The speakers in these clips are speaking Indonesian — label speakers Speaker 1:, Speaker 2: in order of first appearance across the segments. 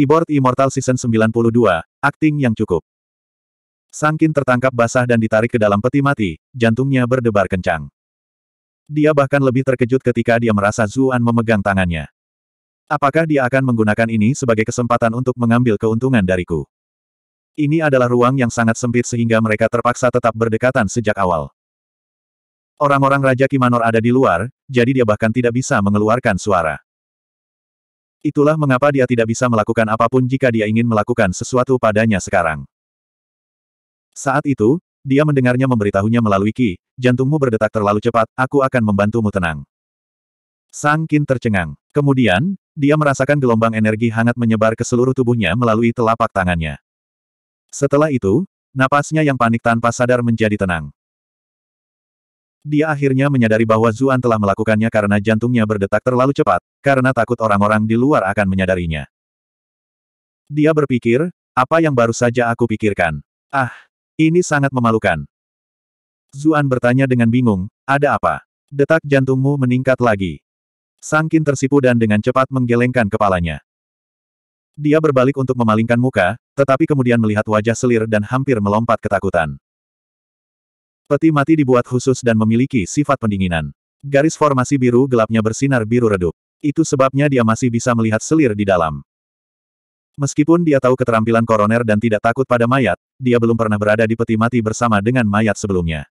Speaker 1: Keyboard Immortal Season 92, akting yang cukup. Sangkin tertangkap basah dan ditarik ke dalam peti mati, jantungnya berdebar kencang. Dia bahkan lebih terkejut ketika dia merasa Zuan memegang tangannya. Apakah dia akan menggunakan ini sebagai kesempatan untuk mengambil keuntungan dariku? Ini adalah ruang yang sangat sempit sehingga mereka terpaksa tetap berdekatan sejak awal. Orang-orang Raja Kimanor ada di luar, jadi dia bahkan tidak bisa mengeluarkan suara. Itulah mengapa dia tidak bisa melakukan apapun jika dia ingin melakukan sesuatu padanya sekarang. Saat itu, dia mendengarnya memberitahunya melalui Ki, jantungmu berdetak terlalu cepat, aku akan membantumu tenang. Sang Kin tercengang. Kemudian, dia merasakan gelombang energi hangat menyebar ke seluruh tubuhnya melalui telapak tangannya. Setelah itu, napasnya yang panik tanpa sadar menjadi tenang. Dia akhirnya menyadari bahwa Zuan telah melakukannya karena jantungnya berdetak terlalu cepat, karena takut orang-orang di luar akan menyadarinya. Dia berpikir, apa yang baru saja aku pikirkan? Ah, ini sangat memalukan. Zuan bertanya dengan bingung, ada apa? Detak jantungmu meningkat lagi. Sangkin tersipu dan dengan cepat menggelengkan kepalanya. Dia berbalik untuk memalingkan muka, tetapi kemudian melihat wajah selir dan hampir melompat ketakutan. Peti mati dibuat khusus dan memiliki sifat pendinginan. Garis formasi biru gelapnya bersinar biru redup. Itu sebabnya dia masih bisa melihat selir di dalam. Meskipun dia tahu keterampilan koroner dan tidak takut pada mayat, dia belum pernah berada di peti mati bersama dengan mayat sebelumnya.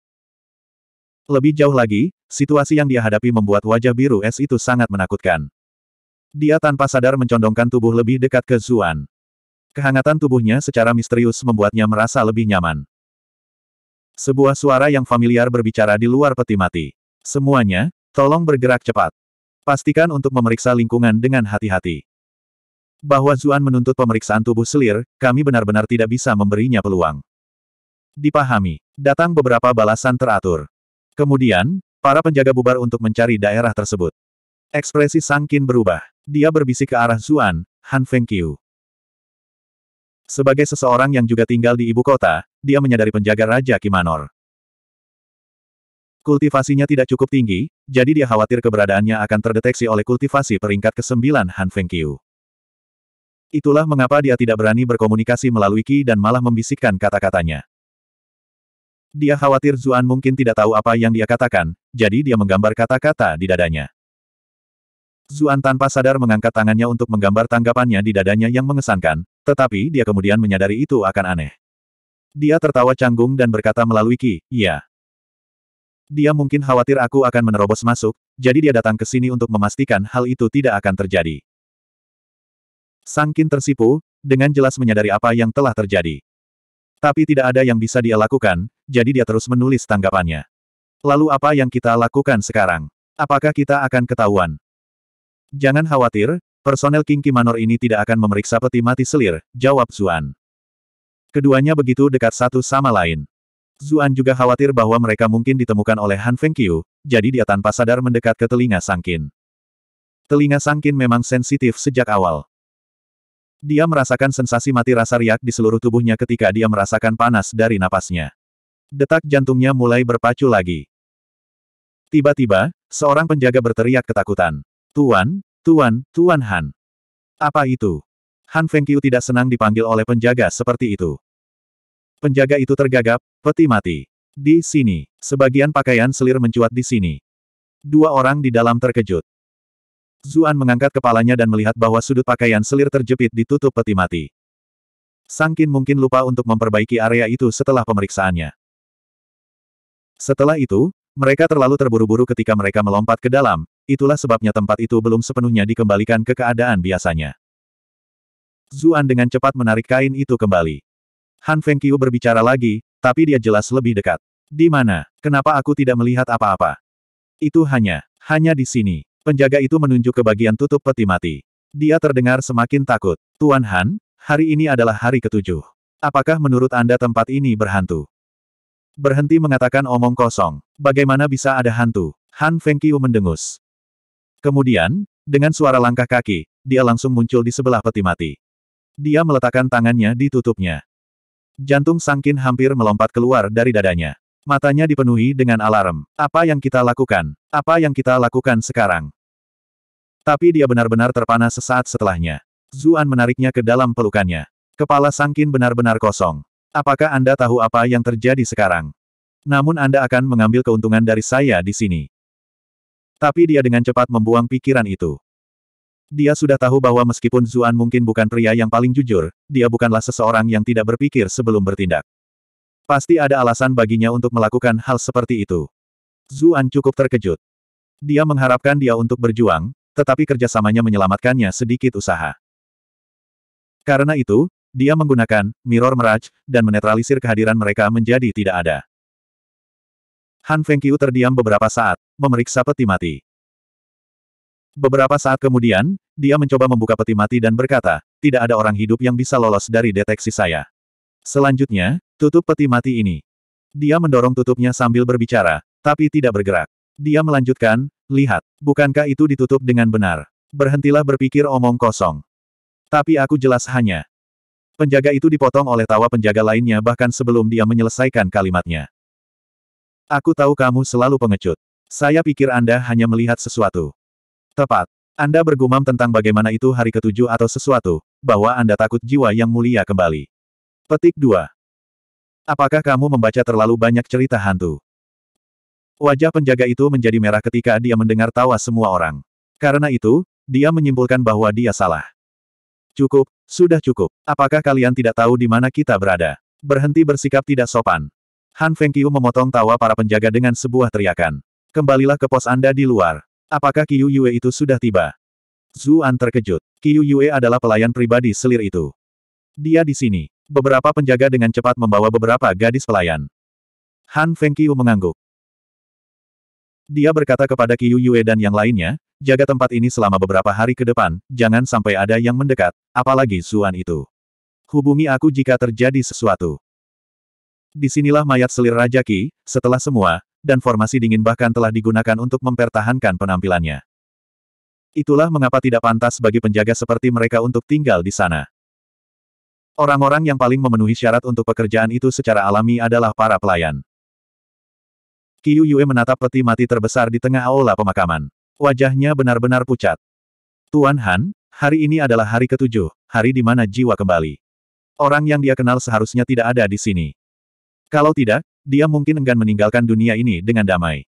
Speaker 1: Lebih jauh lagi, situasi yang dia hadapi membuat wajah biru es itu sangat menakutkan. Dia tanpa sadar mencondongkan tubuh lebih dekat ke Zuan. Kehangatan tubuhnya secara misterius membuatnya merasa lebih nyaman. Sebuah suara yang familiar berbicara di luar peti mati. Semuanya, tolong bergerak cepat. Pastikan untuk memeriksa lingkungan dengan hati-hati. Bahwa Zuan menuntut pemeriksaan tubuh selir, kami benar-benar tidak bisa memberinya peluang. Dipahami. Datang beberapa balasan teratur. Kemudian, para penjaga bubar untuk mencari daerah tersebut. Ekspresi Sangkin berubah. Dia berbisik ke arah Zuan, Han Fengqiu. Sebagai seseorang yang juga tinggal di ibu kota, dia menyadari penjaga Raja Kimanor. Kultivasinya tidak cukup tinggi, jadi dia khawatir keberadaannya akan terdeteksi oleh kultivasi peringkat ke-9 Han Fengqiu. Itulah mengapa dia tidak berani berkomunikasi melalui Qi dan malah membisikkan kata-katanya. Dia khawatir Zuan mungkin tidak tahu apa yang dia katakan, jadi dia menggambar kata-kata di dadanya. Zuan tanpa sadar mengangkat tangannya untuk menggambar tanggapannya di dadanya yang mengesankan, tetapi dia kemudian menyadari itu akan aneh. Dia tertawa canggung dan berkata melalui ki, ya, dia mungkin khawatir aku akan menerobos masuk, jadi dia datang ke sini untuk memastikan hal itu tidak akan terjadi. Sangkin tersipu, dengan jelas menyadari apa yang telah terjadi. Tapi tidak ada yang bisa dia lakukan, jadi dia terus menulis tanggapannya. Lalu apa yang kita lakukan sekarang? Apakah kita akan ketahuan? Jangan khawatir, personel King Kimanor ini tidak akan memeriksa peti mati selir, jawab Zuan. Keduanya begitu dekat satu sama lain. Zuan juga khawatir bahwa mereka mungkin ditemukan oleh Han Feng Fengqiu, jadi dia tanpa sadar mendekat ke telinga Sangkin. Telinga Sangkin memang sensitif sejak awal. Dia merasakan sensasi mati rasa riak di seluruh tubuhnya ketika dia merasakan panas dari napasnya. Detak jantungnya mulai berpacu lagi. Tiba-tiba, seorang penjaga berteriak ketakutan. Tuan, Tuan, Tuan Han. Apa itu? Han Feng Fengqiu tidak senang dipanggil oleh penjaga seperti itu. Penjaga itu tergagap, peti mati. Di sini, sebagian pakaian selir mencuat di sini. Dua orang di dalam terkejut. Zuan mengangkat kepalanya dan melihat bahwa sudut pakaian selir terjepit ditutup peti mati. Sangkin mungkin lupa untuk memperbaiki area itu setelah pemeriksaannya. Setelah itu, mereka terlalu terburu-buru ketika mereka melompat ke dalam, itulah sebabnya tempat itu belum sepenuhnya dikembalikan ke keadaan biasanya. Zuan dengan cepat menarik kain itu kembali. Han Fengqiu berbicara lagi, tapi dia jelas lebih dekat. Di mana? Kenapa aku tidak melihat apa-apa? Itu hanya, hanya di sini. Penjaga itu menunjuk ke bagian tutup peti mati. Dia terdengar semakin takut. Tuan Han, hari ini adalah hari ketujuh. Apakah menurut Anda tempat ini berhantu? Berhenti mengatakan omong kosong. Bagaimana bisa ada hantu? Han Fengqiu mendengus. Kemudian, dengan suara langkah kaki, dia langsung muncul di sebelah peti mati. Dia meletakkan tangannya di tutupnya. Jantung Sangkin hampir melompat keluar dari dadanya. Matanya dipenuhi dengan alarm. Apa yang kita lakukan? Apa yang kita lakukan sekarang? Tapi dia benar-benar terpana sesaat setelahnya. Zuan menariknya ke dalam pelukannya. Kepala Sangkin benar-benar kosong. Apakah Anda tahu apa yang terjadi sekarang? Namun Anda akan mengambil keuntungan dari saya di sini. Tapi dia dengan cepat membuang pikiran itu. Dia sudah tahu bahwa meskipun Zuan mungkin bukan pria yang paling jujur, dia bukanlah seseorang yang tidak berpikir sebelum bertindak. Pasti ada alasan baginya untuk melakukan hal seperti itu. Zuan cukup terkejut. Dia mengharapkan dia untuk berjuang, tetapi kerjasamanya menyelamatkannya sedikit usaha. Karena itu, dia menggunakan Mirror Mirage dan menetralisir kehadiran mereka menjadi tidak ada. Han Fengqiu terdiam beberapa saat, memeriksa peti mati. Beberapa saat kemudian, dia mencoba membuka peti mati dan berkata, tidak ada orang hidup yang bisa lolos dari deteksi saya. Selanjutnya, tutup peti mati ini. Dia mendorong tutupnya sambil berbicara, tapi tidak bergerak. Dia melanjutkan, lihat, bukankah itu ditutup dengan benar? Berhentilah berpikir omong kosong. Tapi aku jelas hanya. Penjaga itu dipotong oleh tawa penjaga lainnya bahkan sebelum dia menyelesaikan kalimatnya. Aku tahu kamu selalu pengecut. Saya pikir Anda hanya melihat sesuatu. Tepat. Anda bergumam tentang bagaimana itu hari ketujuh atau sesuatu, bahwa Anda takut jiwa yang mulia kembali. Petik 2. Apakah kamu membaca terlalu banyak cerita hantu? Wajah penjaga itu menjadi merah ketika dia mendengar tawa semua orang. Karena itu, dia menyimpulkan bahwa dia salah. Cukup, sudah cukup. Apakah kalian tidak tahu di mana kita berada? Berhenti bersikap tidak sopan. Han Fengqiu memotong tawa para penjaga dengan sebuah teriakan. Kembalilah ke pos Anda di luar. Apakah Qiu Yue itu sudah tiba? Zuan terkejut. Qiu Yue adalah pelayan pribadi selir itu. Dia di sini. Beberapa penjaga dengan cepat membawa beberapa gadis pelayan. Han Feng Fengqiu mengangguk. Dia berkata kepada Qiu Yue dan yang lainnya, jaga tempat ini selama beberapa hari ke depan, jangan sampai ada yang mendekat, apalagi Zuan itu. Hubungi aku jika terjadi sesuatu. Disinilah mayat selir Raja Qi, setelah semua, dan formasi dingin bahkan telah digunakan untuk mempertahankan penampilannya. Itulah mengapa tidak pantas bagi penjaga seperti mereka untuk tinggal di sana. Orang-orang yang paling memenuhi syarat untuk pekerjaan itu secara alami adalah para pelayan. Qiu Yue menatap peti mati terbesar di tengah aula pemakaman. Wajahnya benar-benar pucat. Tuan Han, hari ini adalah hari ketujuh, hari di mana jiwa kembali. Orang yang dia kenal seharusnya tidak ada di sini. Kalau tidak, dia mungkin enggan meninggalkan dunia ini dengan damai.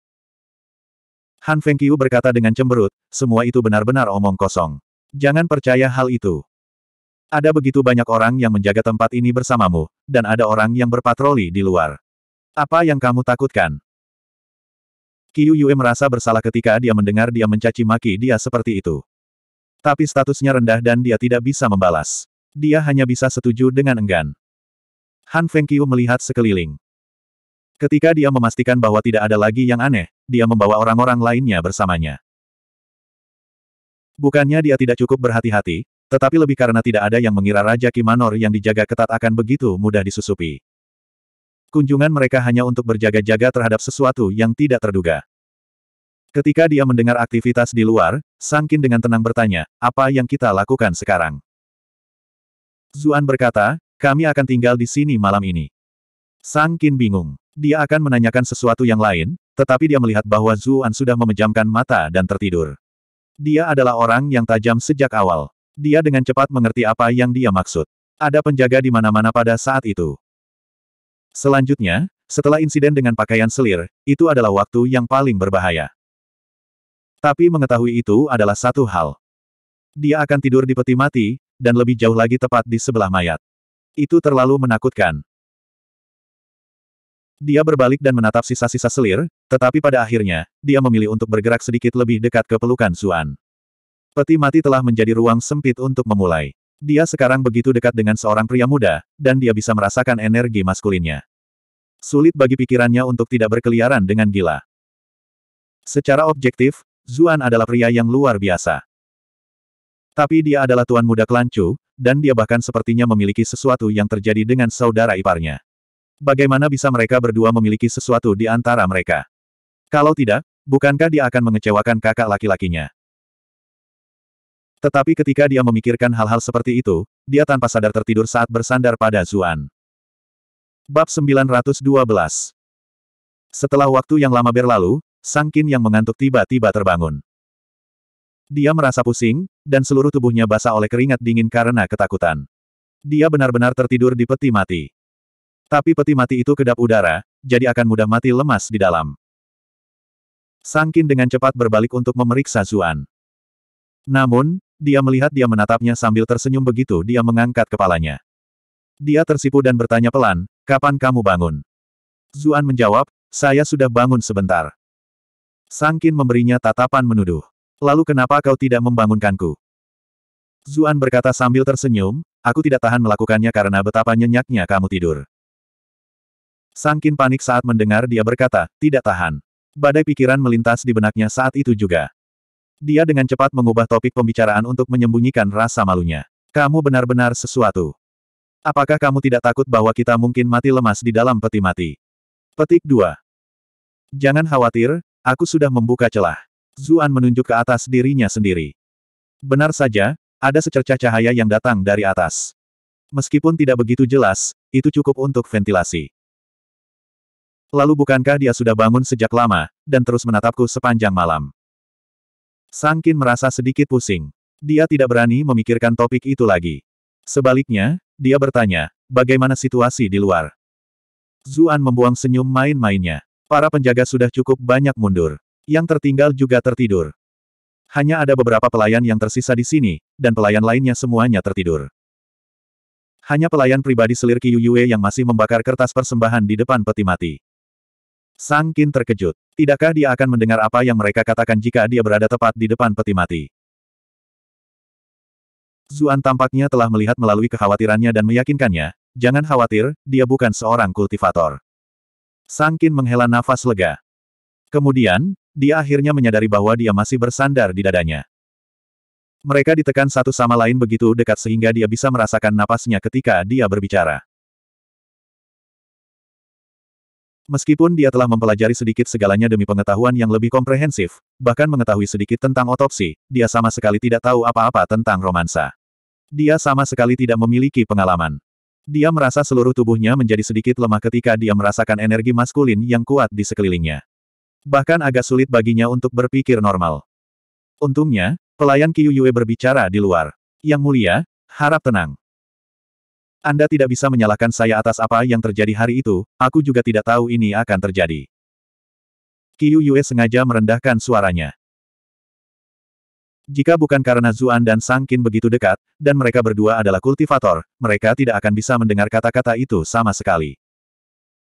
Speaker 1: Han Fengqiu berkata dengan cemberut, semua itu benar-benar omong kosong. Jangan percaya hal itu. Ada begitu banyak orang yang menjaga tempat ini bersamamu, dan ada orang yang berpatroli di luar. Apa yang kamu takutkan? Qiu Yue merasa bersalah ketika dia mendengar dia mencaci maki dia seperti itu. Tapi statusnya rendah dan dia tidak bisa membalas. Dia hanya bisa setuju dengan enggan. Han Fengqiu melihat sekeliling. Ketika dia memastikan bahwa tidak ada lagi yang aneh, dia membawa orang-orang lainnya bersamanya. Bukannya dia tidak cukup berhati-hati, tetapi lebih karena tidak ada yang mengira Raja Kimanor yang dijaga ketat akan begitu mudah disusupi. Kunjungan mereka hanya untuk berjaga-jaga terhadap sesuatu yang tidak terduga. Ketika dia mendengar aktivitas di luar, Sangkin dengan tenang bertanya, apa yang kita lakukan sekarang? Zuan berkata, kami akan tinggal di sini malam ini. Sangkin bingung. Dia akan menanyakan sesuatu yang lain, tetapi dia melihat bahwa Zuan sudah memejamkan mata dan tertidur. Dia adalah orang yang tajam sejak awal. Dia dengan cepat mengerti apa yang dia maksud. Ada penjaga di mana-mana pada saat itu. Selanjutnya, setelah insiden dengan pakaian selir, itu adalah waktu yang paling berbahaya. Tapi mengetahui itu adalah satu hal. Dia akan tidur di peti mati, dan lebih jauh lagi tepat di sebelah mayat. Itu terlalu menakutkan. Dia berbalik dan menatap sisa-sisa selir, tetapi pada akhirnya, dia memilih untuk bergerak sedikit lebih dekat ke pelukan Zuan. Peti mati telah menjadi ruang sempit untuk memulai. Dia sekarang begitu dekat dengan seorang pria muda, dan dia bisa merasakan energi maskulinnya. Sulit bagi pikirannya untuk tidak berkeliaran dengan gila. Secara objektif, Zuan adalah pria yang luar biasa. Tapi dia adalah tuan muda kelancu, dan dia bahkan sepertinya memiliki sesuatu yang terjadi dengan saudara iparnya. Bagaimana bisa mereka berdua memiliki sesuatu di antara mereka? Kalau tidak, bukankah dia akan mengecewakan kakak laki-lakinya? Tetapi ketika dia memikirkan hal-hal seperti itu, dia tanpa sadar tertidur saat bersandar pada Zuan. Bab 912 Setelah waktu yang lama berlalu, Sang Qin yang mengantuk tiba-tiba terbangun. Dia merasa pusing, dan seluruh tubuhnya basah oleh keringat dingin karena ketakutan. Dia benar-benar tertidur di peti mati. Tapi peti mati itu kedap udara, jadi akan mudah mati lemas di dalam. Sangkin dengan cepat berbalik untuk memeriksa Zuan. Namun, dia melihat dia menatapnya sambil tersenyum begitu dia mengangkat kepalanya. Dia tersipu dan bertanya pelan, kapan kamu bangun? Zuan menjawab, saya sudah bangun sebentar. Sangkin memberinya tatapan menuduh. Lalu kenapa kau tidak membangunkanku? Zuan berkata sambil tersenyum, aku tidak tahan melakukannya karena betapa nyenyaknya kamu tidur. Sangkin panik saat mendengar dia berkata, tidak tahan. Badai pikiran melintas di benaknya saat itu juga. Dia dengan cepat mengubah topik pembicaraan untuk menyembunyikan rasa malunya. Kamu benar-benar sesuatu. Apakah kamu tidak takut bahwa kita mungkin mati lemas di dalam peti mati? Petik 2. Jangan khawatir, aku sudah membuka celah. Zuan menunjuk ke atas dirinya sendiri. Benar saja, ada secercah cahaya yang datang dari atas. Meskipun tidak begitu jelas, itu cukup untuk ventilasi. Lalu bukankah dia sudah bangun sejak lama, dan terus menatapku sepanjang malam? Sangkin merasa sedikit pusing. Dia tidak berani memikirkan topik itu lagi. Sebaliknya, dia bertanya, bagaimana situasi di luar? Zuan membuang senyum main-mainnya. Para penjaga sudah cukup banyak mundur. Yang tertinggal juga tertidur. Hanya ada beberapa pelayan yang tersisa di sini, dan pelayan lainnya semuanya tertidur. Hanya pelayan pribadi selir Qiu yang masih membakar kertas persembahan di depan peti mati. Sang Kin terkejut. Tidakkah dia akan mendengar apa yang mereka katakan jika dia berada tepat di depan peti mati? Zuan tampaknya telah melihat melalui kekhawatirannya dan meyakinkannya, jangan khawatir, dia bukan seorang kultivator. Sang Kin menghela nafas lega. Kemudian, dia akhirnya menyadari bahwa dia masih bersandar di dadanya. Mereka ditekan satu sama lain begitu dekat sehingga dia bisa merasakan napasnya ketika dia berbicara. Meskipun dia telah mempelajari sedikit segalanya demi pengetahuan yang lebih komprehensif, bahkan mengetahui sedikit tentang otopsi, dia sama sekali tidak tahu apa-apa tentang romansa. Dia sama sekali tidak memiliki pengalaman. Dia merasa seluruh tubuhnya menjadi sedikit lemah ketika dia merasakan energi maskulin yang kuat di sekelilingnya. Bahkan agak sulit baginya untuk berpikir normal. Untungnya, pelayan Qiu Yue berbicara di luar. Yang mulia, harap tenang. Anda tidak bisa menyalahkan saya atas apa yang terjadi hari itu, aku juga tidak tahu ini akan terjadi. Qiu Yue sengaja merendahkan suaranya. Jika bukan karena Zuan dan Sangkin begitu dekat, dan mereka berdua adalah kultivator, mereka tidak akan bisa mendengar kata-kata itu sama sekali.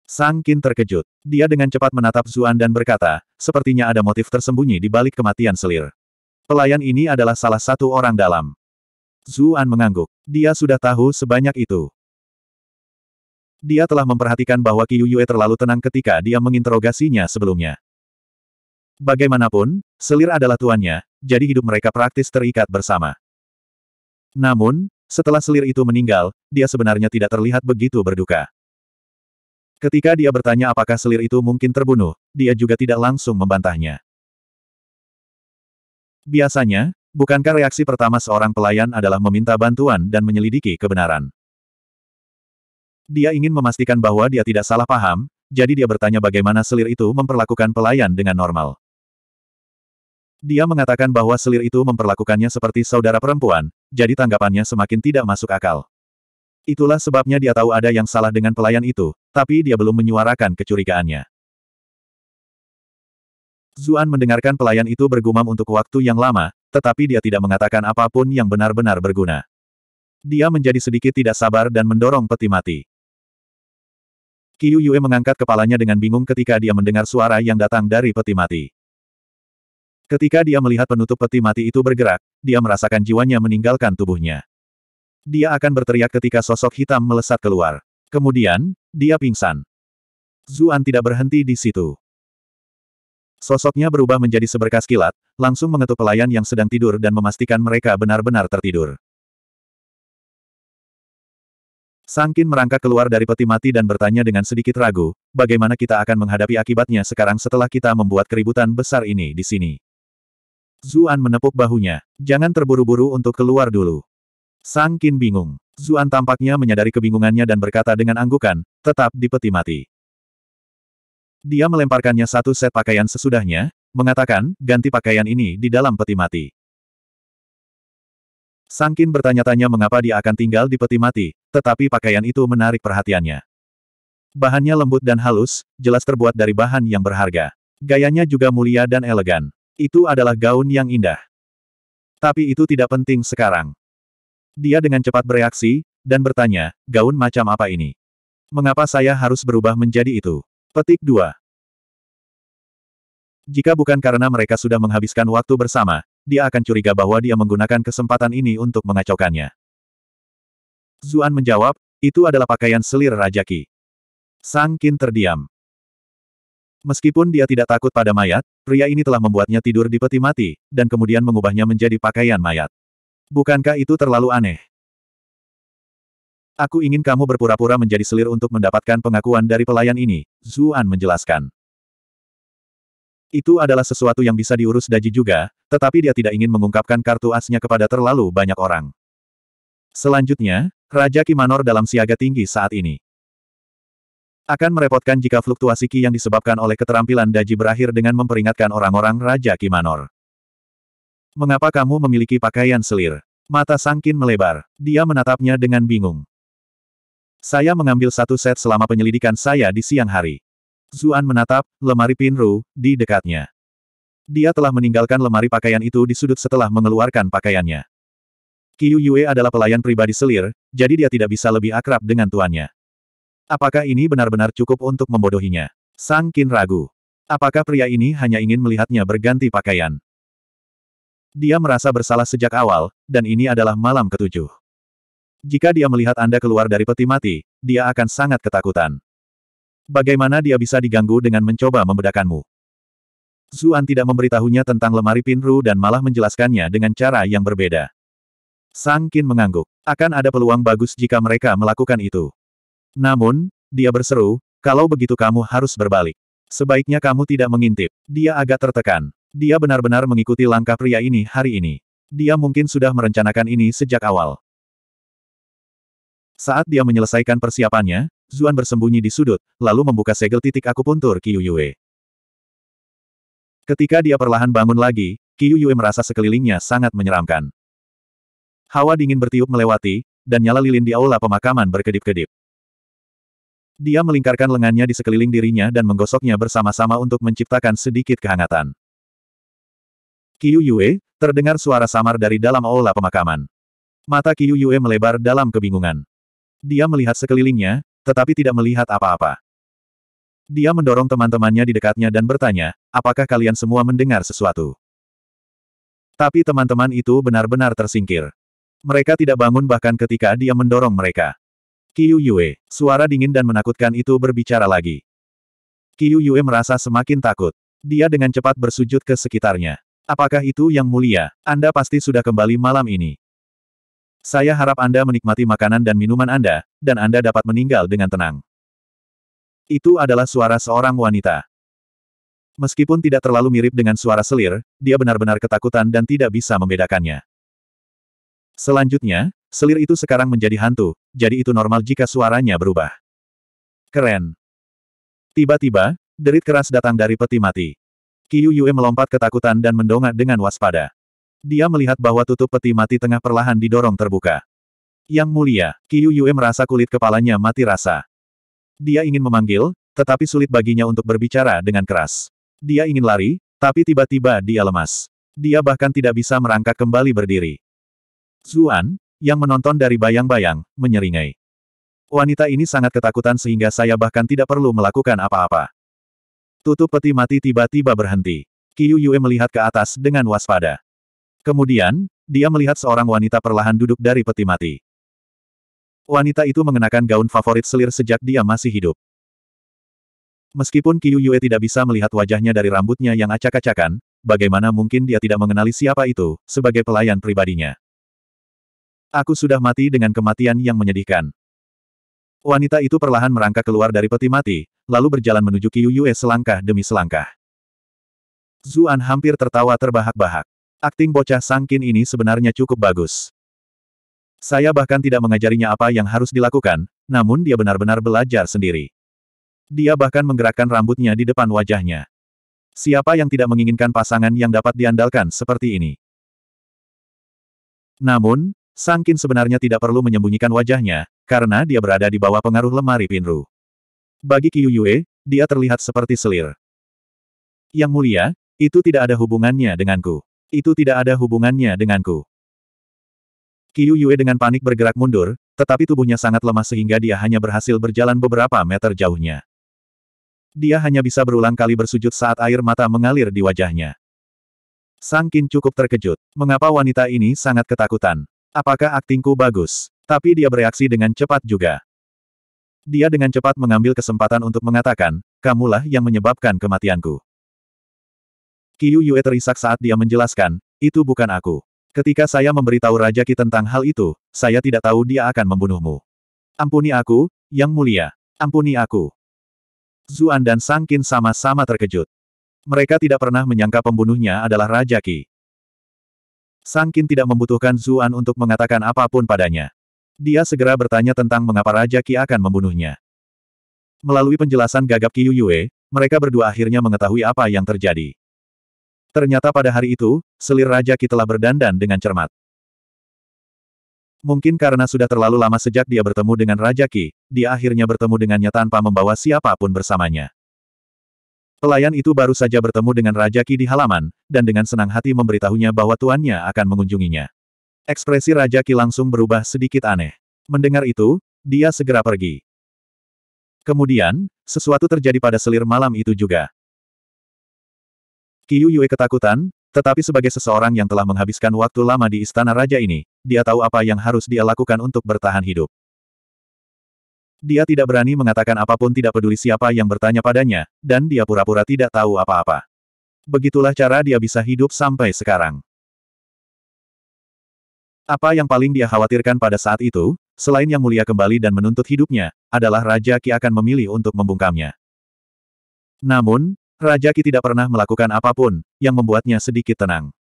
Speaker 1: Sangkin terkejut. Dia dengan cepat menatap Zuan dan berkata, sepertinya ada motif tersembunyi di balik kematian selir. Pelayan ini adalah salah satu orang dalam. Zuan mengangguk. Dia sudah tahu sebanyak itu. Dia telah memperhatikan bahwa Qiu Yue terlalu tenang ketika dia menginterogasinya sebelumnya. Bagaimanapun, selir adalah tuannya, jadi hidup mereka praktis terikat bersama. Namun, setelah selir itu meninggal, dia sebenarnya tidak terlihat begitu berduka. Ketika dia bertanya apakah selir itu mungkin terbunuh, dia juga tidak langsung membantahnya. Biasanya, Bukankah reaksi pertama seorang pelayan adalah meminta bantuan dan menyelidiki kebenaran? Dia ingin memastikan bahwa dia tidak salah paham, jadi dia bertanya bagaimana selir itu memperlakukan pelayan dengan normal. Dia mengatakan bahwa selir itu memperlakukannya seperti saudara perempuan, jadi tanggapannya semakin tidak masuk akal. Itulah sebabnya dia tahu ada yang salah dengan pelayan itu, tapi dia belum menyuarakan kecurigaannya. Zuan mendengarkan pelayan itu bergumam untuk waktu yang lama, tetapi dia tidak mengatakan apapun yang benar-benar berguna. Dia menjadi sedikit tidak sabar dan mendorong peti mati. Qiu Yue mengangkat kepalanya dengan bingung ketika dia mendengar suara yang datang dari peti mati. Ketika dia melihat penutup peti mati itu bergerak, dia merasakan jiwanya meninggalkan tubuhnya. Dia akan berteriak ketika sosok hitam melesat keluar. Kemudian, dia pingsan. Zuan tidak berhenti di situ. Sosoknya berubah menjadi seberkas kilat, langsung mengetuk pelayan yang sedang tidur dan memastikan mereka benar-benar tertidur. Sangkin merangkak keluar dari peti mati dan bertanya dengan sedikit ragu, bagaimana kita akan menghadapi akibatnya sekarang setelah kita membuat keributan besar ini di sini. Zuan menepuk bahunya, jangan terburu-buru untuk keluar dulu. Sangkin bingung. Zuan tampaknya menyadari kebingungannya dan berkata dengan anggukan, tetap di peti mati. Dia melemparkannya satu set pakaian sesudahnya, Mengatakan, ganti pakaian ini di dalam peti mati. Sangkin bertanya-tanya mengapa dia akan tinggal di peti mati, tetapi pakaian itu menarik perhatiannya. Bahannya lembut dan halus, jelas terbuat dari bahan yang berharga. Gayanya juga mulia dan elegan. Itu adalah gaun yang indah. Tapi itu tidak penting sekarang. Dia dengan cepat bereaksi, dan bertanya, gaun macam apa ini? Mengapa saya harus berubah menjadi itu? Petik 2. Jika bukan karena mereka sudah menghabiskan waktu bersama, dia akan curiga bahwa dia menggunakan kesempatan ini untuk mengacaukannya. Zuan menjawab, itu adalah pakaian selir Raja Ki. Sang Qin terdiam. Meskipun dia tidak takut pada mayat, pria ini telah membuatnya tidur di peti mati, dan kemudian mengubahnya menjadi pakaian mayat. Bukankah itu terlalu aneh? Aku ingin kamu berpura-pura menjadi selir untuk mendapatkan pengakuan dari pelayan ini, Zuan menjelaskan. Itu adalah sesuatu yang bisa diurus Daji juga, tetapi dia tidak ingin mengungkapkan kartu asnya kepada terlalu banyak orang. Selanjutnya, Raja Kimanor dalam siaga tinggi saat ini. Akan merepotkan jika fluktuasi Ki yang disebabkan oleh keterampilan Daji berakhir dengan memperingatkan orang-orang Raja Kimanor. Mengapa kamu memiliki pakaian selir? Mata Sangkin melebar. Dia menatapnya dengan bingung. Saya mengambil satu set selama penyelidikan saya di siang hari. Zuan menatap lemari Pinru di dekatnya. Dia telah meninggalkan lemari pakaian itu di sudut setelah mengeluarkan pakaiannya. Qiu Yue adalah pelayan pribadi selir, jadi dia tidak bisa lebih akrab dengan tuannya. Apakah ini benar-benar cukup untuk membodohinya? Sang Qin ragu. Apakah pria ini hanya ingin melihatnya berganti pakaian? Dia merasa bersalah sejak awal, dan ini adalah malam ketujuh. Jika dia melihat Anda keluar dari peti mati, dia akan sangat ketakutan. Bagaimana dia bisa diganggu dengan mencoba membedakanmu? Zuan tidak memberitahunya tentang lemari pinru dan malah menjelaskannya dengan cara yang berbeda. Sang Qin mengangguk. Akan ada peluang bagus jika mereka melakukan itu. Namun, dia berseru, kalau begitu kamu harus berbalik. Sebaiknya kamu tidak mengintip. Dia agak tertekan. Dia benar-benar mengikuti langkah pria ini hari ini. Dia mungkin sudah merencanakan ini sejak awal. Saat dia menyelesaikan persiapannya, Zuan bersembunyi di sudut, lalu membuka segel titik akupuntur Qiu Yue. Ketika dia perlahan bangun lagi, Qiuyue merasa sekelilingnya sangat menyeramkan. Hawa dingin bertiup melewati, dan nyala lilin di aula pemakaman berkedip-kedip. Dia melingkarkan lengannya di sekeliling dirinya dan menggosoknya bersama-sama untuk menciptakan sedikit kehangatan. Qiuyue terdengar suara samar dari dalam aula pemakaman. Mata Qiuyue melebar dalam kebingungan. Dia melihat sekelilingnya, tetapi tidak melihat apa-apa. Dia mendorong teman-temannya di dekatnya dan bertanya, apakah kalian semua mendengar sesuatu? Tapi teman-teman itu benar-benar tersingkir. Mereka tidak bangun bahkan ketika dia mendorong mereka. Qiu Yue, suara dingin dan menakutkan itu berbicara lagi. Qiu Yue merasa semakin takut. Dia dengan cepat bersujud ke sekitarnya. Apakah itu yang mulia? Anda pasti sudah kembali malam ini. Saya harap Anda menikmati makanan dan minuman Anda, dan Anda dapat meninggal dengan tenang. Itu adalah suara seorang wanita. Meskipun tidak terlalu mirip dengan suara selir, dia benar-benar ketakutan dan tidak bisa membedakannya. Selanjutnya, selir itu sekarang menjadi hantu, jadi itu normal jika suaranya berubah. Keren. Tiba-tiba, derit keras datang dari peti mati. Qiu Yue melompat ketakutan dan mendongak dengan waspada. Dia melihat bahwa tutup peti mati tengah perlahan didorong terbuka. Yang mulia, Qiu Yue merasa kulit kepalanya mati rasa. Dia ingin memanggil, tetapi sulit baginya untuk berbicara dengan keras. Dia ingin lari, tapi tiba-tiba dia lemas. Dia bahkan tidak bisa merangkak kembali berdiri. Zuan, yang menonton dari bayang-bayang, menyeringai. Wanita ini sangat ketakutan sehingga saya bahkan tidak perlu melakukan apa-apa. Tutup peti mati tiba-tiba berhenti. Qiu Yue melihat ke atas dengan waspada. Kemudian, dia melihat seorang wanita perlahan duduk dari peti mati. Wanita itu mengenakan gaun favorit selir sejak dia masih hidup. Meskipun Qiu Yue tidak bisa melihat wajahnya dari rambutnya yang acak-acakan, bagaimana mungkin dia tidak mengenali siapa itu, sebagai pelayan pribadinya. Aku sudah mati dengan kematian yang menyedihkan. Wanita itu perlahan merangkak keluar dari peti mati, lalu berjalan menuju Qiu Yue selangkah demi selangkah. Zuan hampir tertawa terbahak-bahak. Akting bocah sangkin ini sebenarnya cukup bagus. Saya bahkan tidak mengajarinya apa yang harus dilakukan, namun dia benar-benar belajar sendiri. Dia bahkan menggerakkan rambutnya di depan wajahnya. Siapa yang tidak menginginkan pasangan yang dapat diandalkan seperti ini? Namun, Sangkin sebenarnya tidak perlu menyembunyikan wajahnya, karena dia berada di bawah pengaruh lemari pinru. Bagi Qiu dia terlihat seperti selir. Yang mulia, itu tidak ada hubungannya denganku. Itu tidak ada hubungannya denganku. Qiu Yue dengan panik bergerak mundur, tetapi tubuhnya sangat lemah sehingga dia hanya berhasil berjalan beberapa meter jauhnya. Dia hanya bisa berulang kali bersujud saat air mata mengalir di wajahnya. Sang Qin cukup terkejut. Mengapa wanita ini sangat ketakutan? Apakah aktingku bagus? Tapi dia bereaksi dengan cepat juga. Dia dengan cepat mengambil kesempatan untuk mengatakan, kamulah yang menyebabkan kematianku. Qiu Yue terisak saat dia menjelaskan, itu bukan aku. Ketika saya memberitahu Raja Qi tentang hal itu, saya tidak tahu dia akan membunuhmu. Ampuni aku, Yang Mulia. Ampuni aku. Zuan dan Sangkin sama-sama terkejut. Mereka tidak pernah menyangka pembunuhnya adalah Raja Qi. Sangkin tidak membutuhkan Zuan untuk mengatakan apapun padanya. Dia segera bertanya tentang mengapa Raja Qi akan membunuhnya. Melalui penjelasan gagap Qiu Yue, mereka berdua akhirnya mengetahui apa yang terjadi. Ternyata pada hari itu, selir Raja Ki telah berdandan dengan cermat. Mungkin karena sudah terlalu lama sejak dia bertemu dengan Raja Ki, dia akhirnya bertemu dengannya tanpa membawa siapapun bersamanya. Pelayan itu baru saja bertemu dengan Raja Ki di halaman, dan dengan senang hati memberitahunya bahwa tuannya akan mengunjunginya. Ekspresi Raja Ki langsung berubah sedikit aneh. Mendengar itu, dia segera pergi. Kemudian, sesuatu terjadi pada selir malam itu juga. Qiu Yue ketakutan, tetapi sebagai seseorang yang telah menghabiskan waktu lama di istana raja ini, dia tahu apa yang harus dia lakukan untuk bertahan hidup. Dia tidak berani mengatakan apapun tidak peduli siapa yang bertanya padanya, dan dia pura-pura tidak tahu apa-apa. Begitulah cara dia bisa hidup sampai sekarang. Apa yang paling dia khawatirkan pada saat itu, selain yang mulia kembali dan menuntut hidupnya, adalah Raja Ki akan memilih untuk membungkamnya. Namun, Raja Ki tidak pernah melakukan apapun, yang membuatnya sedikit tenang.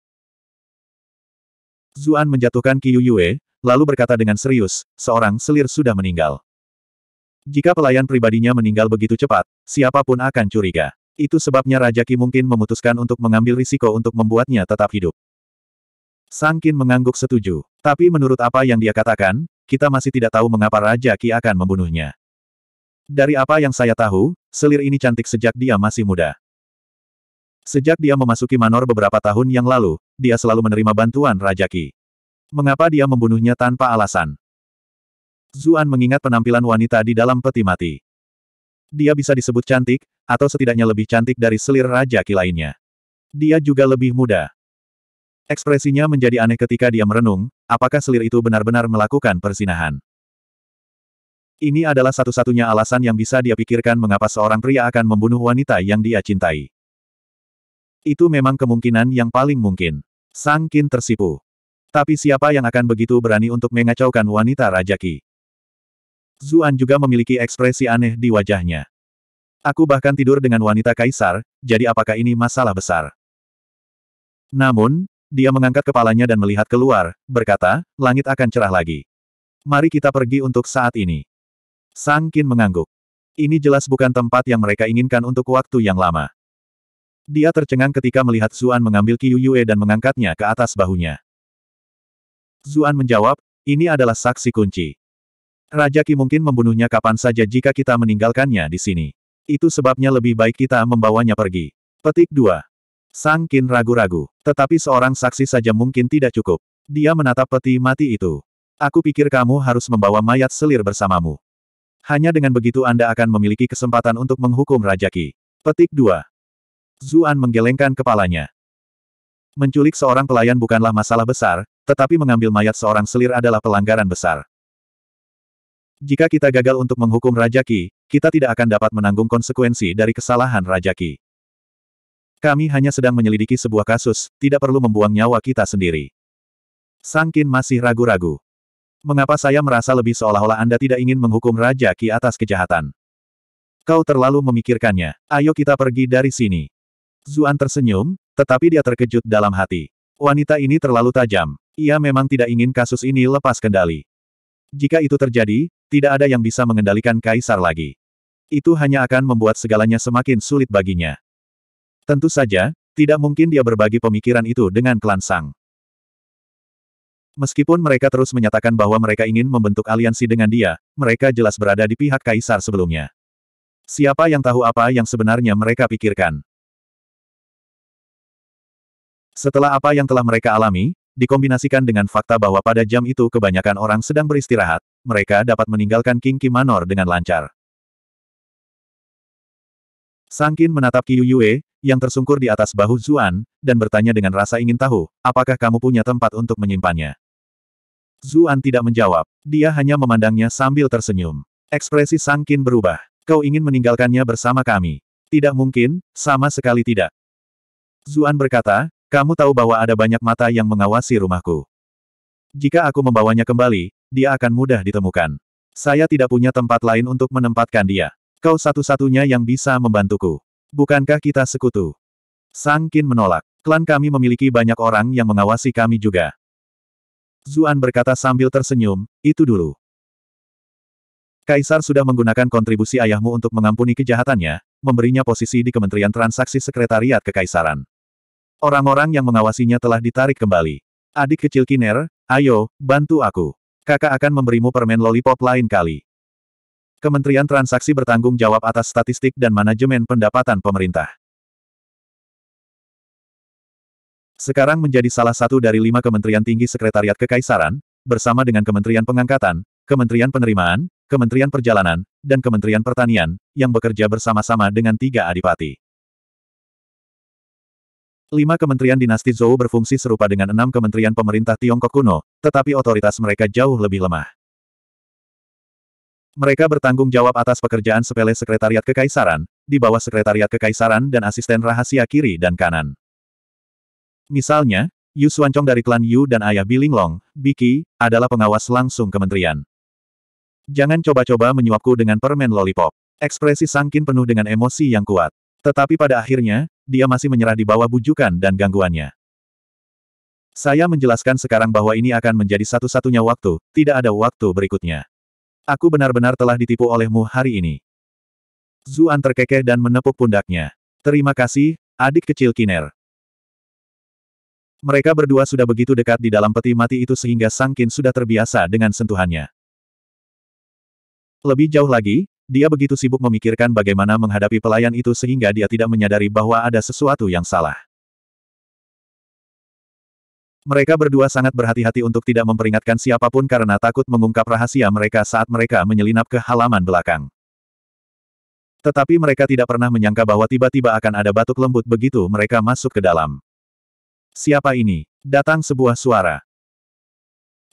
Speaker 1: Zuan menjatuhkan Qiu Yue, lalu berkata dengan serius, seorang selir sudah meninggal. Jika pelayan pribadinya meninggal begitu cepat, siapapun akan curiga. Itu sebabnya Raja Ki mungkin memutuskan untuk mengambil risiko untuk membuatnya tetap hidup. Sangkin mengangguk setuju. Tapi menurut apa yang dia katakan, kita masih tidak tahu mengapa Raja Ki akan membunuhnya. Dari apa yang saya tahu, selir ini cantik sejak dia masih muda. Sejak dia memasuki Manor beberapa tahun yang lalu, dia selalu menerima bantuan Raja Qi. Mengapa dia membunuhnya tanpa alasan? Zuan mengingat penampilan wanita di dalam peti mati. Dia bisa disebut cantik, atau setidaknya lebih cantik dari selir Raja Qi lainnya. Dia juga lebih muda. Ekspresinya menjadi aneh ketika dia merenung, apakah selir itu benar-benar melakukan persinahan. Ini adalah satu-satunya alasan yang bisa dia pikirkan mengapa seorang pria akan membunuh wanita yang dia cintai. Itu memang kemungkinan yang paling mungkin. Sang Qin tersipu. Tapi siapa yang akan begitu berani untuk mengacaukan wanita Raja Qi? Zuan juga memiliki ekspresi aneh di wajahnya. Aku bahkan tidur dengan wanita kaisar, jadi apakah ini masalah besar? Namun, dia mengangkat kepalanya dan melihat keluar, berkata, langit akan cerah lagi. Mari kita pergi untuk saat ini. Sang Qin mengangguk. Ini jelas bukan tempat yang mereka inginkan untuk waktu yang lama. Dia tercengang ketika melihat Zuan mengambil Qiu Yue dan mengangkatnya ke atas bahunya. Zuan menjawab, ini adalah saksi kunci. Raja Qi mungkin membunuhnya kapan saja jika kita meninggalkannya di sini. Itu sebabnya lebih baik kita membawanya pergi. Petik 2. Sang Qin ragu-ragu, tetapi seorang saksi saja mungkin tidak cukup. Dia menatap peti mati itu. Aku pikir kamu harus membawa mayat selir bersamamu. Hanya dengan begitu Anda akan memiliki kesempatan untuk menghukum Raja Qi. Petik 2. Zuan menggelengkan kepalanya. Menculik seorang pelayan bukanlah masalah besar, tetapi mengambil mayat seorang selir adalah pelanggaran besar. Jika kita gagal untuk menghukum Rajaki, kita tidak akan dapat menanggung konsekuensi dari kesalahan Rajaki. Kami hanya sedang menyelidiki sebuah kasus, tidak perlu membuang nyawa kita sendiri. Sangkin masih ragu-ragu. Mengapa saya merasa lebih seolah-olah Anda tidak ingin menghukum Raja Ki atas kejahatan? Kau terlalu memikirkannya. Ayo kita pergi dari sini. Zuan tersenyum, tetapi dia terkejut dalam hati. Wanita ini terlalu tajam. Ia memang tidak ingin kasus ini lepas kendali. Jika itu terjadi, tidak ada yang bisa mengendalikan Kaisar lagi. Itu hanya akan membuat segalanya semakin sulit baginya. Tentu saja, tidak mungkin dia berbagi pemikiran itu dengan klan Sang. Meskipun mereka terus menyatakan bahwa mereka ingin membentuk aliansi dengan dia, mereka jelas berada di pihak kaisar sebelumnya. Siapa yang tahu apa yang sebenarnya mereka pikirkan? Setelah apa yang telah mereka alami, dikombinasikan dengan fakta bahwa pada jam itu kebanyakan orang sedang beristirahat, mereka dapat meninggalkan King Ki Manor dengan lancar. Sangkin menatap Qiu Yue, yang tersungkur di atas bahu Zuan, dan bertanya dengan rasa ingin tahu, apakah kamu punya tempat untuk menyimpannya? Zuan tidak menjawab, dia hanya memandangnya sambil tersenyum. Ekspresi Sangkin berubah. Kau ingin meninggalkannya bersama kami? Tidak mungkin, sama sekali tidak. Zuan berkata, kamu tahu bahwa ada banyak mata yang mengawasi rumahku. Jika aku membawanya kembali, dia akan mudah ditemukan. Saya tidak punya tempat lain untuk menempatkan dia. Kau satu-satunya yang bisa membantuku. Bukankah kita sekutu? Sangkin menolak. Klan kami memiliki banyak orang yang mengawasi kami juga. Zuan berkata sambil tersenyum, itu dulu. Kaisar sudah menggunakan kontribusi ayahmu untuk mengampuni kejahatannya, memberinya posisi di Kementerian Transaksi Sekretariat Kekaisaran. Orang-orang yang mengawasinya telah ditarik kembali. Adik kecil Kiner, ayo, bantu aku. Kakak akan memberimu permen lollipop lain kali. Kementerian Transaksi bertanggung jawab atas statistik dan manajemen pendapatan pemerintah. Sekarang menjadi salah satu dari lima kementerian tinggi Sekretariat Kekaisaran, bersama dengan Kementerian Pengangkatan, Kementerian Penerimaan, Kementerian Perjalanan, dan Kementerian Pertanian, yang bekerja bersama-sama dengan tiga adipati. Lima kementerian dinasti Zhou berfungsi serupa dengan enam kementerian pemerintah Tiongkok kuno, tetapi otoritas mereka jauh lebih lemah. Mereka bertanggung jawab atas pekerjaan sepele Sekretariat Kekaisaran, di bawah Sekretariat Kekaisaran dan asisten rahasia kiri dan kanan. Misalnya, Yu Xuanchong dari klan Yu dan ayah Bilinglong, Biki, adalah pengawas langsung kementerian. Jangan coba-coba menyuapku dengan permen lollipop. Ekspresi Sangkin penuh dengan emosi yang kuat. Tetapi pada akhirnya, dia masih menyerah di bawah bujukan dan gangguannya. Saya menjelaskan sekarang bahwa ini akan menjadi satu-satunya waktu, tidak ada waktu berikutnya. Aku benar-benar telah ditipu olehmu hari ini. Zuan terkekeh dan menepuk pundaknya. Terima kasih, adik kecil Kiner. Mereka berdua sudah begitu dekat di dalam peti mati itu sehingga Sangkin sudah terbiasa dengan sentuhannya. Lebih jauh lagi, dia begitu sibuk memikirkan bagaimana menghadapi pelayan itu sehingga dia tidak menyadari bahwa ada sesuatu yang salah. Mereka berdua sangat berhati-hati untuk tidak memperingatkan siapapun karena takut mengungkap rahasia mereka saat mereka menyelinap ke halaman belakang. Tetapi mereka tidak pernah menyangka bahwa tiba-tiba akan ada batuk lembut begitu mereka masuk ke dalam. Siapa ini? Datang sebuah suara.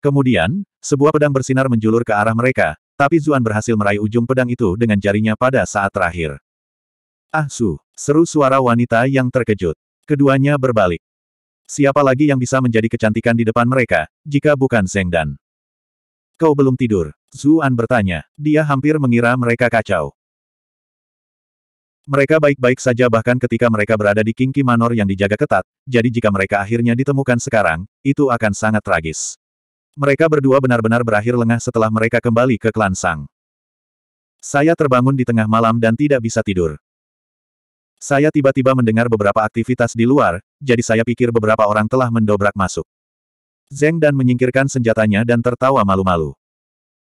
Speaker 1: Kemudian, sebuah pedang bersinar menjulur ke arah mereka, tapi Zuan berhasil meraih ujung pedang itu dengan jarinya pada saat terakhir. Ah Su, seru suara wanita yang terkejut. Keduanya berbalik. Siapa lagi yang bisa menjadi kecantikan di depan mereka, jika bukan Zeng Dan? Kau belum tidur, Zuan bertanya. Dia hampir mengira mereka kacau. Mereka baik-baik saja bahkan ketika mereka berada di King Manor yang dijaga ketat, jadi jika mereka akhirnya ditemukan sekarang, itu akan sangat tragis. Mereka berdua benar-benar berakhir lengah setelah mereka kembali ke klan Sang. Saya terbangun di tengah malam dan tidak bisa tidur. Saya tiba-tiba mendengar beberapa aktivitas di luar, jadi saya pikir beberapa orang telah mendobrak masuk. Zeng dan menyingkirkan senjatanya dan tertawa malu-malu.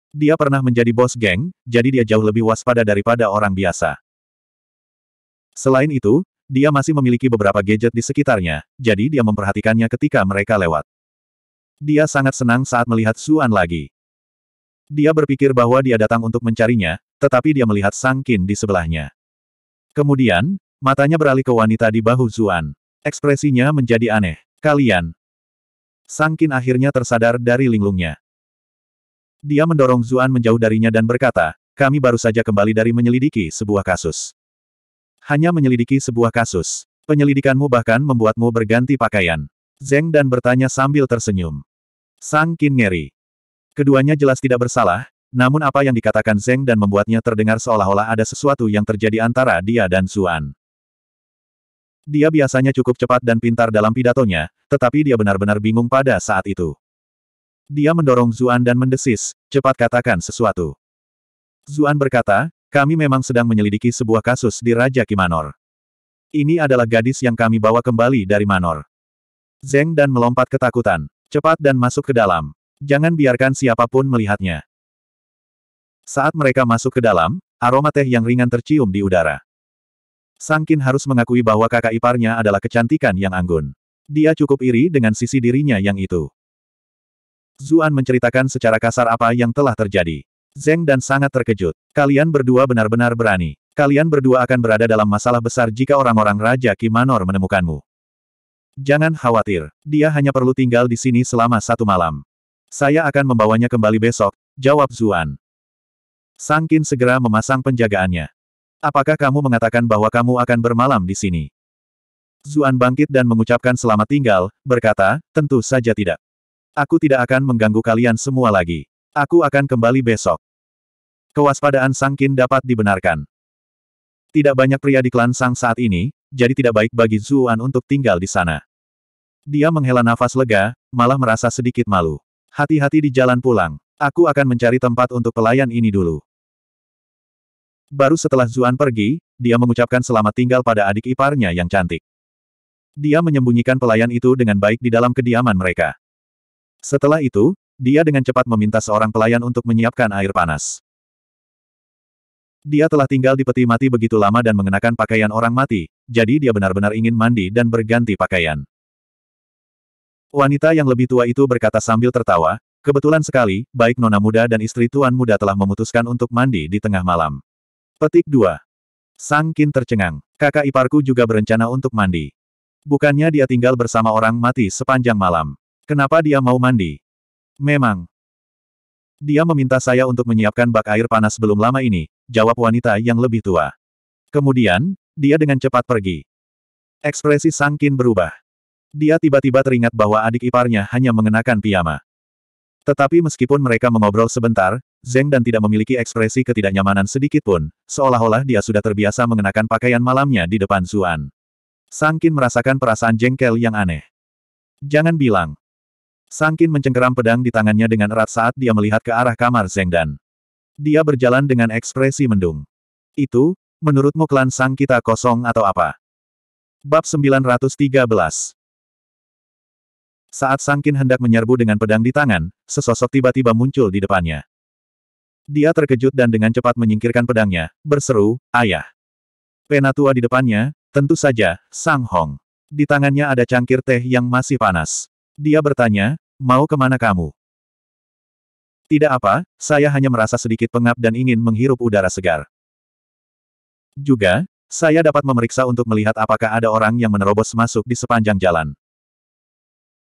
Speaker 1: Dia pernah menjadi bos geng, jadi dia jauh lebih waspada daripada orang biasa. Selain itu, dia masih memiliki beberapa gadget di sekitarnya, jadi dia memperhatikannya ketika mereka lewat. Dia sangat senang saat melihat Suan lagi. Dia berpikir bahwa dia datang untuk mencarinya, tetapi dia melihat Sang Qin di sebelahnya. Kemudian, matanya beralih ke wanita di bahu Zuan. Ekspresinya menjadi aneh. Kalian. Sang Qin akhirnya tersadar dari linglungnya. Dia mendorong Zuan menjauh darinya dan berkata, kami baru saja kembali dari menyelidiki sebuah kasus. Hanya menyelidiki sebuah kasus. Penyelidikanmu bahkan membuatmu berganti pakaian. Zeng dan bertanya sambil tersenyum. Sang Qin ngeri. Keduanya jelas tidak bersalah, namun apa yang dikatakan Zeng dan membuatnya terdengar seolah-olah ada sesuatu yang terjadi antara dia dan Zuan. Dia biasanya cukup cepat dan pintar dalam pidatonya, tetapi dia benar-benar bingung pada saat itu. Dia mendorong Zuan dan mendesis, cepat katakan sesuatu. Zuan berkata, kami memang sedang menyelidiki sebuah kasus di Raja Kimanor. Ini adalah gadis yang kami bawa kembali dari Manor. Zeng dan melompat ketakutan. Cepat dan masuk ke dalam. Jangan biarkan siapapun melihatnya. Saat mereka masuk ke dalam, aroma teh yang ringan tercium di udara. Sangkin harus mengakui bahwa kakak iparnya adalah kecantikan yang anggun. Dia cukup iri dengan sisi dirinya yang itu. Zuan menceritakan secara kasar apa yang telah terjadi. Zeng dan sangat terkejut. Kalian berdua benar-benar berani. Kalian berdua akan berada dalam masalah besar jika orang-orang Raja Kimanor menemukanmu. Jangan khawatir, dia hanya perlu tinggal di sini selama satu malam. Saya akan membawanya kembali besok, jawab Zuan. Sangkin segera memasang penjagaannya. Apakah kamu mengatakan bahwa kamu akan bermalam di sini? Zuan bangkit dan mengucapkan selamat tinggal, berkata, tentu saja tidak. Aku tidak akan mengganggu kalian semua lagi. Aku akan kembali besok. Kewaspadaan Sangkin dapat dibenarkan. Tidak banyak pria di klan Sang saat ini, jadi tidak baik bagi Zuan untuk tinggal di sana. Dia menghela nafas lega, malah merasa sedikit malu. Hati-hati di jalan pulang. Aku akan mencari tempat untuk pelayan ini dulu. Baru setelah Zuan pergi, dia mengucapkan selamat tinggal pada adik iparnya yang cantik. Dia menyembunyikan pelayan itu dengan baik di dalam kediaman mereka. Setelah itu, dia dengan cepat meminta seorang pelayan untuk menyiapkan air panas. Dia telah tinggal di peti mati begitu lama dan mengenakan pakaian orang mati, jadi dia benar-benar ingin mandi dan berganti pakaian. Wanita yang lebih tua itu berkata sambil tertawa, kebetulan sekali, baik nona muda dan istri tuan muda telah memutuskan untuk mandi di tengah malam. Petik 2. Sang Kin tercengang. Kakak iparku juga berencana untuk mandi. Bukannya dia tinggal bersama orang mati sepanjang malam. Kenapa dia mau mandi? Memang, dia meminta saya untuk menyiapkan bak air panas belum lama ini, jawab wanita yang lebih tua. Kemudian, dia dengan cepat pergi. Ekspresi Sangkin berubah. Dia tiba-tiba teringat bahwa adik iparnya hanya mengenakan piyama. Tetapi meskipun mereka mengobrol sebentar, Zeng dan tidak memiliki ekspresi ketidaknyamanan sedikit pun, seolah-olah dia sudah terbiasa mengenakan pakaian malamnya di depan Zuan. Sangkin merasakan perasaan jengkel yang aneh. Jangan bilang. Sangkin mencengkeram pedang di tangannya dengan erat saat dia melihat ke arah kamar Zeng dan. Dia berjalan dengan ekspresi mendung. Itu, menurutmu klan sang kita kosong atau apa? Bab 913 Saat Sangkin hendak menyerbu dengan pedang di tangan, sesosok tiba-tiba muncul di depannya. Dia terkejut dan dengan cepat menyingkirkan pedangnya, berseru, Ayah! Penatua di depannya, tentu saja, Sang Hong. Di tangannya ada cangkir teh yang masih panas. Dia bertanya, mau kemana kamu? Tidak apa, saya hanya merasa sedikit pengap dan ingin menghirup udara segar. Juga, saya dapat memeriksa untuk melihat apakah ada orang yang menerobos masuk di sepanjang jalan.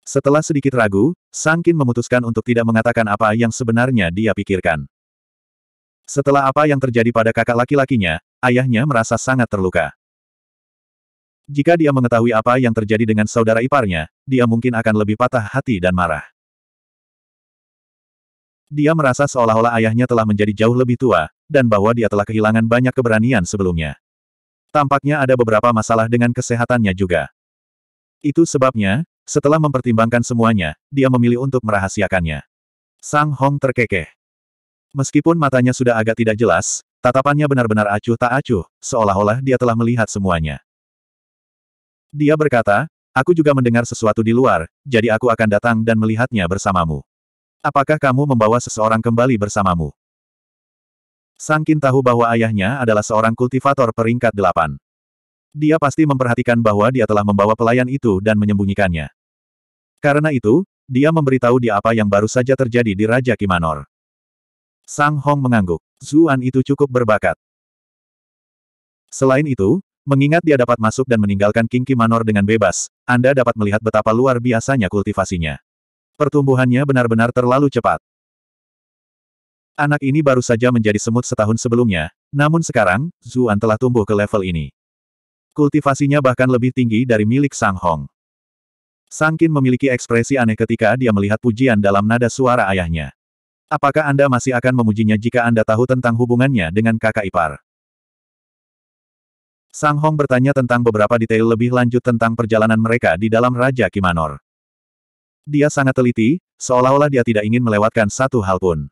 Speaker 1: Setelah sedikit ragu, Sangkin memutuskan untuk tidak mengatakan apa yang sebenarnya dia pikirkan. Setelah apa yang terjadi pada kakak laki-lakinya, ayahnya merasa sangat terluka. Jika dia mengetahui apa yang terjadi dengan saudara iparnya, dia mungkin akan lebih patah hati dan marah. Dia merasa seolah-olah ayahnya telah menjadi jauh lebih tua, dan bahwa dia telah kehilangan banyak keberanian sebelumnya. Tampaknya ada beberapa masalah dengan kesehatannya juga. Itu sebabnya, setelah mempertimbangkan semuanya, dia memilih untuk merahasiakannya. Sang Hong terkekeh. Meskipun matanya sudah agak tidak jelas, tatapannya benar-benar acuh tak acuh, seolah-olah dia telah melihat semuanya. Dia berkata, Aku juga mendengar sesuatu di luar, jadi aku akan datang dan melihatnya bersamamu. Apakah kamu membawa seseorang kembali bersamamu? Sangkin tahu bahwa ayahnya adalah seorang kultivator peringkat delapan. Dia pasti memperhatikan bahwa dia telah membawa pelayan itu dan menyembunyikannya. Karena itu, dia memberitahu dia apa yang baru saja terjadi di Raja Kimanor. Sang Hong mengangguk. Zuan itu cukup berbakat. Selain itu, mengingat dia dapat masuk dan meninggalkan King Kimanor dengan bebas, Anda dapat melihat betapa luar biasanya kultivasinya. Pertumbuhannya benar-benar terlalu cepat. Anak ini baru saja menjadi semut setahun sebelumnya, namun sekarang, Zuan telah tumbuh ke level ini. Kultivasinya bahkan lebih tinggi dari milik Sang Hong. Sang Qin memiliki ekspresi aneh ketika dia melihat pujian dalam nada suara ayahnya. Apakah Anda masih akan memujinya jika Anda tahu tentang hubungannya dengan kakak ipar? Sang Hong bertanya tentang beberapa detail lebih lanjut tentang perjalanan mereka di dalam Raja Kimanor. Dia sangat teliti, seolah-olah dia tidak ingin melewatkan satu hal pun.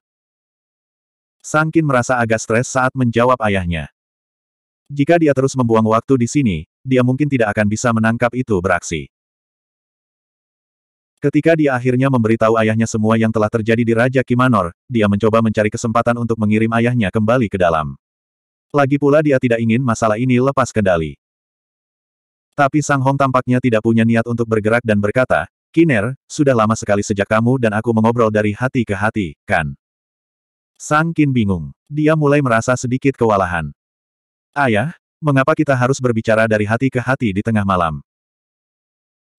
Speaker 1: Sangkin merasa agak stres saat menjawab ayahnya. Jika dia terus membuang waktu di sini, dia mungkin tidak akan bisa menangkap itu beraksi. Ketika dia akhirnya memberitahu ayahnya semua yang telah terjadi di Raja Kimanor, dia mencoba mencari kesempatan untuk mengirim ayahnya kembali ke dalam. Lagi pula dia tidak ingin masalah ini lepas kendali. Tapi Sang Hong tampaknya tidak punya niat untuk bergerak dan berkata, Kiner, sudah lama sekali sejak kamu dan aku mengobrol dari hati ke hati, kan? Sang Kin bingung. Dia mulai merasa sedikit kewalahan. Ayah, mengapa kita harus berbicara dari hati ke hati di tengah malam?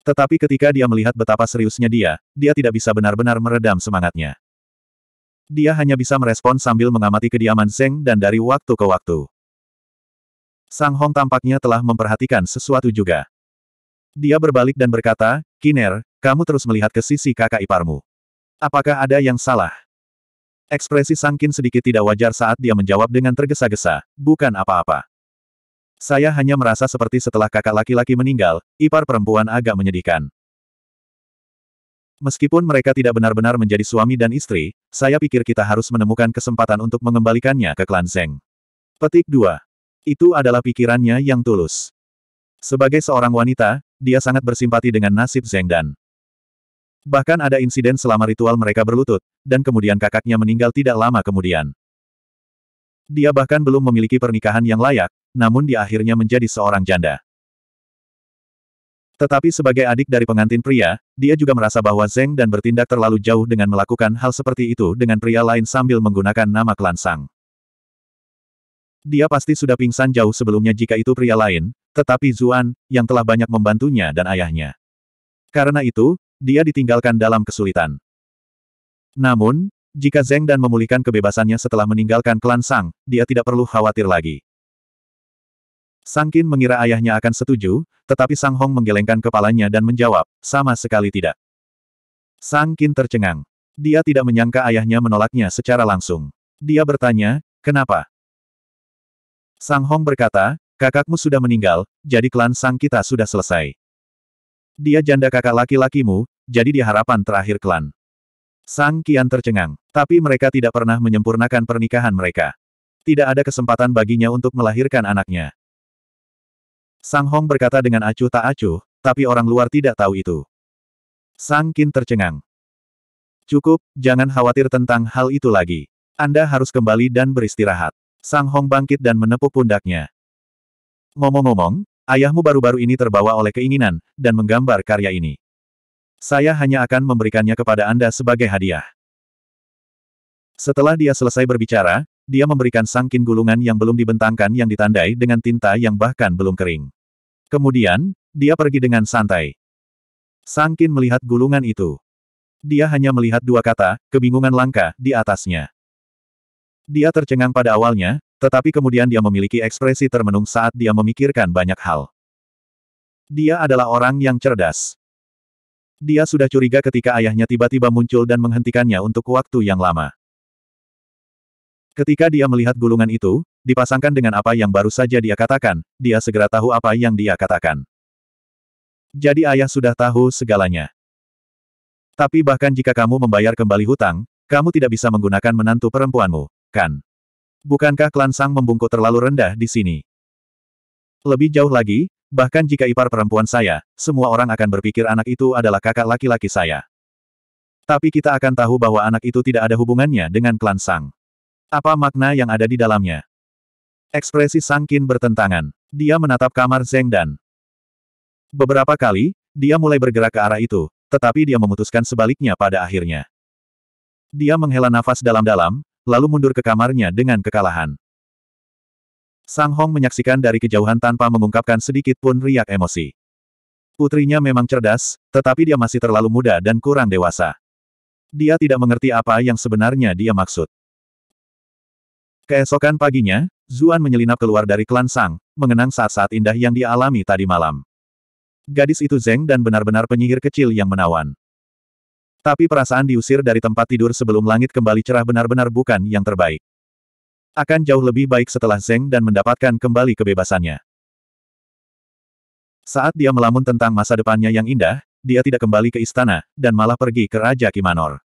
Speaker 1: Tetapi ketika dia melihat betapa seriusnya dia, dia tidak bisa benar-benar meredam semangatnya. Dia hanya bisa merespon sambil mengamati kediaman Zeng dan dari waktu ke waktu. Sang Hong tampaknya telah memperhatikan sesuatu juga. Dia berbalik dan berkata, Kiner, kamu terus melihat ke sisi kakak iparmu. Apakah ada yang salah? Ekspresi Sangkin sedikit tidak wajar saat dia menjawab dengan tergesa-gesa, bukan apa-apa. Saya hanya merasa seperti setelah kakak laki-laki meninggal, ipar perempuan agak menyedihkan. Meskipun mereka tidak benar-benar menjadi suami dan istri, saya pikir kita harus menemukan kesempatan untuk mengembalikannya ke klan Zeng. Petik 2. Itu adalah pikirannya yang tulus. Sebagai seorang wanita, dia sangat bersimpati dengan nasib Zeng Dan. Bahkan ada insiden selama ritual mereka berlutut, dan kemudian kakaknya meninggal tidak lama kemudian. Dia bahkan belum memiliki pernikahan yang layak, namun dia akhirnya menjadi seorang janda. Tetapi sebagai adik dari pengantin pria, dia juga merasa bahwa Zeng dan bertindak terlalu jauh dengan melakukan hal seperti itu dengan pria lain sambil menggunakan nama klan Sang. Dia pasti sudah pingsan jauh sebelumnya jika itu pria lain, tetapi Zuan, yang telah banyak membantunya dan ayahnya. Karena itu, dia ditinggalkan dalam kesulitan. Namun, jika Zeng dan memulihkan kebebasannya setelah meninggalkan klan Sang, dia tidak perlu khawatir lagi. Sangkin mengira ayahnya akan setuju, tetapi Sang Hong menggelengkan kepalanya dan menjawab, sama sekali tidak. Sangkin tercengang. Dia tidak menyangka ayahnya menolaknya secara langsung. Dia bertanya, kenapa? Sang Hong berkata, Kakakmu sudah meninggal, jadi klan Sang kita sudah selesai. Dia janda kakak laki-lakimu, jadi dia harapan terakhir klan. Sang Kian tercengang, tapi mereka tidak pernah menyempurnakan pernikahan mereka. Tidak ada kesempatan baginya untuk melahirkan anaknya. Sang Hong berkata dengan acuh tak acuh, tapi orang luar tidak tahu itu. Sang Kin tercengang. Cukup, jangan khawatir tentang hal itu lagi. Anda harus kembali dan beristirahat. Sang Hong bangkit dan menepuk pundaknya. Ngomong-ngomong, ayahmu baru-baru ini terbawa oleh keinginan, dan menggambar karya ini. Saya hanya akan memberikannya kepada Anda sebagai hadiah. Setelah dia selesai berbicara, dia memberikan sangkin gulungan yang belum dibentangkan yang ditandai dengan tinta yang bahkan belum kering. Kemudian, dia pergi dengan santai. Sangkin melihat gulungan itu. Dia hanya melihat dua kata, kebingungan langka, di atasnya. Dia tercengang pada awalnya, tetapi kemudian dia memiliki ekspresi termenung saat dia memikirkan banyak hal. Dia adalah orang yang cerdas. Dia sudah curiga ketika ayahnya tiba-tiba muncul dan menghentikannya untuk waktu yang lama. Ketika dia melihat gulungan itu, dipasangkan dengan apa yang baru saja dia katakan, dia segera tahu apa yang dia katakan. Jadi ayah sudah tahu segalanya. Tapi bahkan jika kamu membayar kembali hutang, kamu tidak bisa menggunakan menantu perempuanmu, kan? bukankah klan Sang membungkuk terlalu rendah di sini? Lebih jauh lagi, bahkan jika ipar perempuan saya, semua orang akan berpikir anak itu adalah kakak laki-laki saya. Tapi kita akan tahu bahwa anak itu tidak ada hubungannya dengan klan Sang. Apa makna yang ada di dalamnya? Ekspresi Sang Kin bertentangan. Dia menatap kamar Zeng Dan. Beberapa kali, dia mulai bergerak ke arah itu, tetapi dia memutuskan sebaliknya pada akhirnya. Dia menghela nafas dalam-dalam, lalu mundur ke kamarnya dengan kekalahan. Sang Hong menyaksikan dari kejauhan tanpa mengungkapkan sedikit pun riak emosi. Putrinya memang cerdas, tetapi dia masih terlalu muda dan kurang dewasa. Dia tidak mengerti apa yang sebenarnya dia maksud. Keesokan paginya, Zuan menyelinap keluar dari klan Sang, mengenang saat-saat indah yang dialami tadi malam. Gadis itu Zeng dan benar-benar penyihir kecil yang menawan. Tapi perasaan diusir dari tempat tidur sebelum langit kembali cerah benar-benar bukan yang terbaik. Akan jauh lebih baik setelah Zeng dan mendapatkan kembali kebebasannya. Saat dia melamun tentang masa depannya yang indah, dia tidak kembali ke istana, dan malah pergi ke Raja Kimanor.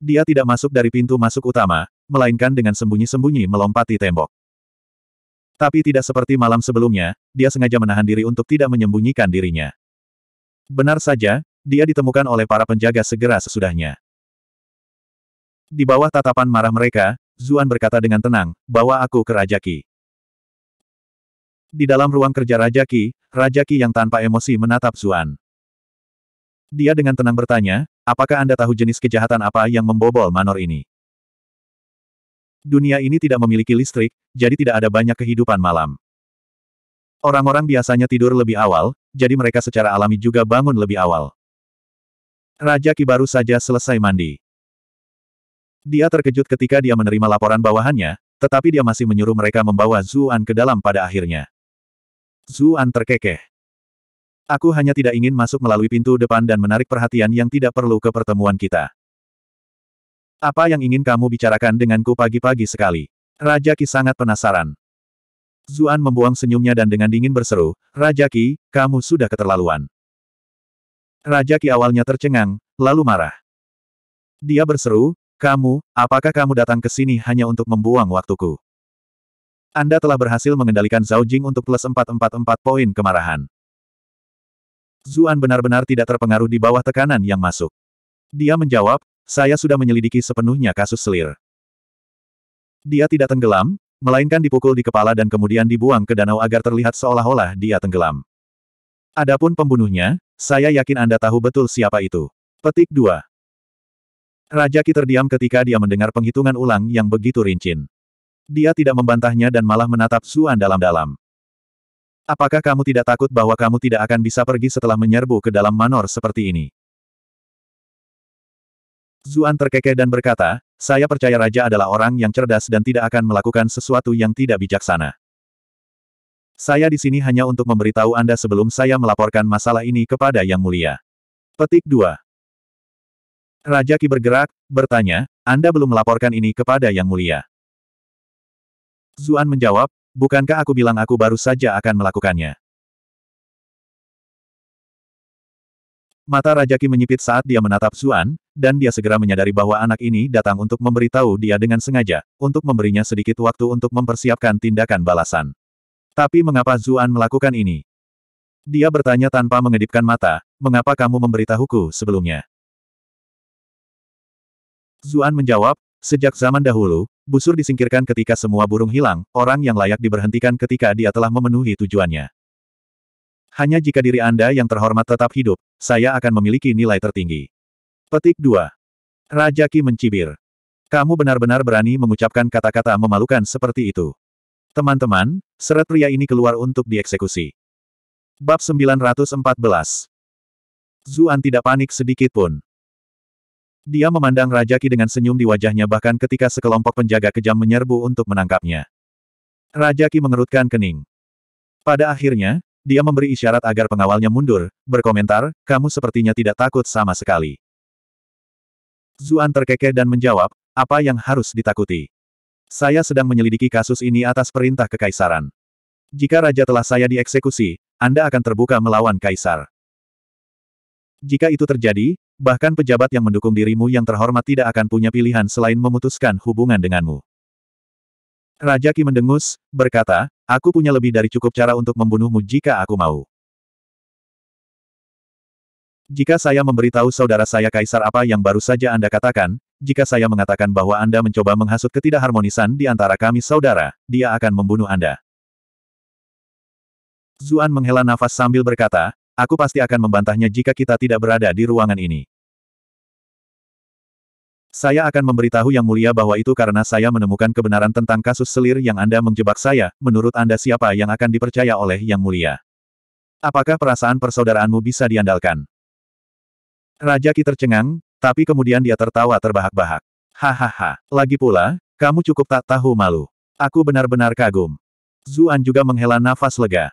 Speaker 1: Dia tidak masuk dari pintu masuk utama, melainkan dengan sembunyi-sembunyi melompati tembok. Tapi tidak seperti malam sebelumnya, dia sengaja menahan diri untuk tidak menyembunyikan dirinya. Benar saja, dia ditemukan oleh para penjaga segera sesudahnya. Di bawah tatapan marah mereka, Zuan berkata dengan tenang, bawa aku ke Raja Di dalam ruang kerja Raja Rajaki Raja Ki yang tanpa emosi menatap Zuan. Dia dengan tenang bertanya, apakah Anda tahu jenis kejahatan apa yang membobol manor ini? Dunia ini tidak memiliki listrik, jadi tidak ada banyak kehidupan malam. Orang-orang biasanya tidur lebih awal, jadi mereka secara alami juga bangun lebih awal. Raja Ki baru saja selesai mandi. Dia terkejut ketika dia menerima laporan bawahannya, tetapi dia masih menyuruh mereka membawa Zuan ke dalam pada akhirnya. Zuan terkekeh. Aku hanya tidak ingin masuk melalui pintu depan dan menarik perhatian yang tidak perlu ke pertemuan kita. Apa yang ingin kamu bicarakan denganku pagi-pagi sekali? Raja Ki sangat penasaran. Zuan membuang senyumnya dan dengan dingin berseru, Raja Ki, kamu sudah keterlaluan. Raja Ki awalnya tercengang, lalu marah. Dia berseru, kamu, apakah kamu datang ke sini hanya untuk membuang waktuku? Anda telah berhasil mengendalikan Zhao Jing untuk plus 444 poin kemarahan. Zuan benar-benar tidak terpengaruh di bawah tekanan yang masuk. Dia menjawab, saya sudah menyelidiki sepenuhnya kasus selir. Dia tidak tenggelam, melainkan dipukul di kepala dan kemudian dibuang ke danau agar terlihat seolah-olah dia tenggelam. Adapun pembunuhnya, saya yakin Anda tahu betul siapa itu. Petik 2. Raja Ki terdiam ketika dia mendengar penghitungan ulang yang begitu rinci. Dia tidak membantahnya dan malah menatap Zuan dalam-dalam. Apakah kamu tidak takut bahwa kamu tidak akan bisa pergi setelah menyerbu ke dalam manor seperti ini? Zuan terkekeh dan berkata, saya percaya raja adalah orang yang cerdas dan tidak akan melakukan sesuatu yang tidak bijaksana. Saya di sini hanya untuk memberitahu Anda sebelum saya melaporkan masalah ini kepada Yang Mulia. Petik 2. Raja Ki bergerak, bertanya, Anda belum melaporkan ini kepada Yang Mulia. Zuan menjawab, bukankah aku bilang aku baru saja akan melakukannya? Mata Raja Ki menyipit saat dia menatap Zuan, dan dia segera menyadari bahwa anak ini datang untuk memberitahu dia dengan sengaja, untuk memberinya sedikit waktu untuk mempersiapkan tindakan balasan. Tapi mengapa Zuan melakukan ini? Dia bertanya tanpa mengedipkan mata, mengapa kamu memberitahuku sebelumnya? Zuan menjawab, sejak zaman dahulu, busur disingkirkan ketika semua burung hilang, orang yang layak diberhentikan ketika dia telah memenuhi tujuannya. Hanya jika diri Anda yang terhormat tetap hidup, saya akan memiliki nilai tertinggi. Petik 2. Raja Ki mencibir. Kamu benar-benar berani mengucapkan kata-kata memalukan seperti itu. Teman-teman, seret pria ini keluar untuk dieksekusi. Bab 914 Zuan tidak panik sedikit pun. Dia memandang Raja Ki dengan senyum di wajahnya bahkan ketika sekelompok penjaga kejam menyerbu untuk menangkapnya. Raja Ki mengerutkan kening. Pada akhirnya, dia memberi isyarat agar pengawalnya mundur, berkomentar, kamu sepertinya tidak takut sama sekali. Zuan terkekeh dan menjawab, apa yang harus ditakuti? Saya sedang menyelidiki kasus ini atas perintah kekaisaran. Jika raja telah saya dieksekusi, Anda akan terbuka melawan kaisar. Jika itu terjadi, bahkan pejabat yang mendukung dirimu yang terhormat tidak akan punya pilihan selain memutuskan hubungan denganmu. Raja Ki mendengus, berkata, aku punya lebih dari cukup cara untuk membunuhmu jika aku mau. Jika saya memberitahu saudara saya kaisar apa yang baru saja Anda katakan, jika saya mengatakan bahwa Anda mencoba menghasut ketidakharmonisan di antara kami saudara, dia akan membunuh Anda. Zuan menghela nafas sambil berkata, aku pasti akan membantahnya jika kita tidak berada di ruangan ini. Saya akan memberitahu Yang Mulia bahwa itu karena saya menemukan kebenaran tentang kasus selir yang Anda menjebak saya, menurut Anda siapa yang akan dipercaya oleh Yang Mulia? Apakah perasaan persaudaraanmu bisa diandalkan? Raja Ki tercengang, tapi kemudian dia tertawa terbahak-bahak. Hahaha, lagi pula, kamu cukup tak tahu malu. Aku benar-benar kagum. Zuan juga menghela nafas lega.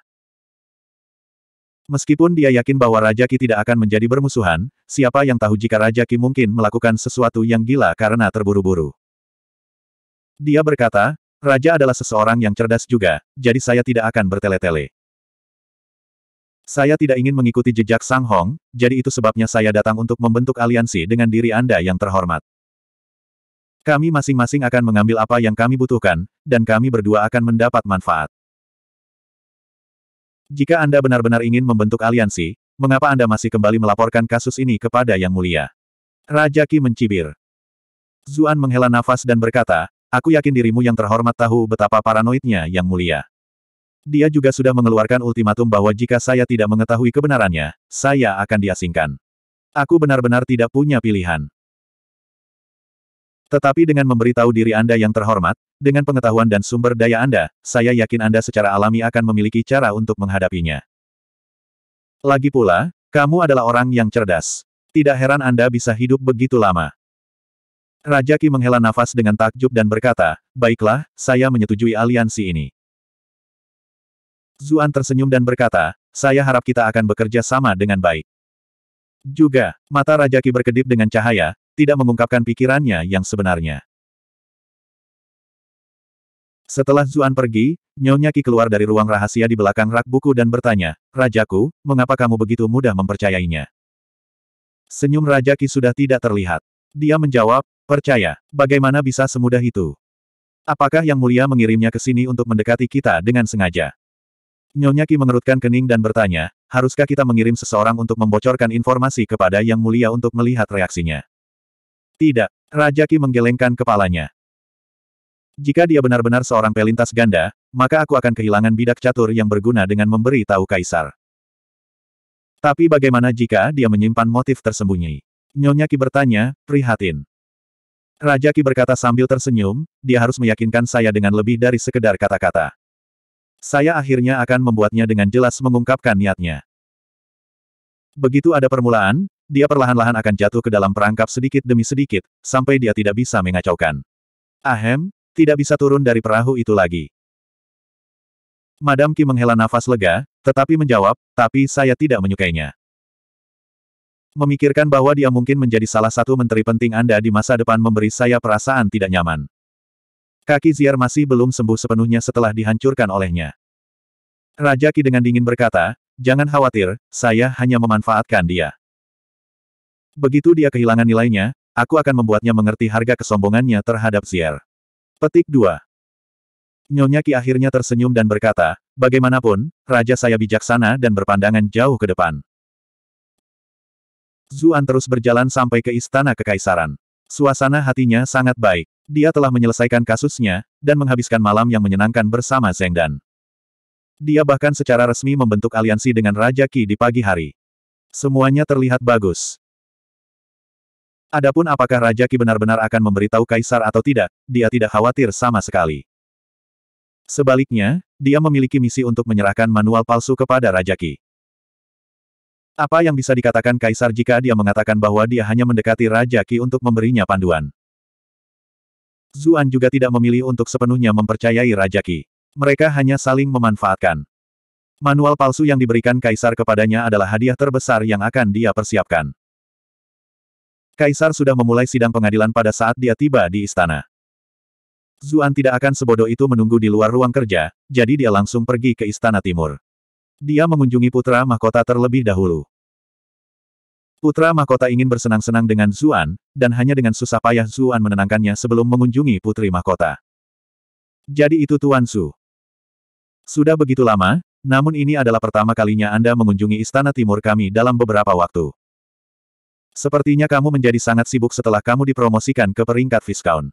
Speaker 1: Meskipun dia yakin bahwa Raja Ki tidak akan menjadi bermusuhan, siapa yang tahu jika Raja Ki mungkin melakukan sesuatu yang gila karena terburu-buru. Dia berkata, Raja adalah seseorang yang cerdas juga, jadi saya tidak akan bertele-tele. Saya tidak ingin mengikuti jejak Sang Hong, jadi itu sebabnya saya datang untuk membentuk aliansi dengan diri Anda yang terhormat. Kami masing-masing akan mengambil apa yang kami butuhkan, dan kami berdua akan mendapat manfaat. Jika Anda benar-benar ingin membentuk aliansi, mengapa Anda masih kembali melaporkan kasus ini kepada Yang Mulia? Raja Ki mencibir. Zuan menghela nafas dan berkata, Aku yakin dirimu yang terhormat tahu betapa paranoidnya Yang Mulia. Dia juga sudah mengeluarkan ultimatum bahwa jika saya tidak mengetahui kebenarannya, saya akan diasingkan. Aku benar-benar tidak punya pilihan. Tetapi dengan memberitahu diri Anda yang terhormat, dengan pengetahuan dan sumber daya Anda, saya yakin Anda secara alami akan memiliki cara untuk menghadapinya. Lagi pula, kamu adalah orang yang cerdas. Tidak heran Anda bisa hidup begitu lama. Raja menghela nafas dengan takjub dan berkata, Baiklah, saya menyetujui aliansi ini. Zuan tersenyum dan berkata, saya harap kita akan bekerja sama dengan baik. Juga, mata Raja Ki berkedip dengan cahaya, tidak mengungkapkan pikirannya yang sebenarnya. Setelah Zuan pergi, Nyonya Ki keluar dari ruang rahasia di belakang rak buku dan bertanya, Rajaku, mengapa kamu begitu mudah mempercayainya? Senyum Raja Ki sudah tidak terlihat. Dia menjawab, percaya, bagaimana bisa semudah itu? Apakah Yang Mulia mengirimnya ke sini untuk mendekati kita dengan sengaja? Nyonya Ki mengerutkan kening dan bertanya, haruskah kita mengirim seseorang untuk membocorkan informasi kepada Yang Mulia untuk melihat reaksinya? Tidak. Raja Ki menggelengkan kepalanya. Jika dia benar-benar seorang pelintas ganda, maka aku akan kehilangan bidak catur yang berguna dengan memberi tahu Kaisar. Tapi bagaimana jika dia menyimpan motif tersembunyi? Nyonya Ki bertanya, prihatin. Raja Ki berkata sambil tersenyum, dia harus meyakinkan saya dengan lebih dari sekedar kata-kata. Saya akhirnya akan membuatnya dengan jelas mengungkapkan niatnya. Begitu ada permulaan, dia perlahan-lahan akan jatuh ke dalam perangkap sedikit demi sedikit, sampai dia tidak bisa mengacaukan. Ahem, tidak bisa turun dari perahu itu lagi. Madam Ki menghela nafas lega, tetapi menjawab, tapi saya tidak menyukainya. Memikirkan bahwa dia mungkin menjadi salah satu menteri penting Anda di masa depan memberi saya perasaan tidak nyaman. Kaki Ziar masih belum sembuh sepenuhnya setelah dihancurkan olehnya. Raja Ki dengan dingin berkata, jangan khawatir, saya hanya memanfaatkan dia. Begitu dia kehilangan nilainya, aku akan membuatnya mengerti harga kesombongannya terhadap Ziar." Petik 2. Nyonya Ki akhirnya tersenyum dan berkata, bagaimanapun, raja saya bijaksana dan berpandangan jauh ke depan. Zuan terus berjalan sampai ke istana kekaisaran. Suasana hatinya sangat baik. Dia telah menyelesaikan kasusnya, dan menghabiskan malam yang menyenangkan bersama Zeng Dan. Dia bahkan secara resmi membentuk aliansi dengan Raja Qi di pagi hari. Semuanya terlihat bagus. Adapun apakah Raja Qi benar-benar akan memberitahu Kaisar atau tidak, dia tidak khawatir sama sekali. Sebaliknya, dia memiliki misi untuk menyerahkan manual palsu kepada Raja Qi. Apa yang bisa dikatakan kaisar jika dia mengatakan bahwa dia hanya mendekati Raja Qi untuk memberinya panduan? Zuan juga tidak memilih untuk sepenuhnya mempercayai Raja Qi. Mereka hanya saling memanfaatkan. Manual palsu yang diberikan kaisar kepadanya adalah hadiah terbesar yang akan dia persiapkan. Kaisar sudah memulai sidang pengadilan pada saat dia tiba di istana. Zuan tidak akan sebodoh itu menunggu di luar ruang kerja, jadi dia langsung pergi ke istana timur. Dia mengunjungi putra mahkota terlebih dahulu. Putra mahkota ingin bersenang-senang dengan Zuan, dan hanya dengan susah payah Zuan menenangkannya sebelum mengunjungi putri mahkota. Jadi itu Tuan Su. Sudah begitu lama, namun ini adalah pertama kalinya Anda mengunjungi istana timur kami dalam beberapa waktu. Sepertinya kamu menjadi sangat sibuk setelah kamu dipromosikan ke peringkat Viscount.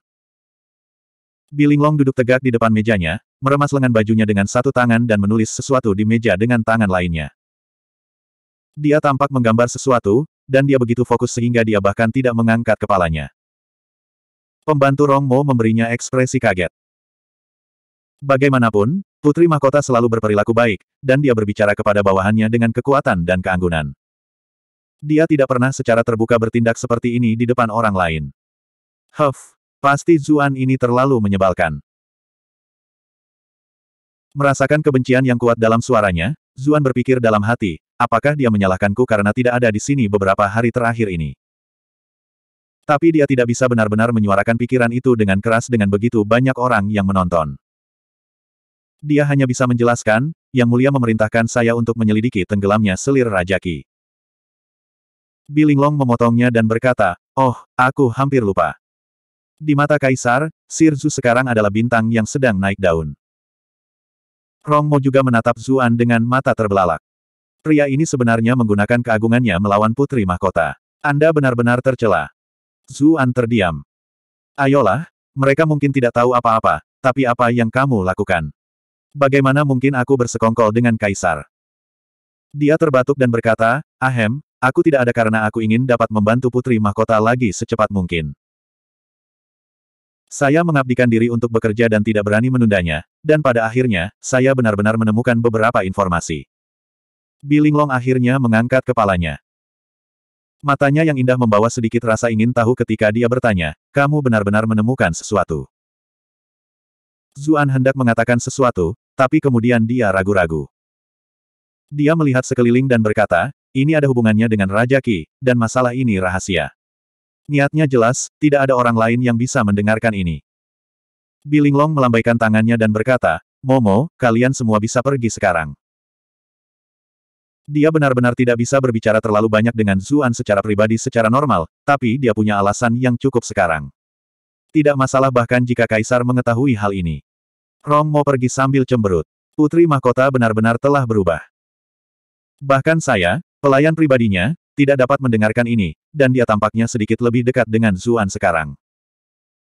Speaker 1: Bilinglong duduk tegak di depan mejanya, meremas lengan bajunya dengan satu tangan dan menulis sesuatu di meja dengan tangan lainnya. Dia tampak menggambar sesuatu, dan dia begitu fokus sehingga dia bahkan tidak mengangkat kepalanya. Pembantu Rong Mo memberinya ekspresi kaget. Bagaimanapun, Putri Mahkota selalu berperilaku baik, dan dia berbicara kepada bawahannya dengan kekuatan dan keanggunan. Dia tidak pernah secara terbuka bertindak seperti ini di depan orang lain. Huff, Pasti Zuan ini terlalu menyebalkan. Merasakan kebencian yang kuat dalam suaranya, Zuan berpikir dalam hati, apakah dia menyalahkanku karena tidak ada di sini beberapa hari terakhir ini. Tapi dia tidak bisa benar-benar menyuarakan pikiran itu dengan keras dengan begitu banyak orang yang menonton. Dia hanya bisa menjelaskan, Yang Mulia memerintahkan saya untuk menyelidiki tenggelamnya selir Rajaki. Bilinglong memotongnya dan berkata, Oh, aku hampir lupa. Di mata Kaisar, Sirzu sekarang adalah bintang yang sedang naik daun. Rongmo juga menatap Zuan dengan mata terbelalak. Pria ini sebenarnya menggunakan keagungannya melawan Putri Mahkota. Anda benar-benar tercela. Zuan terdiam. Ayolah, mereka mungkin tidak tahu apa-apa, tapi apa yang kamu lakukan? Bagaimana mungkin aku bersekongkol dengan Kaisar? Dia terbatuk dan berkata, Ahem, aku tidak ada karena aku ingin dapat membantu Putri Mahkota lagi secepat mungkin. Saya mengabdikan diri untuk bekerja dan tidak berani menundanya, dan pada akhirnya, saya benar-benar menemukan beberapa informasi. Bilinglong akhirnya mengangkat kepalanya. Matanya yang indah membawa sedikit rasa ingin tahu ketika dia bertanya, kamu benar-benar menemukan sesuatu. Zuan hendak mengatakan sesuatu, tapi kemudian dia ragu-ragu. Dia melihat sekeliling dan berkata, ini ada hubungannya dengan Raja Ki, dan masalah ini rahasia. Niatnya jelas, tidak ada orang lain yang bisa mendengarkan ini. Bilinglong melambaikan tangannya dan berkata, Momo, kalian semua bisa pergi sekarang. Dia benar-benar tidak bisa berbicara terlalu banyak dengan Zuan secara pribadi secara normal, tapi dia punya alasan yang cukup sekarang. Tidak masalah bahkan jika Kaisar mengetahui hal ini. Rong mau pergi sambil cemberut. Putri mahkota benar-benar telah berubah. Bahkan saya, pelayan pribadinya, tidak dapat mendengarkan ini, dan dia tampaknya sedikit lebih dekat dengan Zuan sekarang.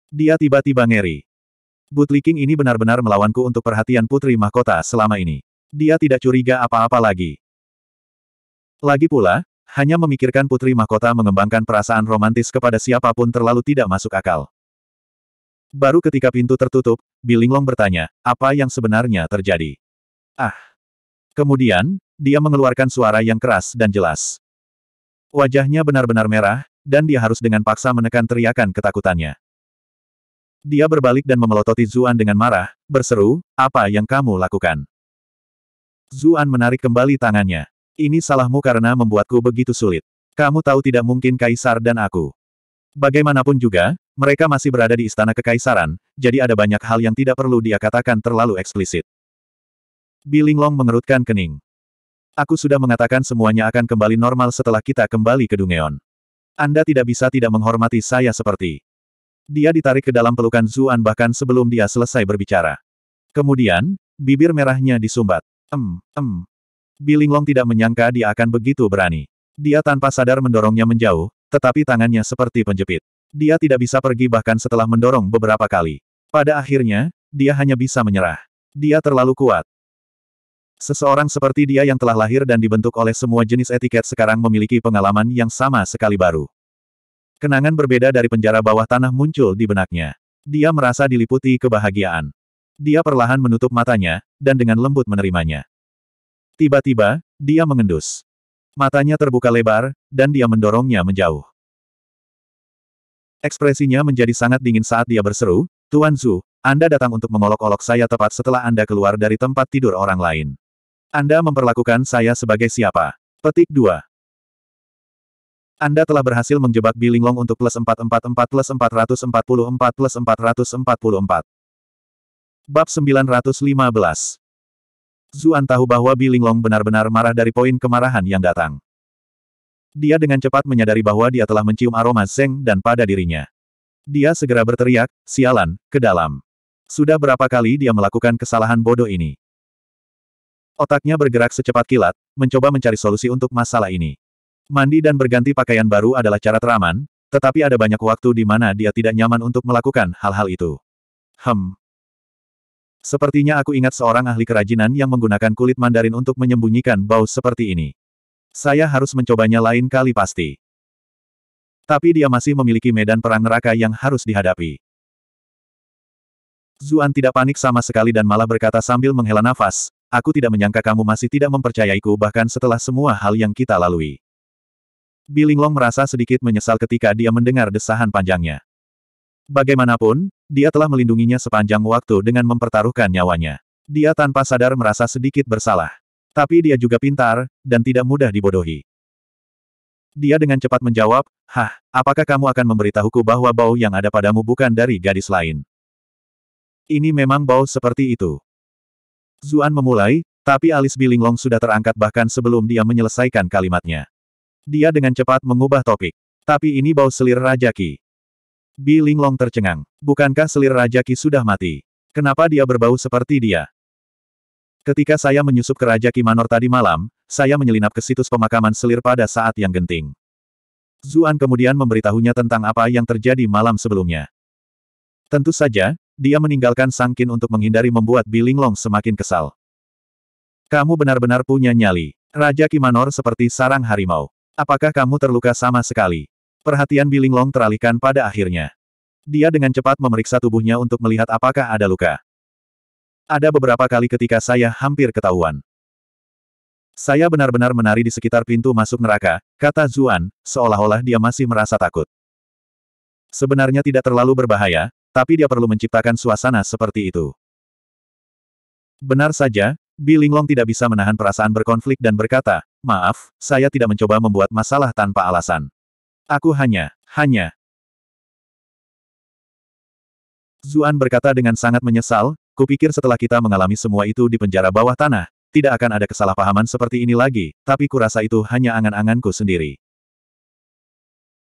Speaker 1: Dia tiba-tiba ngeri. Butli King ini benar-benar melawanku untuk perhatian Putri Mahkota selama ini. Dia tidak curiga apa-apa lagi. Lagi pula, hanya memikirkan Putri Mahkota mengembangkan perasaan romantis kepada siapapun terlalu tidak masuk akal. Baru ketika pintu tertutup, Bilinglong bertanya, apa yang sebenarnya terjadi? Ah! Kemudian, dia mengeluarkan suara yang keras dan jelas. Wajahnya benar-benar merah, dan dia harus dengan paksa menekan teriakan ketakutannya. Dia berbalik dan memelototi Zuan dengan marah, berseru, apa yang kamu lakukan? Zuan menarik kembali tangannya. Ini salahmu karena membuatku begitu sulit. Kamu tahu tidak mungkin Kaisar dan aku. Bagaimanapun juga, mereka masih berada di istana kekaisaran, jadi ada banyak hal yang tidak perlu dia katakan terlalu eksplisit. Bilinglong mengerutkan kening. Aku sudah mengatakan semuanya akan kembali normal setelah kita kembali ke Dungeon. Anda tidak bisa tidak menghormati saya seperti. Dia ditarik ke dalam pelukan Zuan bahkan sebelum dia selesai berbicara. Kemudian, bibir merahnya disumbat. Em, em. Bilinglong tidak menyangka dia akan begitu berani. Dia tanpa sadar mendorongnya menjauh, tetapi tangannya seperti penjepit. Dia tidak bisa pergi bahkan setelah mendorong beberapa kali. Pada akhirnya, dia hanya bisa menyerah. Dia terlalu kuat. Seseorang seperti dia yang telah lahir dan dibentuk oleh semua jenis etiket sekarang memiliki pengalaman yang sama sekali baru. Kenangan berbeda dari penjara bawah tanah muncul di benaknya. Dia merasa diliputi kebahagiaan. Dia perlahan menutup matanya, dan dengan lembut menerimanya. Tiba-tiba, dia mengendus. Matanya terbuka lebar, dan dia mendorongnya menjauh. Ekspresinya menjadi sangat dingin saat dia berseru, Tuan Zhu, Anda datang untuk mengolok-olok saya tepat setelah Anda keluar dari tempat tidur orang lain. Anda memperlakukan saya sebagai siapa? Petik 2. Anda telah berhasil menjebak Bilinglong untuk plus 444 plus 444 plus 444. Bab 915 Zuan tahu bahwa Bilinglong benar-benar marah dari poin kemarahan yang datang. Dia dengan cepat menyadari bahwa dia telah mencium aroma Zeng dan pada dirinya. Dia segera berteriak, sialan, ke dalam. Sudah berapa kali dia melakukan kesalahan bodoh ini? Otaknya bergerak secepat kilat, mencoba mencari solusi untuk masalah ini. Mandi dan berganti pakaian baru adalah cara teraman, tetapi ada banyak waktu di mana dia tidak nyaman untuk melakukan hal-hal itu. Hem. Sepertinya aku ingat seorang ahli kerajinan yang menggunakan kulit mandarin untuk menyembunyikan bau seperti ini. Saya harus mencobanya lain kali pasti. Tapi dia masih memiliki medan perang neraka yang harus dihadapi. Zuan tidak panik sama sekali dan malah berkata sambil menghela nafas, aku tidak menyangka kamu masih tidak mempercayaiku bahkan setelah semua hal yang kita lalui. Bilinglong merasa sedikit menyesal ketika dia mendengar desahan panjangnya. Bagaimanapun, dia telah melindunginya sepanjang waktu dengan mempertaruhkan nyawanya. Dia tanpa sadar merasa sedikit bersalah. Tapi dia juga pintar, dan tidak mudah dibodohi. Dia dengan cepat menjawab, Hah, apakah kamu akan memberitahuku bahwa bau yang ada padamu bukan dari gadis lain? Ini memang bau seperti itu. Zuan memulai, tapi alis Bilinglong sudah terangkat bahkan sebelum dia menyelesaikan kalimatnya. Dia dengan cepat mengubah topik. Tapi ini bau selir Raja Qi. Bilinglong tercengang. Bukankah selir Raja Ki sudah mati? Kenapa dia berbau seperti dia? Ketika saya menyusup ke Raja Ki Manor tadi malam, saya menyelinap ke situs pemakaman selir pada saat yang genting. Zuan kemudian memberitahunya tentang apa yang terjadi malam sebelumnya. Tentu saja, dia meninggalkan Sangkin untuk menghindari membuat Long semakin kesal. Kamu benar-benar punya nyali. Raja Kimanor seperti sarang harimau. Apakah kamu terluka sama sekali? Perhatian Long teralihkan pada akhirnya. Dia dengan cepat memeriksa tubuhnya untuk melihat apakah ada luka. Ada beberapa kali ketika saya hampir ketahuan. Saya benar-benar menari di sekitar pintu masuk neraka, kata Zuan, seolah-olah dia masih merasa takut. Sebenarnya tidak terlalu berbahaya, tapi dia perlu menciptakan suasana seperti itu. Benar saja, Bi Linglong tidak bisa menahan perasaan berkonflik dan berkata, maaf, saya tidak mencoba membuat masalah tanpa alasan. Aku hanya, hanya. Zuan berkata dengan sangat menyesal, kupikir setelah kita mengalami semua itu di penjara bawah tanah, tidak akan ada kesalahpahaman seperti ini lagi, tapi kurasa itu hanya angan-anganku sendiri.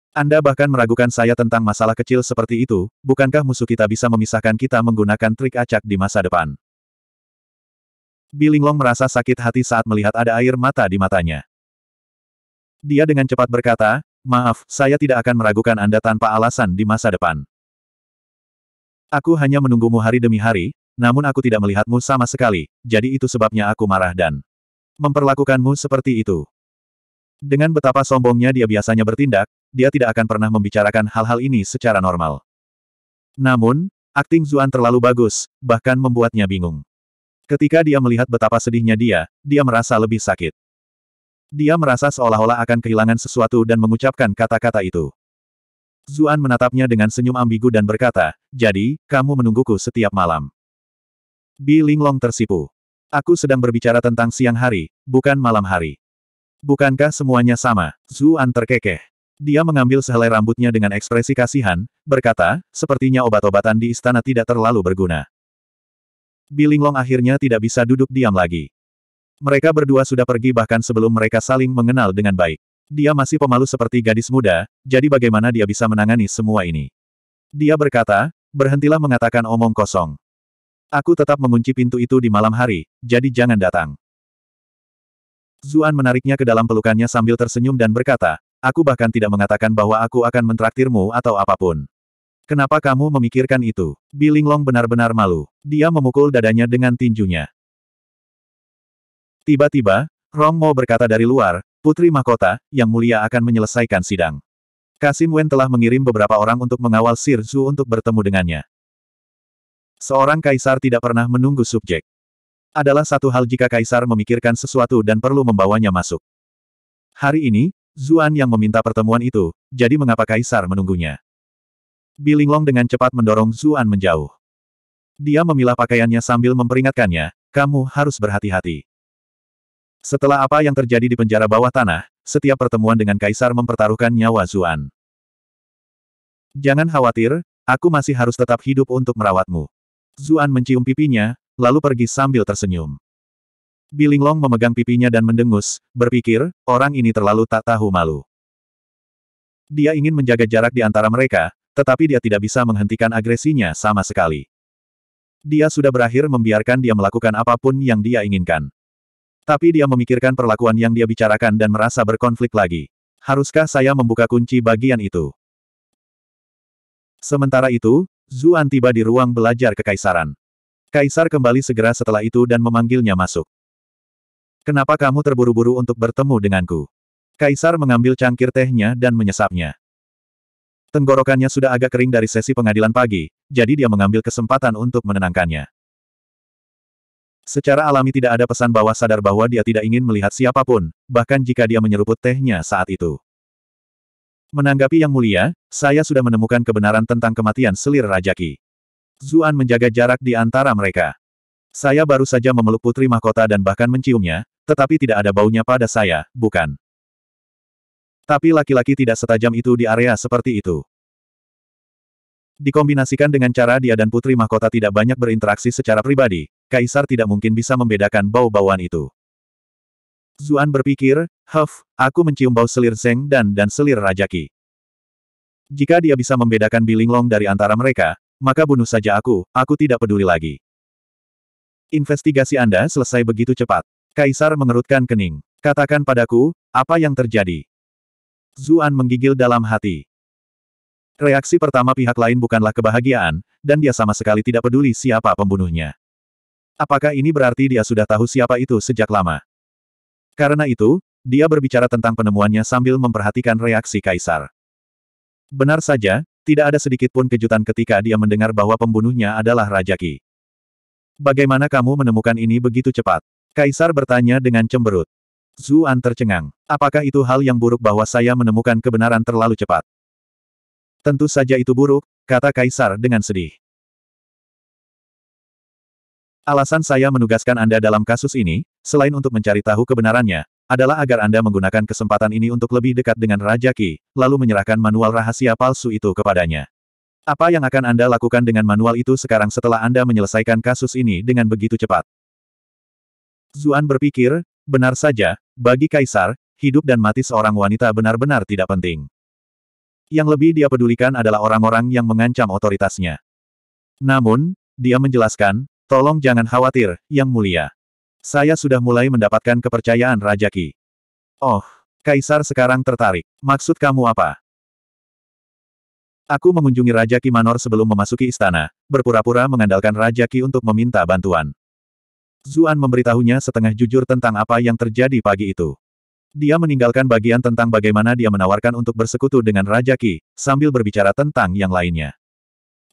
Speaker 1: Anda bahkan meragukan saya tentang masalah kecil seperti itu, bukankah musuh kita bisa memisahkan kita menggunakan trik acak di masa depan? Bilinglong merasa sakit hati saat melihat ada air mata di matanya. Dia dengan cepat berkata, Maaf, saya tidak akan meragukan Anda tanpa alasan di masa depan. Aku hanya menunggumu hari demi hari, namun aku tidak melihatmu sama sekali, jadi itu sebabnya aku marah dan memperlakukanmu seperti itu. Dengan betapa sombongnya dia biasanya bertindak, dia tidak akan pernah membicarakan hal-hal ini secara normal. Namun, akting Zuan terlalu bagus, bahkan membuatnya bingung. Ketika dia melihat betapa sedihnya dia, dia merasa lebih sakit. Dia merasa seolah-olah akan kehilangan sesuatu dan mengucapkan kata-kata itu. Zuan menatapnya dengan senyum ambigu dan berkata, Jadi, kamu menungguku setiap malam. Bi Linglong tersipu. Aku sedang berbicara tentang siang hari, bukan malam hari. Bukankah semuanya sama? Zuan terkekeh. Dia mengambil sehelai rambutnya dengan ekspresi kasihan, berkata, sepertinya obat-obatan di istana tidak terlalu berguna. Bilinglong akhirnya tidak bisa duduk diam lagi. Mereka berdua sudah pergi bahkan sebelum mereka saling mengenal dengan baik. Dia masih pemalu seperti gadis muda, jadi bagaimana dia bisa menangani semua ini? Dia berkata, berhentilah mengatakan omong kosong. Aku tetap mengunci pintu itu di malam hari, jadi jangan datang. Zuan menariknya ke dalam pelukannya sambil tersenyum dan berkata, Aku bahkan tidak mengatakan bahwa aku akan mentraktirmu atau apapun. Kenapa kamu memikirkan itu? Bilinglong benar-benar malu. Dia memukul dadanya dengan tinjunya. Tiba-tiba, Rong berkata dari luar, Putri Mahkota, yang mulia akan menyelesaikan sidang. Kasim Wen telah mengirim beberapa orang untuk mengawal Sir Zhu untuk bertemu dengannya. Seorang kaisar tidak pernah menunggu subjek. Adalah satu hal jika kaisar memikirkan sesuatu dan perlu membawanya masuk. Hari ini, Zuan yang meminta pertemuan itu, jadi mengapa Kaisar menunggunya? Bilinglong dengan cepat mendorong Zuan menjauh. Dia memilah pakaiannya sambil memperingatkannya, kamu harus berhati-hati. Setelah apa yang terjadi di penjara bawah tanah, setiap pertemuan dengan Kaisar mempertaruhkan nyawa Zuan. Jangan khawatir, aku masih harus tetap hidup untuk merawatmu. Zuan mencium pipinya, lalu pergi sambil tersenyum. Bilinglong memegang pipinya dan mendengus, berpikir, orang ini terlalu tak tahu malu. Dia ingin menjaga jarak di antara mereka, tetapi dia tidak bisa menghentikan agresinya sama sekali. Dia sudah berakhir membiarkan dia melakukan apapun yang dia inginkan. Tapi dia memikirkan perlakuan yang dia bicarakan dan merasa berkonflik lagi. Haruskah saya membuka kunci bagian itu? Sementara itu, Zuan tiba di ruang belajar kekaisaran. Kaisar kembali segera setelah itu dan memanggilnya masuk. Kenapa kamu terburu-buru untuk bertemu denganku? Kaisar mengambil cangkir tehnya dan menyesapnya. Tenggorokannya sudah agak kering dari sesi pengadilan pagi, jadi dia mengambil kesempatan untuk menenangkannya. Secara alami tidak ada pesan bawah sadar bahwa dia tidak ingin melihat siapapun, bahkan jika dia menyeruput tehnya saat itu. Menanggapi yang mulia, saya sudah menemukan kebenaran tentang kematian selir Rajaki. Zuan menjaga jarak di antara mereka. Saya baru saja memeluk putri mahkota dan bahkan menciumnya, tetapi tidak ada baunya pada saya, bukan? Tapi laki-laki tidak setajam itu di area seperti itu. Dikombinasikan dengan cara dia dan Putri Mahkota tidak banyak berinteraksi secara pribadi, Kaisar tidak mungkin bisa membedakan bau-bauan itu. Zuan berpikir, Huff, aku mencium bau selir Zeng dan dan selir Rajaki. Jika dia bisa membedakan Bilinglong dari antara mereka, maka bunuh saja aku, aku tidak peduli lagi. Investigasi Anda selesai begitu cepat. Kaisar mengerutkan kening. Katakan padaku, apa yang terjadi? Zuan menggigil dalam hati. Reaksi pertama pihak lain bukanlah kebahagiaan, dan dia sama sekali tidak peduli siapa pembunuhnya. Apakah ini berarti dia sudah tahu siapa itu sejak lama? Karena itu, dia berbicara tentang penemuannya sambil memperhatikan reaksi kaisar. Benar saja, tidak ada sedikit pun kejutan ketika dia mendengar bahwa pembunuhnya adalah Raja Bagaimana kamu menemukan ini begitu cepat? Kaisar bertanya dengan cemberut. Zuan tercengang. Apakah itu hal yang buruk bahwa saya menemukan kebenaran terlalu cepat? Tentu saja itu buruk, kata Kaisar dengan sedih. Alasan saya menugaskan Anda dalam kasus ini, selain untuk mencari tahu kebenarannya, adalah agar Anda menggunakan kesempatan ini untuk lebih dekat dengan Raja Ki, lalu menyerahkan manual rahasia palsu itu kepadanya. Apa yang akan Anda lakukan dengan manual itu sekarang setelah Anda menyelesaikan kasus ini dengan begitu cepat? Zuan berpikir, benar saja, bagi Kaisar, hidup dan mati seorang wanita benar-benar tidak penting. Yang lebih dia pedulikan adalah orang-orang yang mengancam otoritasnya. Namun, dia menjelaskan, tolong jangan khawatir, Yang Mulia. Saya sudah mulai mendapatkan kepercayaan Raja Ki. Oh, Kaisar sekarang tertarik. Maksud kamu apa? Aku mengunjungi Raja Ki Manor sebelum memasuki istana, berpura-pura mengandalkan Raja Ki untuk meminta bantuan. Zuan memberitahunya setengah jujur tentang apa yang terjadi pagi itu. Dia meninggalkan bagian tentang bagaimana dia menawarkan untuk bersekutu dengan Raja Qi, sambil berbicara tentang yang lainnya.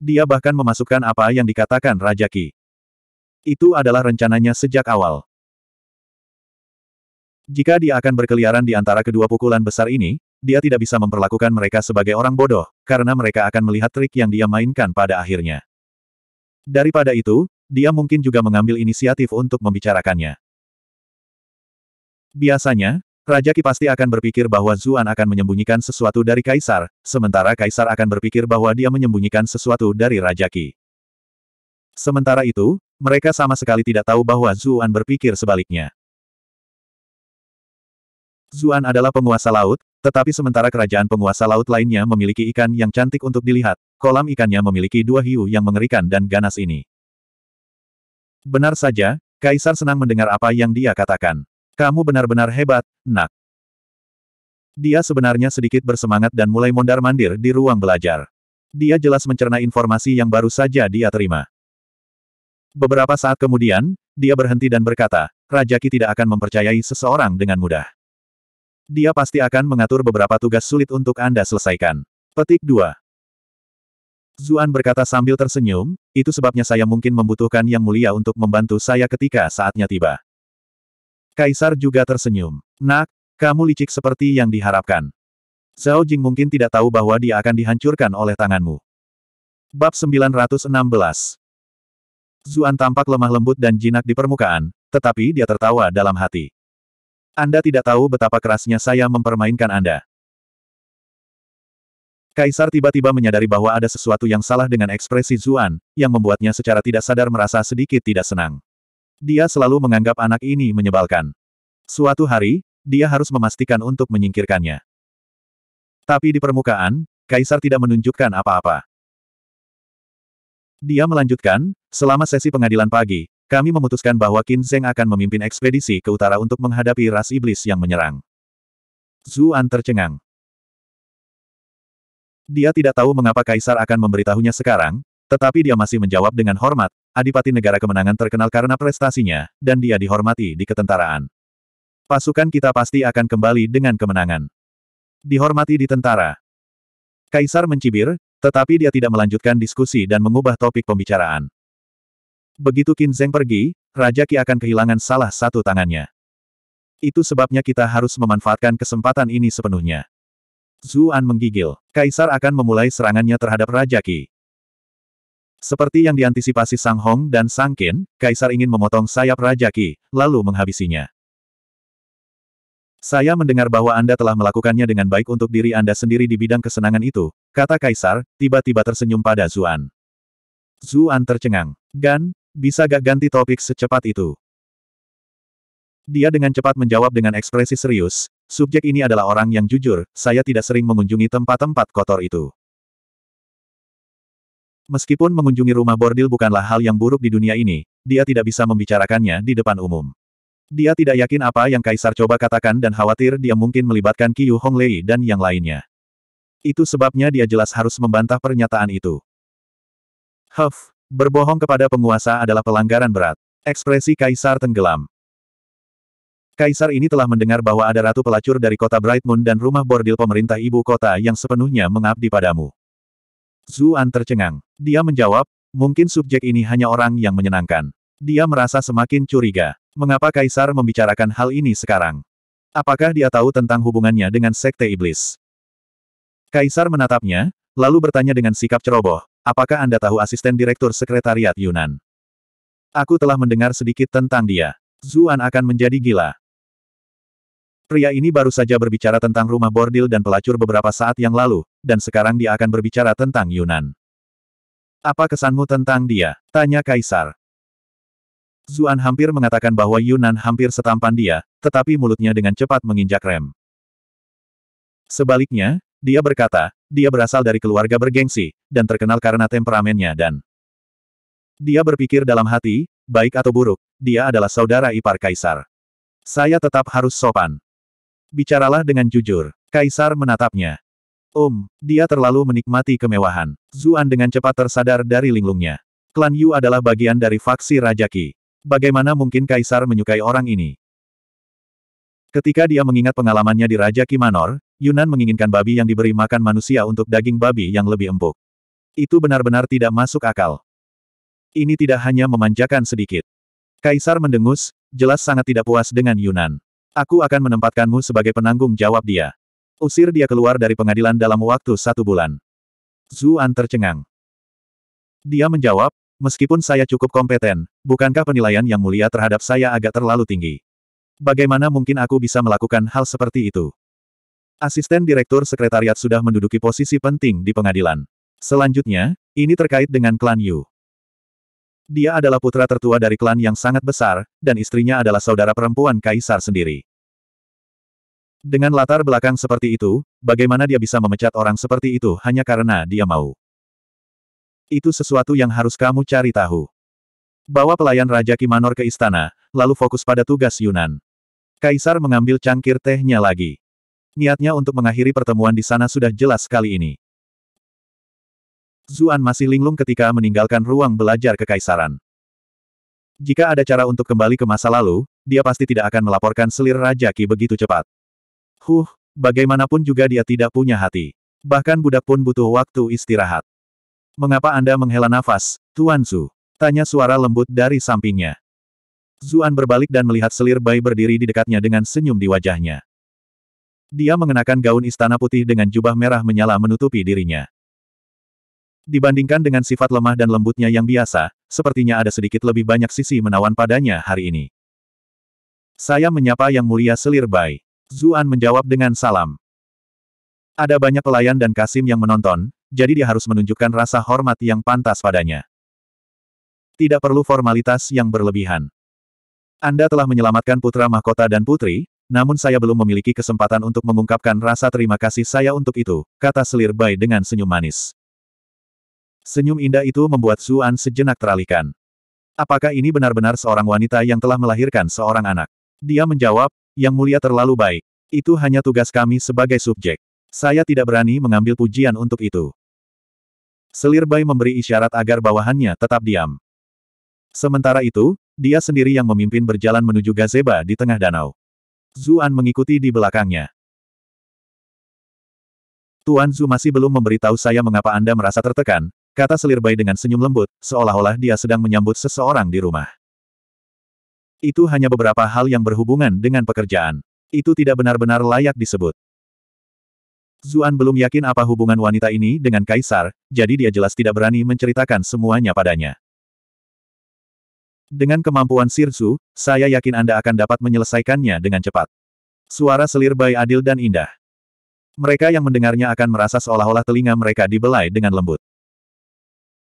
Speaker 1: Dia bahkan memasukkan apa yang dikatakan Raja Qi. Itu adalah rencananya sejak awal. Jika dia akan berkeliaran di antara kedua pukulan besar ini, dia tidak bisa memperlakukan mereka sebagai orang bodoh, karena mereka akan melihat trik yang dia mainkan pada akhirnya. Daripada itu, dia mungkin juga mengambil inisiatif untuk membicarakannya. Biasanya, Raja Ki pasti akan berpikir bahwa Zuan akan menyembunyikan sesuatu dari Kaisar, sementara Kaisar akan berpikir bahwa dia menyembunyikan sesuatu dari Raja Ki. Sementara itu, mereka sama sekali tidak tahu bahwa Zuan berpikir sebaliknya. Zuan adalah penguasa laut, tetapi sementara kerajaan penguasa laut lainnya memiliki ikan yang cantik untuk dilihat, kolam ikannya memiliki dua hiu yang mengerikan dan ganas ini. Benar saja, Kaisar senang mendengar apa yang dia katakan. Kamu benar-benar hebat, nak. Dia sebenarnya sedikit bersemangat dan mulai mondar-mandir di ruang belajar. Dia jelas mencerna informasi yang baru saja dia terima. Beberapa saat kemudian, dia berhenti dan berkata, Raja Ki tidak akan mempercayai seseorang dengan mudah. Dia pasti akan mengatur beberapa tugas sulit untuk Anda selesaikan. Petik 2. Zuan berkata sambil tersenyum, itu sebabnya saya mungkin membutuhkan yang mulia untuk membantu saya ketika saatnya tiba. Kaisar juga tersenyum. Nak, kamu licik seperti yang diharapkan. Zhao Jing mungkin tidak tahu bahwa dia akan dihancurkan oleh tanganmu. Bab 916 Zuan tampak lemah lembut dan jinak di permukaan, tetapi dia tertawa dalam hati. Anda tidak tahu betapa kerasnya saya mempermainkan Anda. Kaisar tiba-tiba menyadari bahwa ada sesuatu yang salah dengan ekspresi Zuan, yang membuatnya secara tidak sadar merasa sedikit tidak senang. Dia selalu menganggap anak ini menyebalkan. Suatu hari, dia harus memastikan untuk menyingkirkannya. Tapi di permukaan, Kaisar tidak menunjukkan apa-apa. Dia melanjutkan, selama sesi pengadilan pagi, kami memutuskan bahwa Qin Zheng akan memimpin ekspedisi ke utara untuk menghadapi ras iblis yang menyerang. Zuan tercengang. Dia tidak tahu mengapa Kaisar akan memberitahunya sekarang, tetapi dia masih menjawab dengan hormat, Adipati Negara Kemenangan terkenal karena prestasinya, dan dia dihormati di ketentaraan. Pasukan kita pasti akan kembali dengan kemenangan. Dihormati di tentara. Kaisar mencibir, tetapi dia tidak melanjutkan diskusi dan mengubah topik pembicaraan. Begitu Qin Zheng pergi, Raja Ki akan kehilangan salah satu tangannya. Itu sebabnya kita harus memanfaatkan kesempatan ini sepenuhnya. Zuan menggigil. Kaisar akan memulai serangannya terhadap Raja Qi. Seperti yang diantisipasi Sang Hong dan Sang Qin, Kaisar ingin memotong sayap Raja Qi, lalu menghabisinya. Saya mendengar bahwa Anda telah melakukannya dengan baik untuk diri Anda sendiri di bidang kesenangan itu, kata Kaisar, tiba-tiba tersenyum pada Zuan. Zuan tercengang. Gan, bisa gak ganti topik secepat itu? Dia dengan cepat menjawab dengan ekspresi serius, subjek ini adalah orang yang jujur, saya tidak sering mengunjungi tempat-tempat kotor itu. Meskipun mengunjungi rumah bordil bukanlah hal yang buruk di dunia ini, dia tidak bisa membicarakannya di depan umum. Dia tidak yakin apa yang Kaisar coba katakan dan khawatir dia mungkin melibatkan Qiu Honglei dan yang lainnya. Itu sebabnya dia jelas harus membantah pernyataan itu. Huff, berbohong kepada penguasa adalah pelanggaran berat. Ekspresi Kaisar tenggelam. Kaisar ini telah mendengar bahwa ada ratu pelacur dari kota Brightmoon dan rumah bordil pemerintah ibu kota yang sepenuhnya mengabdi padamu. Zuan tercengang. Dia menjawab, mungkin subjek ini hanya orang yang menyenangkan. Dia merasa semakin curiga. Mengapa Kaisar membicarakan hal ini sekarang? Apakah dia tahu tentang hubungannya dengan Sekte Iblis? Kaisar menatapnya, lalu bertanya dengan sikap ceroboh, apakah Anda tahu asisten direktur sekretariat Yunan? Aku telah mendengar sedikit tentang dia. Zuan akan menjadi gila. Pria ini baru saja berbicara tentang rumah bordil dan pelacur beberapa saat yang lalu, dan sekarang dia akan berbicara tentang Yunan. Apa kesanmu tentang dia? Tanya Kaisar. Zuan hampir mengatakan bahwa Yunan hampir setampan dia, tetapi mulutnya dengan cepat menginjak rem. Sebaliknya, dia berkata, dia berasal dari keluarga bergengsi, dan terkenal karena temperamennya dan dia berpikir dalam hati, baik atau buruk, dia adalah saudara ipar Kaisar. Saya tetap harus sopan. Bicaralah dengan jujur. Kaisar menatapnya. Om, dia terlalu menikmati kemewahan. Zuan dengan cepat tersadar dari linglungnya. Klan Yu adalah bagian dari faksi Raja Qi. Bagaimana mungkin Kaisar menyukai orang ini? Ketika dia mengingat pengalamannya di Raja Qi Manor, Yunan menginginkan babi yang diberi makan manusia untuk daging babi yang lebih empuk. Itu benar-benar tidak masuk akal. Ini tidak hanya memanjakan sedikit. Kaisar mendengus, jelas sangat tidak puas dengan Yunan. Aku akan menempatkanmu sebagai penanggung jawab dia. Usir dia keluar dari pengadilan dalam waktu satu bulan. Zuan tercengang. Dia menjawab, meskipun saya cukup kompeten, bukankah penilaian yang mulia terhadap saya agak terlalu tinggi? Bagaimana mungkin aku bisa melakukan hal seperti itu? Asisten Direktur Sekretariat sudah menduduki posisi penting di pengadilan. Selanjutnya, ini terkait dengan klan Yu. Dia adalah putra tertua dari klan yang sangat besar, dan istrinya adalah saudara perempuan kaisar sendiri. Dengan latar belakang seperti itu, bagaimana dia bisa memecat orang seperti itu hanya karena dia mau? Itu sesuatu yang harus kamu cari tahu. Bawa pelayan Raja Kimanor ke istana, lalu fokus pada tugas Yunan. Kaisar mengambil cangkir tehnya lagi. Niatnya untuk mengakhiri pertemuan di sana sudah jelas kali ini. Zuan masih linglung ketika meninggalkan ruang belajar kekaisaran. Jika ada cara untuk kembali ke masa lalu, dia pasti tidak akan melaporkan selir Raja Ki begitu cepat. Huh, bagaimanapun juga dia tidak punya hati. Bahkan budak pun butuh waktu istirahat. Mengapa Anda menghela nafas, Tuan Su? Tanya suara lembut dari sampingnya. Zuan berbalik dan melihat selir bayi berdiri di dekatnya dengan senyum di wajahnya. Dia mengenakan gaun istana putih dengan jubah merah menyala menutupi dirinya. Dibandingkan dengan sifat lemah dan lembutnya yang biasa, sepertinya ada sedikit lebih banyak sisi menawan padanya hari ini. Saya menyapa Yang Mulia Selir Bai. Zuan menjawab dengan salam. Ada banyak pelayan dan Kasim yang menonton, jadi dia harus menunjukkan rasa hormat yang pantas padanya. Tidak perlu formalitas yang berlebihan. Anda telah menyelamatkan putra mahkota dan putri, namun saya belum memiliki kesempatan untuk mengungkapkan rasa terima kasih saya untuk itu, kata Selir Bai dengan senyum manis. Senyum indah itu membuat Zuan sejenak teralihkan. Apakah ini benar-benar seorang wanita yang telah melahirkan seorang anak? Dia menjawab, yang mulia terlalu baik. Itu hanya tugas kami sebagai subjek. Saya tidak berani mengambil pujian untuk itu. Selir Bai memberi isyarat agar bawahannya tetap diam. Sementara itu, dia sendiri yang memimpin berjalan menuju gazeba di tengah danau. Zuan mengikuti di belakangnya. Tuan Zu masih belum memberitahu saya mengapa Anda merasa tertekan, kata Selir bay dengan senyum lembut, seolah-olah dia sedang menyambut seseorang di rumah. Itu hanya beberapa hal yang berhubungan dengan pekerjaan. Itu tidak benar-benar layak disebut. Zuan belum yakin apa hubungan wanita ini dengan Kaisar, jadi dia jelas tidak berani menceritakan semuanya padanya. Dengan kemampuan Sirsu, saya yakin Anda akan dapat menyelesaikannya dengan cepat. Suara selir bay adil dan indah. Mereka yang mendengarnya akan merasa seolah-olah telinga mereka dibelai dengan lembut.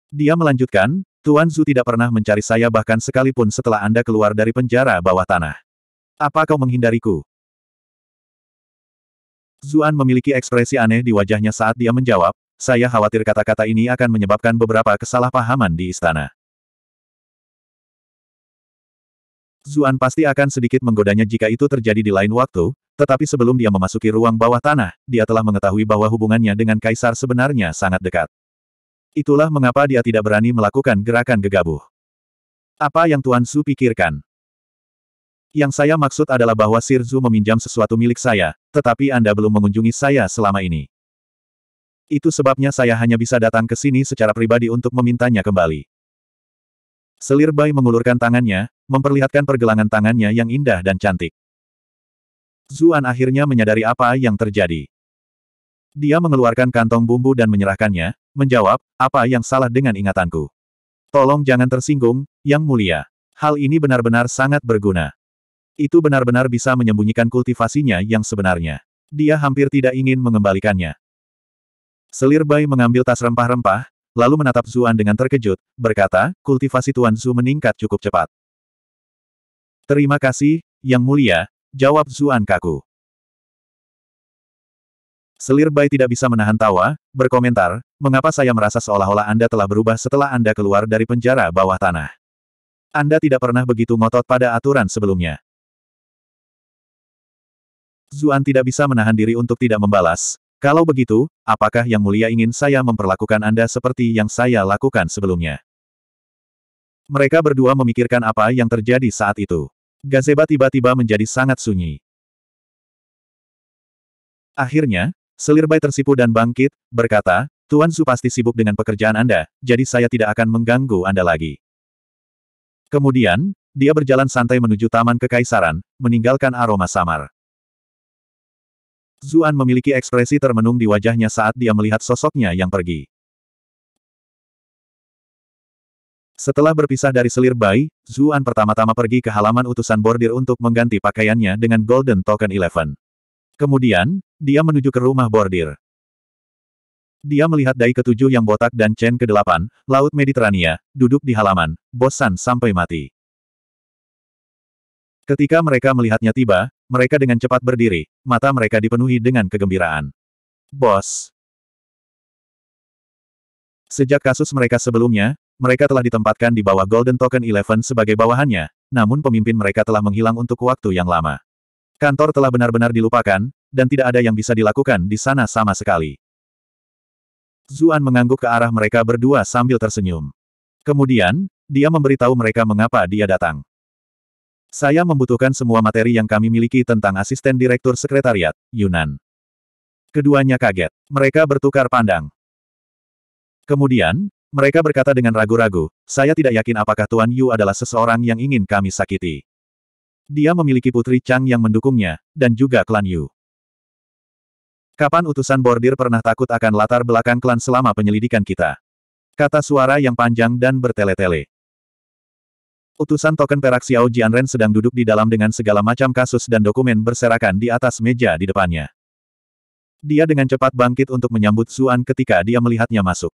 Speaker 1: Dia melanjutkan, Tuan Zhu tidak pernah mencari saya bahkan sekalipun setelah Anda keluar dari penjara bawah tanah. Apa kau menghindariku? Zuan memiliki ekspresi aneh di wajahnya saat dia menjawab, saya khawatir kata-kata ini akan menyebabkan beberapa kesalahpahaman di istana. Zuan pasti akan sedikit menggodanya jika itu terjadi di lain waktu, tetapi sebelum dia memasuki ruang bawah tanah, dia telah mengetahui bahwa hubungannya dengan kaisar sebenarnya sangat dekat. Itulah mengapa dia tidak berani melakukan gerakan gegabah. Apa yang Tuan Su pikirkan? Yang saya maksud adalah bahwa Sir Zhu meminjam sesuatu milik saya, tetapi Anda belum mengunjungi saya selama ini. Itu sebabnya saya hanya bisa datang ke sini secara pribadi untuk memintanya kembali. Selir Bai mengulurkan tangannya, memperlihatkan pergelangan tangannya yang indah dan cantik. Zuan akhirnya menyadari apa yang terjadi. Dia mengeluarkan kantong bumbu dan menyerahkannya, menjawab, apa yang salah dengan ingatanku? Tolong jangan tersinggung, Yang Mulia. Hal ini benar-benar sangat berguna. Itu benar-benar bisa menyembunyikan kultivasinya yang sebenarnya. Dia hampir tidak ingin mengembalikannya. Selir Bai mengambil tas rempah-rempah, lalu menatap Zuan dengan terkejut, berkata, kultivasi Tuan Zu meningkat cukup cepat. Terima kasih, Yang Mulia, jawab Zuan kaku. Selir Bai tidak bisa menahan tawa, berkomentar, mengapa saya merasa seolah-olah Anda telah berubah setelah Anda keluar dari penjara bawah tanah. Anda tidak pernah begitu ngotot pada aturan sebelumnya. Zuan tidak bisa menahan diri untuk tidak membalas, kalau begitu, apakah Yang Mulia ingin saya memperlakukan Anda seperti yang saya lakukan sebelumnya? Mereka berdua memikirkan apa yang terjadi saat itu. Gazeba tiba-tiba menjadi sangat sunyi. Akhirnya, Selirbai tersipu dan bangkit, berkata, Tuan Su pasti sibuk dengan pekerjaan Anda, jadi saya tidak akan mengganggu Anda lagi. Kemudian, dia berjalan santai menuju Taman Kekaisaran, meninggalkan aroma samar. Zuan memiliki ekspresi termenung di wajahnya saat dia melihat sosoknya yang pergi. Setelah berpisah dari selir Bai, Zuan pertama-tama pergi ke halaman utusan bordir untuk mengganti pakaiannya dengan Golden Token Eleven. Kemudian, dia menuju ke rumah bordir. Dia melihat Dai ketujuh yang botak dan Chen kedelapan, Laut Mediterania, duduk di halaman, bosan sampai mati. Ketika mereka melihatnya tiba, mereka dengan cepat berdiri, mata mereka dipenuhi dengan kegembiraan. Bos! Sejak kasus mereka sebelumnya, mereka telah ditempatkan di bawah Golden Token Eleven sebagai bawahannya, namun pemimpin mereka telah menghilang untuk waktu yang lama. Kantor telah benar-benar dilupakan, dan tidak ada yang bisa dilakukan di sana sama sekali. Zuan mengangguk ke arah mereka berdua sambil tersenyum. Kemudian, dia memberitahu mereka mengapa dia datang. Saya membutuhkan semua materi yang kami miliki tentang asisten direktur sekretariat, Yunan. Keduanya kaget. Mereka bertukar pandang. Kemudian, mereka berkata dengan ragu-ragu, saya tidak yakin apakah Tuan Yu adalah seseorang yang ingin kami sakiti. Dia memiliki putri Chang yang mendukungnya, dan juga klan Yu. Kapan utusan bordir pernah takut akan latar belakang klan selama penyelidikan kita? Kata suara yang panjang dan bertele-tele. Utusan token perak Xiao Jianren sedang duduk di dalam dengan segala macam kasus dan dokumen berserakan di atas meja di depannya. Dia dengan cepat bangkit untuk menyambut Zuan ketika dia melihatnya masuk.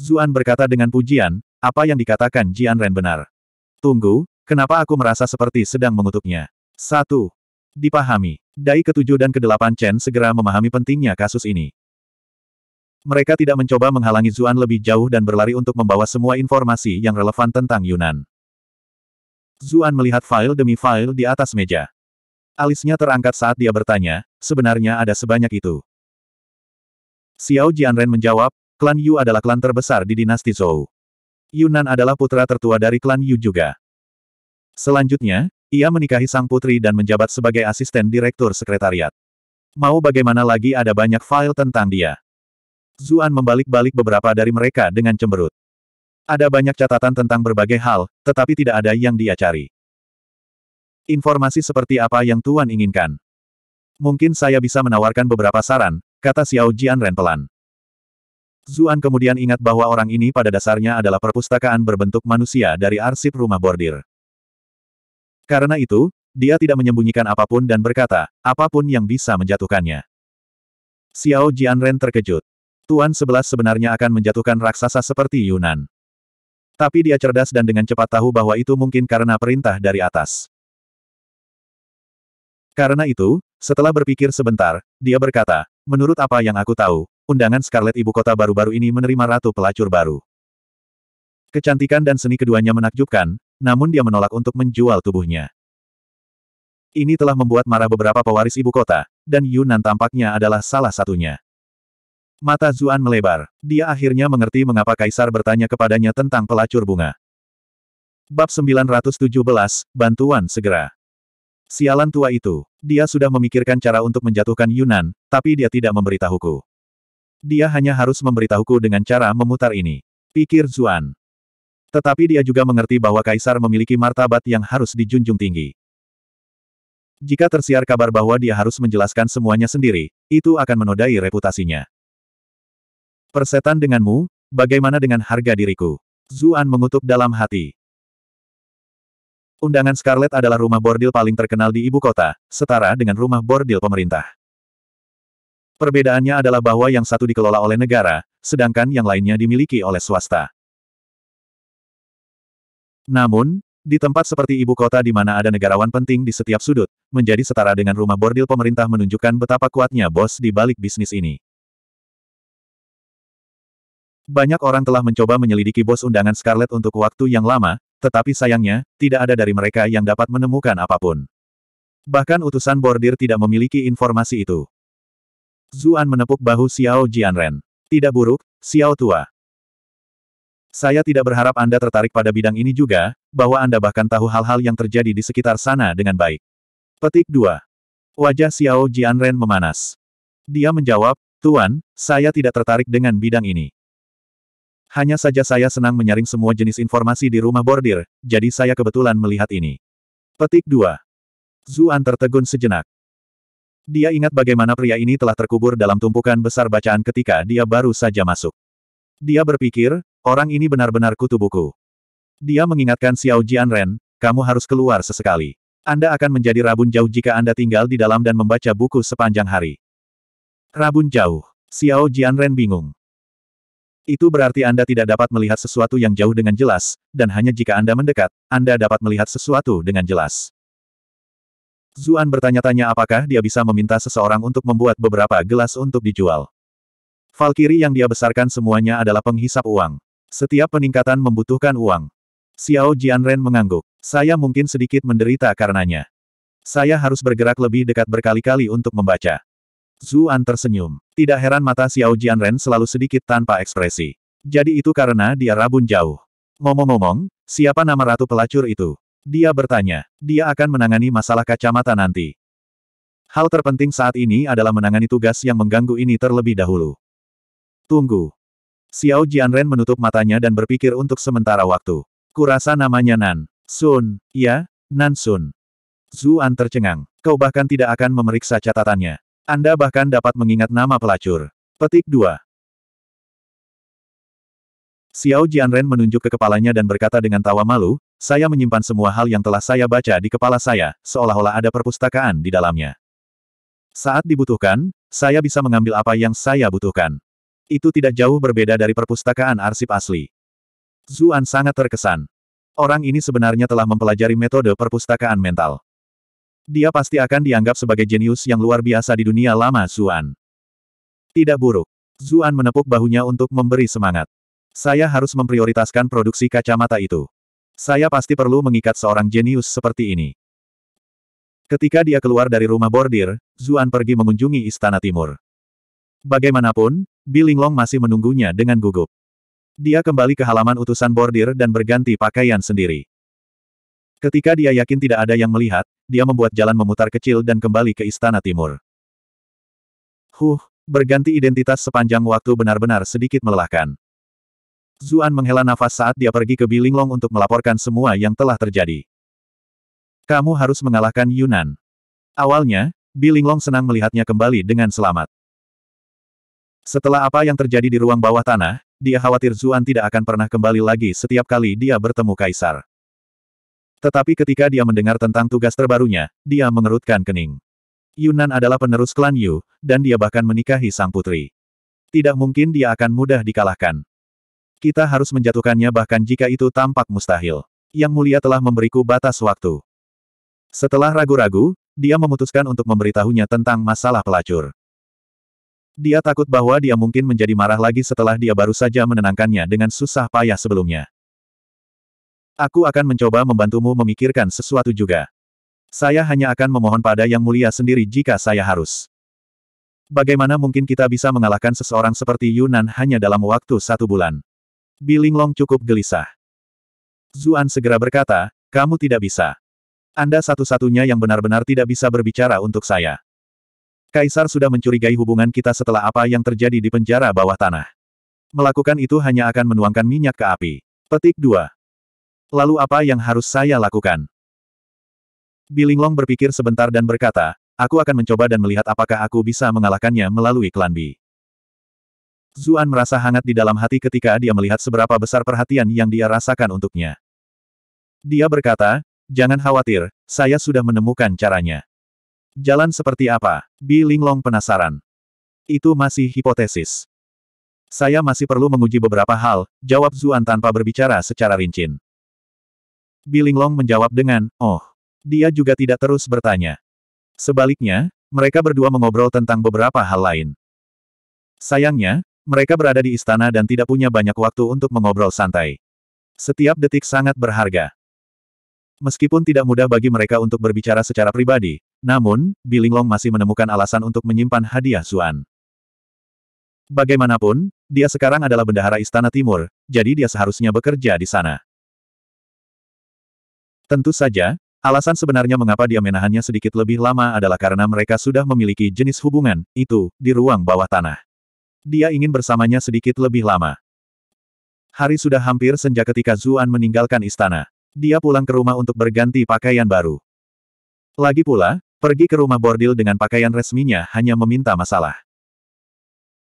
Speaker 1: Zuan berkata dengan pujian, apa yang dikatakan Jianren benar. Tunggu, Kenapa aku merasa seperti sedang mengutuknya? Satu Dipahami. Dai ketujuh dan kedelapan Chen segera memahami pentingnya kasus ini. Mereka tidak mencoba menghalangi Zuan lebih jauh dan berlari untuk membawa semua informasi yang relevan tentang Yunan. Zuan melihat file demi file di atas meja. Alisnya terangkat saat dia bertanya, sebenarnya ada sebanyak itu. Xiao Jianren menjawab, klan Yu adalah klan terbesar di dinasti Zhou. Yunan adalah putra tertua dari klan Yu juga. Selanjutnya, ia menikahi sang putri dan menjabat sebagai asisten direktur sekretariat. Mau bagaimana lagi ada banyak file tentang dia. Zuan membalik-balik beberapa dari mereka dengan cemberut. Ada banyak catatan tentang berbagai hal, tetapi tidak ada yang dia cari. Informasi seperti apa yang Tuan inginkan? Mungkin saya bisa menawarkan beberapa saran, kata Xiao Jianren pelan. Zuan kemudian ingat bahwa orang ini pada dasarnya adalah perpustakaan berbentuk manusia dari arsip rumah bordir. Karena itu, dia tidak menyembunyikan apapun dan berkata, apapun yang bisa menjatuhkannya. Xiao Jianren terkejut. Tuan Sebelas sebenarnya akan menjatuhkan raksasa seperti Yunan. Tapi dia cerdas dan dengan cepat tahu bahwa itu mungkin karena perintah dari atas. Karena itu, setelah berpikir sebentar, dia berkata, menurut apa yang aku tahu, undangan Scarlet Ibu Kota baru-baru ini menerima ratu pelacur baru. Kecantikan dan seni keduanya menakjubkan, namun dia menolak untuk menjual tubuhnya. Ini telah membuat marah beberapa pewaris ibu kota, dan Yunan tampaknya adalah salah satunya. Mata Zuan melebar. Dia akhirnya mengerti mengapa Kaisar bertanya kepadanya tentang pelacur bunga. Bab 917, Bantuan Segera Sialan tua itu, dia sudah memikirkan cara untuk menjatuhkan Yunan, tapi dia tidak memberitahuku. Dia hanya harus memberitahuku dengan cara memutar ini. Pikir Zuan. Tetapi dia juga mengerti bahwa kaisar memiliki martabat yang harus dijunjung tinggi. Jika tersiar kabar bahwa dia harus menjelaskan semuanya sendiri, itu akan menodai reputasinya. Persetan denganmu, bagaimana dengan harga diriku? Zuan mengutuk dalam hati. Undangan Scarlet adalah rumah bordil paling terkenal di ibu kota, setara dengan rumah bordil pemerintah. Perbedaannya adalah bahwa yang satu dikelola oleh negara, sedangkan yang lainnya dimiliki oleh swasta. Namun, di tempat seperti ibu kota di mana ada negarawan penting di setiap sudut, menjadi setara dengan rumah bordil pemerintah menunjukkan betapa kuatnya bos di balik bisnis ini. Banyak orang telah mencoba menyelidiki bos undangan Scarlet untuk waktu yang lama, tetapi sayangnya, tidak ada dari mereka yang dapat menemukan apapun. Bahkan utusan bordir tidak memiliki informasi itu. Zuan menepuk bahu Xiao Jianren. Tidak buruk, Xiao tua. Saya tidak berharap Anda tertarik pada bidang ini juga, bahwa Anda bahkan tahu hal-hal yang terjadi di sekitar sana dengan baik. Petik 2. Wajah Xiao Jianren memanas. Dia menjawab, Tuan, saya tidak tertarik dengan bidang ini. Hanya saja saya senang menyaring semua jenis informasi di rumah bordir, jadi saya kebetulan melihat ini. Petik 2. Zuan tertegun sejenak. Dia ingat bagaimana pria ini telah terkubur dalam tumpukan besar bacaan ketika dia baru saja masuk. Dia berpikir, orang ini benar-benar kutu buku. Dia mengingatkan Xiao Jianren, kamu harus keluar sesekali. Anda akan menjadi rabun jauh jika Anda tinggal di dalam dan membaca buku sepanjang hari. Rabun jauh. Xiao Jianren bingung. Itu berarti Anda tidak dapat melihat sesuatu yang jauh dengan jelas, dan hanya jika Anda mendekat, Anda dapat melihat sesuatu dengan jelas. Zuan bertanya-tanya apakah dia bisa meminta seseorang untuk membuat beberapa gelas untuk dijual. Valkyrie yang dia besarkan semuanya adalah penghisap uang. Setiap peningkatan membutuhkan uang. Xiao Jianren mengangguk. Saya mungkin sedikit menderita karenanya. Saya harus bergerak lebih dekat berkali-kali untuk membaca. Zuan tersenyum. Tidak heran mata Xiao Jianren selalu sedikit tanpa ekspresi. Jadi itu karena dia rabun jauh. Ngomong-ngomong, siapa nama ratu pelacur itu? Dia bertanya. Dia akan menangani masalah kacamata nanti. Hal terpenting saat ini adalah menangani tugas yang mengganggu ini terlebih dahulu. Tunggu. Xiao Jianren menutup matanya dan berpikir untuk sementara waktu. Kurasa namanya Nan. Sun, ya, Nan Sun. Zuan tercengang. Kau bahkan tidak akan memeriksa catatannya. Anda bahkan dapat mengingat nama pelacur. Petik 2. Xiao Jianren menunjuk ke kepalanya dan berkata dengan tawa malu, saya menyimpan semua hal yang telah saya baca di kepala saya, seolah-olah ada perpustakaan di dalamnya. Saat dibutuhkan, saya bisa mengambil apa yang saya butuhkan. Itu tidak jauh berbeda dari perpustakaan arsip asli. Zuan sangat terkesan. Orang ini sebenarnya telah mempelajari metode perpustakaan mental. Dia pasti akan dianggap sebagai jenius yang luar biasa di dunia lama Zuan. Tidak buruk. Zuan menepuk bahunya untuk memberi semangat. Saya harus memprioritaskan produksi kacamata itu. Saya pasti perlu mengikat seorang jenius seperti ini. Ketika dia keluar dari rumah bordir, Zuan pergi mengunjungi Istana Timur. Bagaimanapun, Bilinglong masih menunggunya dengan gugup. Dia kembali ke halaman utusan bordir dan berganti pakaian sendiri. Ketika dia yakin tidak ada yang melihat, dia membuat jalan memutar kecil dan kembali ke istana timur. Huh, berganti identitas sepanjang waktu benar-benar sedikit melelahkan. Zuan menghela nafas saat dia pergi ke Bilinglong untuk melaporkan semua yang telah terjadi. Kamu harus mengalahkan Yunan. Awalnya, Bilinglong senang melihatnya kembali dengan selamat. Setelah apa yang terjadi di ruang bawah tanah, dia khawatir Zuan tidak akan pernah kembali lagi setiap kali dia bertemu Kaisar. Tetapi ketika dia mendengar tentang tugas terbarunya, dia mengerutkan kening. Yunan adalah penerus klan Yu, dan dia bahkan menikahi sang putri. Tidak mungkin dia akan mudah dikalahkan. Kita harus menjatuhkannya bahkan jika itu tampak mustahil. Yang mulia telah memberiku batas waktu. Setelah ragu-ragu, dia memutuskan untuk memberitahunya tentang masalah pelacur. Dia takut bahwa dia mungkin menjadi marah lagi setelah dia baru saja menenangkannya dengan susah payah sebelumnya. Aku akan mencoba membantumu memikirkan sesuatu juga. Saya hanya akan memohon pada Yang Mulia sendiri jika saya harus. Bagaimana mungkin kita bisa mengalahkan seseorang seperti Yunan hanya dalam waktu satu bulan? Bilinglong cukup gelisah. Zuan segera berkata, kamu tidak bisa. Anda satu-satunya yang benar-benar tidak bisa berbicara untuk saya. Kaisar sudah mencurigai hubungan kita setelah apa yang terjadi di penjara bawah tanah. Melakukan itu hanya akan menuangkan minyak ke api. Petik 2. Lalu apa yang harus saya lakukan? Bilinglong berpikir sebentar dan berkata, aku akan mencoba dan melihat apakah aku bisa mengalahkannya melalui klan Bi." Zuan merasa hangat di dalam hati ketika dia melihat seberapa besar perhatian yang dia rasakan untuknya. Dia berkata, Jangan khawatir, saya sudah menemukan caranya. Jalan seperti apa? Bi Linglong penasaran. Itu masih hipotesis. Saya masih perlu menguji beberapa hal, jawab Zuan tanpa berbicara secara rinci. Bi Linglong menjawab dengan, oh. Dia juga tidak terus bertanya. Sebaliknya, mereka berdua mengobrol tentang beberapa hal lain. Sayangnya, mereka berada di istana dan tidak punya banyak waktu untuk mengobrol santai. Setiap detik sangat berharga. Meskipun tidak mudah bagi mereka untuk berbicara secara pribadi, namun, Bilinglong masih menemukan alasan untuk menyimpan hadiah Zuan. Bagaimanapun, dia sekarang adalah bendahara Istana Timur, jadi dia seharusnya bekerja di sana. Tentu saja, alasan sebenarnya mengapa dia menahannya sedikit lebih lama adalah karena mereka sudah memiliki jenis hubungan, itu, di ruang bawah tanah. Dia ingin bersamanya sedikit lebih lama. Hari sudah hampir senja ketika Zuan meninggalkan istana. Dia pulang ke rumah untuk berganti pakaian baru. Lagi pula, Pergi ke rumah bordil dengan pakaian resminya hanya meminta masalah.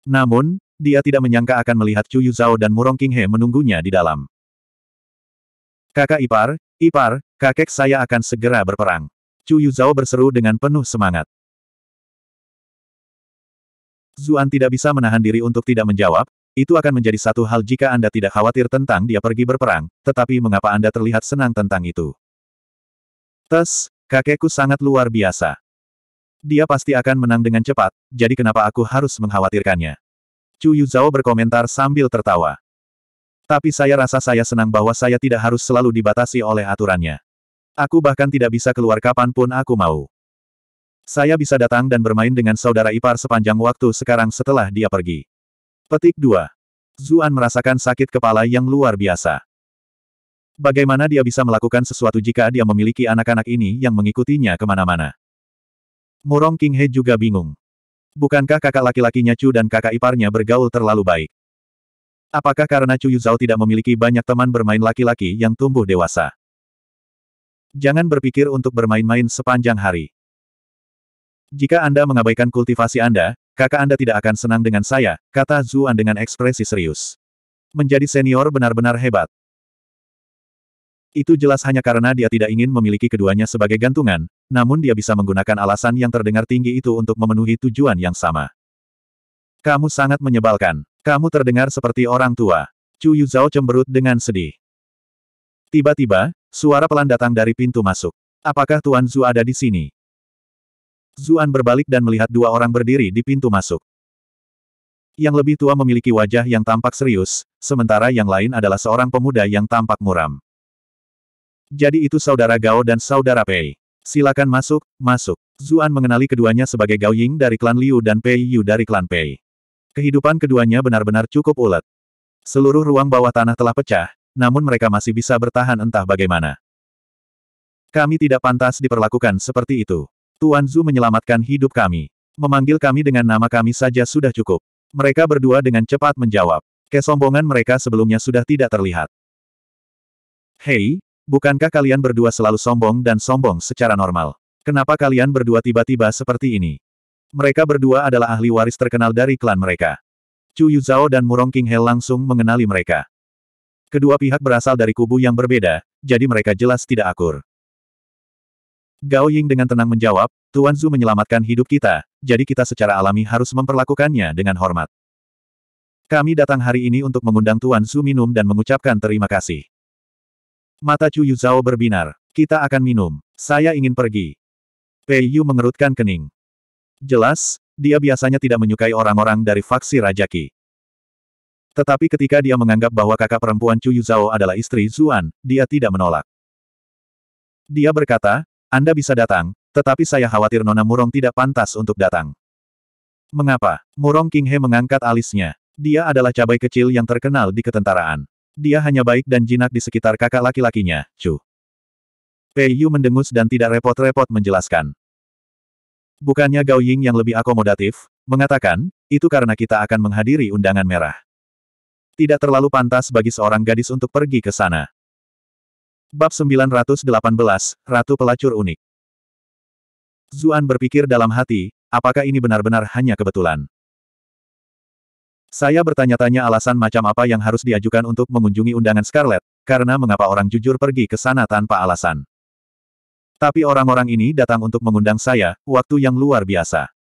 Speaker 1: Namun, dia tidak menyangka akan melihat Chu Zhao dan Murong Qinghe menunggunya di dalam. Kakak ipar, ipar, kakek saya akan segera berperang. Chu Zhao berseru dengan penuh semangat. Zuan tidak bisa menahan diri untuk tidak menjawab, itu akan menjadi satu hal jika Anda tidak khawatir tentang dia pergi berperang, tetapi mengapa Anda terlihat senang tentang itu? Tes, Kakekku sangat luar biasa. Dia pasti akan menang dengan cepat, jadi kenapa aku harus mengkhawatirkannya? Chu Zhao berkomentar sambil tertawa. Tapi saya rasa saya senang bahwa saya tidak harus selalu dibatasi oleh aturannya. Aku bahkan tidak bisa keluar kapanpun aku mau. Saya bisa datang dan bermain dengan saudara ipar sepanjang waktu sekarang setelah dia pergi. Petik 2. Zuan merasakan sakit kepala yang luar biasa. Bagaimana dia bisa melakukan sesuatu jika dia memiliki anak-anak ini yang mengikutinya kemana-mana? Murong King He juga bingung. Bukankah kakak laki-lakinya Chu dan kakak iparnya bergaul terlalu baik? Apakah karena Chu Yuzhao tidak memiliki banyak teman bermain laki-laki yang tumbuh dewasa? Jangan berpikir untuk bermain-main sepanjang hari. Jika Anda mengabaikan kultivasi Anda, kakak Anda tidak akan senang dengan saya, kata Zuan dengan ekspresi serius. Menjadi senior benar-benar hebat. Itu jelas hanya karena dia tidak ingin memiliki keduanya sebagai gantungan, namun dia bisa menggunakan alasan yang terdengar tinggi itu untuk memenuhi tujuan yang sama. Kamu sangat menyebalkan. Kamu terdengar seperti orang tua. Chu Yuzhao cemberut dengan sedih. Tiba-tiba, suara pelan datang dari pintu masuk. Apakah Tuan Zhu ada di sini? Zuan berbalik dan melihat dua orang berdiri di pintu masuk. Yang lebih tua memiliki wajah yang tampak serius, sementara yang lain adalah seorang pemuda yang tampak muram. Jadi itu saudara Gao dan saudara Pei. Silakan masuk, masuk. Zuan mengenali keduanya sebagai Gao Ying dari klan Liu dan Pei Yu dari klan Pei. Kehidupan keduanya benar-benar cukup ulet. Seluruh ruang bawah tanah telah pecah, namun mereka masih bisa bertahan entah bagaimana. Kami tidak pantas diperlakukan seperti itu. Tuan Zu menyelamatkan hidup kami. Memanggil kami dengan nama kami saja sudah cukup. Mereka berdua dengan cepat menjawab. Kesombongan mereka sebelumnya sudah tidak terlihat. Hei, Bukankah kalian berdua selalu sombong dan sombong secara normal? Kenapa kalian berdua tiba-tiba seperti ini? Mereka berdua adalah ahli waris terkenal dari klan mereka. Chu Yu Zhao dan Murong King He langsung mengenali mereka. Kedua pihak berasal dari kubu yang berbeda, jadi mereka jelas tidak akur. Gao Ying dengan tenang menjawab, Tuan Zhu menyelamatkan hidup kita, jadi kita secara alami harus memperlakukannya dengan hormat. Kami datang hari ini untuk mengundang Tuan Zhu minum dan mengucapkan terima kasih. Mata Chu Yuzhao berbinar. Kita akan minum. Saya ingin pergi. Pei Yu mengerutkan kening. Jelas, dia biasanya tidak menyukai orang-orang dari faksi Rajaki. Tetapi ketika dia menganggap bahwa kakak perempuan Chu Yuzhao adalah istri Zuan, dia tidak menolak. Dia berkata, Anda bisa datang, tetapi saya khawatir Nona Murong tidak pantas untuk datang. Mengapa? Murong King He mengangkat alisnya. Dia adalah cabai kecil yang terkenal di ketentaraan. Dia hanya baik dan jinak di sekitar kakak laki-lakinya, Chu. Pei Yu mendengus dan tidak repot-repot menjelaskan. Bukannya Gao Ying yang lebih akomodatif, mengatakan, itu karena kita akan menghadiri undangan merah. Tidak terlalu pantas bagi seorang gadis untuk pergi ke sana. Bab 918, Ratu Pelacur Unik Zuan berpikir dalam hati, apakah ini benar-benar hanya kebetulan? Saya bertanya-tanya alasan macam apa yang harus diajukan untuk mengunjungi undangan Scarlet, karena mengapa orang jujur pergi ke sana tanpa alasan. Tapi orang-orang ini datang untuk mengundang saya, waktu yang luar biasa.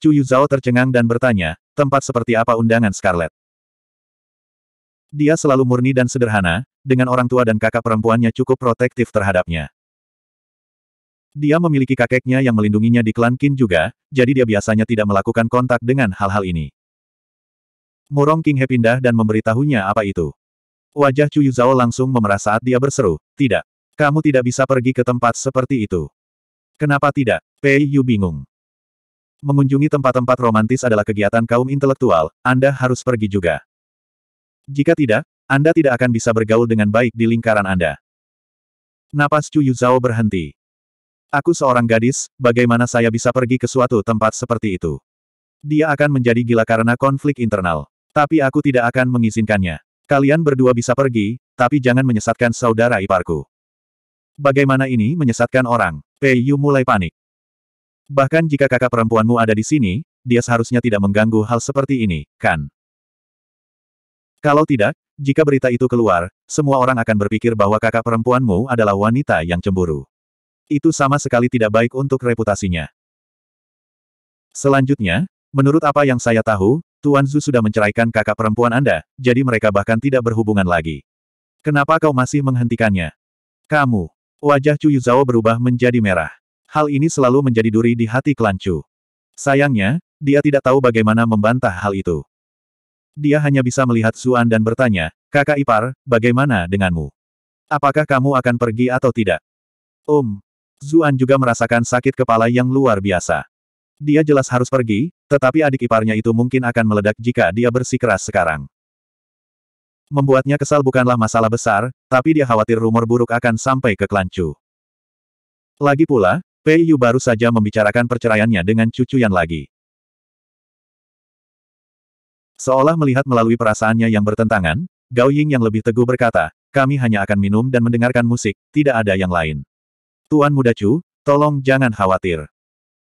Speaker 1: Chu Yuzhao tercengang dan bertanya, tempat seperti apa undangan Scarlet? Dia selalu murni dan sederhana, dengan orang tua dan kakak perempuannya cukup protektif terhadapnya. Dia memiliki kakeknya yang melindunginya di klan Qin juga, jadi dia biasanya tidak melakukan kontak dengan hal-hal ini. Murong King He pindah dan memberitahunya apa itu. Wajah Chu Yuzhao langsung memerah saat dia berseru, tidak. Kamu tidak bisa pergi ke tempat seperti itu. Kenapa tidak? Pei Yu bingung. Mengunjungi tempat-tempat romantis adalah kegiatan kaum intelektual, Anda harus pergi juga. Jika tidak, Anda tidak akan bisa bergaul dengan baik di lingkaran Anda. Napas Chu Yuzhao berhenti. Aku seorang gadis, bagaimana saya bisa pergi ke suatu tempat seperti itu? Dia akan menjadi gila karena konflik internal. Tapi aku tidak akan mengizinkannya. Kalian berdua bisa pergi, tapi jangan menyesatkan saudara iparku. Bagaimana ini menyesatkan orang? Pei Yu mulai panik. Bahkan jika kakak perempuanmu ada di sini, dia seharusnya tidak mengganggu hal seperti ini, kan? Kalau tidak, jika berita itu keluar, semua orang akan berpikir bahwa kakak perempuanmu adalah wanita yang cemburu. Itu sama sekali tidak baik untuk reputasinya. Selanjutnya, Menurut apa yang saya tahu, Tuan Zhu sudah menceraikan kakak perempuan Anda, jadi mereka bahkan tidak berhubungan lagi. Kenapa kau masih menghentikannya? Kamu. Wajah Chu Yuzao berubah menjadi merah. Hal ini selalu menjadi duri di hati klan Chu. Sayangnya, dia tidak tahu bagaimana membantah hal itu. Dia hanya bisa melihat Suan dan bertanya, kakak ipar, bagaimana denganmu? Apakah kamu akan pergi atau tidak? Um, Zuan juga merasakan sakit kepala yang luar biasa. Dia jelas harus pergi, tetapi adik iparnya itu mungkin akan meledak jika dia bersikeras sekarang. Membuatnya kesal bukanlah masalah besar, tapi dia khawatir rumor buruk akan sampai ke Kelancu. Lagi pula, Pei Yu baru saja membicarakan perceraiannya dengan cucu yang lagi. Seolah melihat melalui perasaannya yang bertentangan, Gao Ying yang lebih teguh berkata, kami hanya akan minum dan mendengarkan musik, tidak ada yang lain. Tuan Muda Chu, tolong jangan khawatir.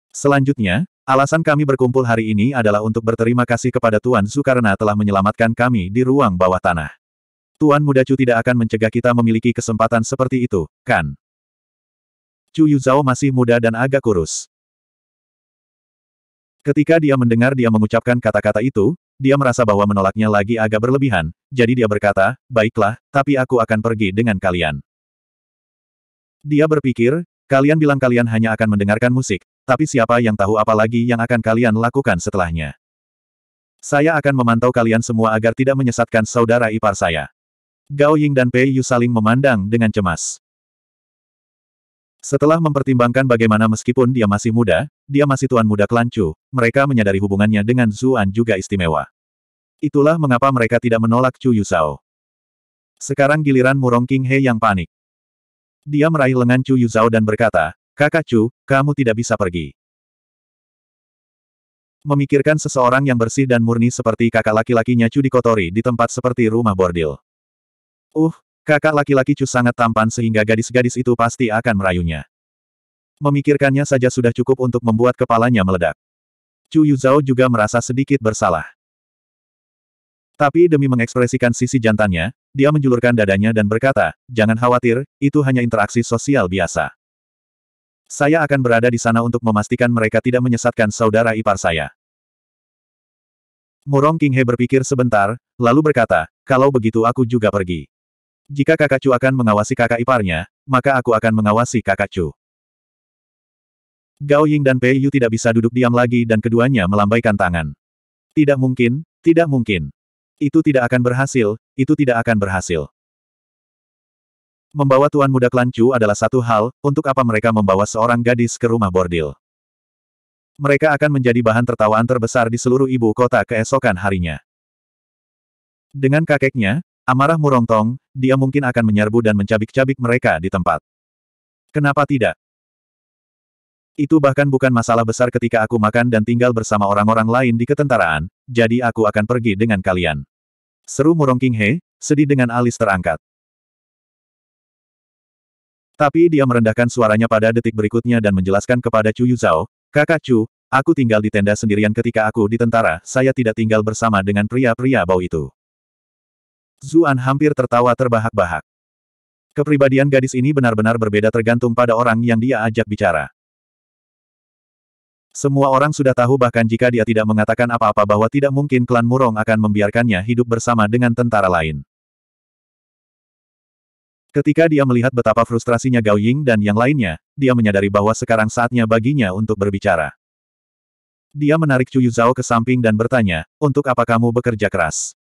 Speaker 1: Selanjutnya, alasan kami berkumpul hari ini adalah untuk berterima kasih kepada Tuan Su karena telah menyelamatkan kami di ruang bawah tanah. Tuan Muda Chu tidak akan mencegah kita memiliki kesempatan seperti itu, kan? Chu Yuzhao masih muda dan agak kurus. Ketika dia mendengar dia mengucapkan kata-kata itu, dia merasa bahwa menolaknya lagi agak berlebihan, jadi dia berkata, baiklah, tapi aku akan pergi dengan kalian. Dia berpikir, kalian bilang kalian hanya akan mendengarkan musik, tapi siapa yang tahu apa lagi yang akan kalian lakukan setelahnya. Saya akan memantau kalian semua agar tidak menyesatkan saudara ipar saya. Gao Ying dan Pei Yu saling memandang dengan cemas. Setelah mempertimbangkan bagaimana meskipun dia masih muda, dia masih tuan muda kelancu, mereka menyadari hubungannya dengan Zuan juga istimewa. Itulah mengapa mereka tidak menolak Chu Yu Zhao. Sekarang giliran Murong King He yang panik. Dia meraih lengan Chu Yu Zhao dan berkata, Kakak Chu, kamu tidak bisa pergi. Memikirkan seseorang yang bersih dan murni seperti kakak laki-lakinya Chu dikotori di tempat seperti rumah bordil. Uh, kakak laki-laki Chu sangat tampan sehingga gadis-gadis itu pasti akan merayunya. Memikirkannya saja sudah cukup untuk membuat kepalanya meledak. Chu Yuzhao juga merasa sedikit bersalah. Tapi demi mengekspresikan sisi jantannya, dia menjulurkan dadanya dan berkata, jangan khawatir, itu hanya interaksi sosial biasa. Saya akan berada di sana untuk memastikan mereka tidak menyesatkan saudara ipar saya. Murong He berpikir sebentar, lalu berkata, kalau begitu aku juga pergi. Jika kakak Chu akan mengawasi kakak iparnya, maka aku akan mengawasi kakak Chu. Gao Ying dan Pei Yu tidak bisa duduk diam lagi dan keduanya melambaikan tangan. Tidak mungkin, tidak mungkin. Itu tidak akan berhasil, itu tidak akan berhasil. Membawa tuan muda kelancu adalah satu hal, untuk apa mereka membawa seorang gadis ke rumah bordil. Mereka akan menjadi bahan tertawaan terbesar di seluruh ibu kota keesokan harinya. Dengan kakeknya, amarah Murongtong, dia mungkin akan menyerbu dan mencabik-cabik mereka di tempat. Kenapa tidak? Itu bahkan bukan masalah besar ketika aku makan dan tinggal bersama orang-orang lain di ketentaraan, jadi aku akan pergi dengan kalian. Seru Murong King He, sedih dengan alis terangkat. Tapi dia merendahkan suaranya pada detik berikutnya dan menjelaskan kepada Chu Yuzhao, Kakak Chu, aku tinggal di tenda sendirian ketika aku di tentara, saya tidak tinggal bersama dengan pria-pria bau itu. Zuan hampir tertawa terbahak-bahak. Kepribadian gadis ini benar-benar berbeda tergantung pada orang yang dia ajak bicara. Semua orang sudah tahu bahkan jika dia tidak mengatakan apa-apa bahwa tidak mungkin klan Murong akan membiarkannya hidup bersama dengan tentara lain. Ketika dia melihat betapa frustrasinya Gao Ying dan yang lainnya, dia menyadari bahwa sekarang saatnya baginya untuk berbicara. Dia menarik Chu Zhao ke samping dan bertanya, untuk apa kamu bekerja keras?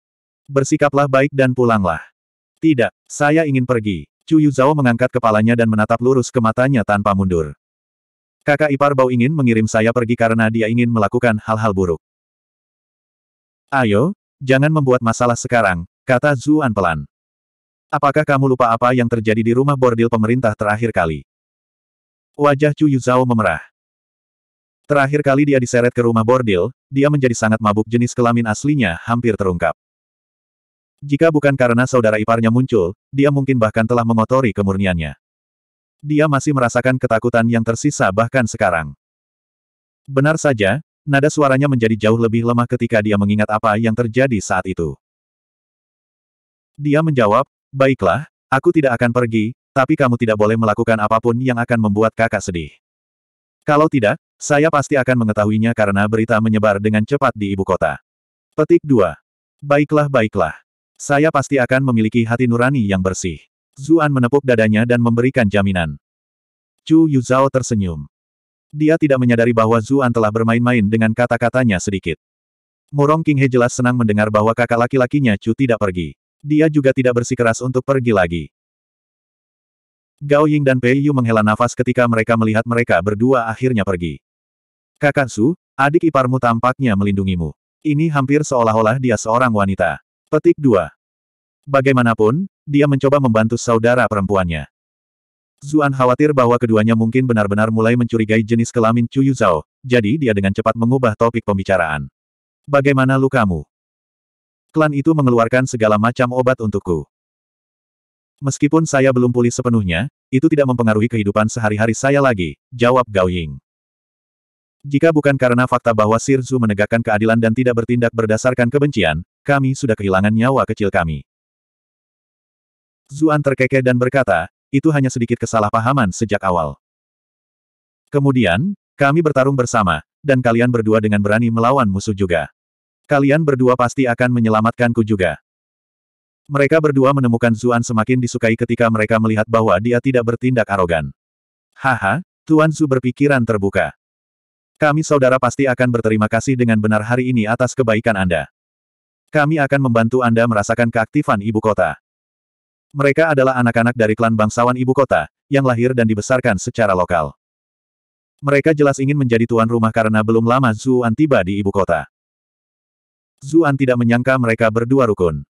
Speaker 1: Bersikaplah baik dan pulanglah. Tidak, saya ingin pergi. Chu Zhao mengangkat kepalanya dan menatap lurus ke matanya tanpa mundur. Kakak ipar Bao ingin mengirim saya pergi karena dia ingin melakukan hal-hal buruk. Ayo, jangan membuat masalah sekarang, kata Zuan pelan. Apakah kamu lupa apa yang terjadi di rumah bordil pemerintah terakhir kali? Wajah Chu Yuzhao memerah. Terakhir kali dia diseret ke rumah bordil, dia menjadi sangat mabuk jenis kelamin aslinya hampir terungkap. Jika bukan karena saudara iparnya muncul, dia mungkin bahkan telah mengotori kemurniannya. Dia masih merasakan ketakutan yang tersisa bahkan sekarang. Benar saja, nada suaranya menjadi jauh lebih lemah ketika dia mengingat apa yang terjadi saat itu. Dia menjawab, Baiklah, aku tidak akan pergi, tapi kamu tidak boleh melakukan apapun yang akan membuat kakak sedih. Kalau tidak, saya pasti akan mengetahuinya karena berita menyebar dengan cepat di ibu kota. Petik 2. Baiklah baiklah. Saya pasti akan memiliki hati nurani yang bersih. Zuan menepuk dadanya dan memberikan jaminan. Chu Yuzhao tersenyum. Dia tidak menyadari bahwa Zuan telah bermain-main dengan kata-katanya sedikit. Murong Qinghe jelas senang mendengar bahwa kakak laki-lakinya Chu tidak pergi dia juga tidak bersikeras untuk pergi lagi. Gao Ying dan Pei Yu menghela nafas ketika mereka melihat mereka berdua akhirnya pergi. Kakak Su, adik iparmu tampaknya melindungimu. Ini hampir seolah-olah dia seorang wanita. Petik 2. Bagaimanapun, dia mencoba membantu saudara perempuannya. Zuan khawatir bahwa keduanya mungkin benar-benar mulai mencurigai jenis kelamin Chu Yuzhao, jadi dia dengan cepat mengubah topik pembicaraan. Bagaimana lukamu? klan itu mengeluarkan segala macam obat untukku. Meskipun saya belum pulih sepenuhnya, itu tidak mempengaruhi kehidupan sehari-hari saya lagi, jawab Gao Ying. Jika bukan karena fakta bahwa Sir Zu menegakkan keadilan dan tidak bertindak berdasarkan kebencian, kami sudah kehilangan nyawa kecil kami. Zuan terkekeh dan berkata, itu hanya sedikit kesalahpahaman sejak awal. Kemudian, kami bertarung bersama, dan kalian berdua dengan berani melawan musuh juga. Kalian berdua pasti akan menyelamatkanku juga. Mereka berdua menemukan Zuan semakin disukai ketika mereka melihat bahwa dia tidak bertindak arogan. Haha, Tuan Zu berpikiran terbuka. Kami saudara pasti akan berterima kasih dengan benar hari ini atas kebaikan Anda. Kami akan membantu Anda merasakan keaktifan ibu kota. Mereka adalah anak-anak dari klan bangsawan ibu kota, yang lahir dan dibesarkan secara lokal. Mereka jelas ingin menjadi tuan rumah karena belum lama Zuan tiba di ibu kota. Zuan tidak menyangka mereka berdua rukun.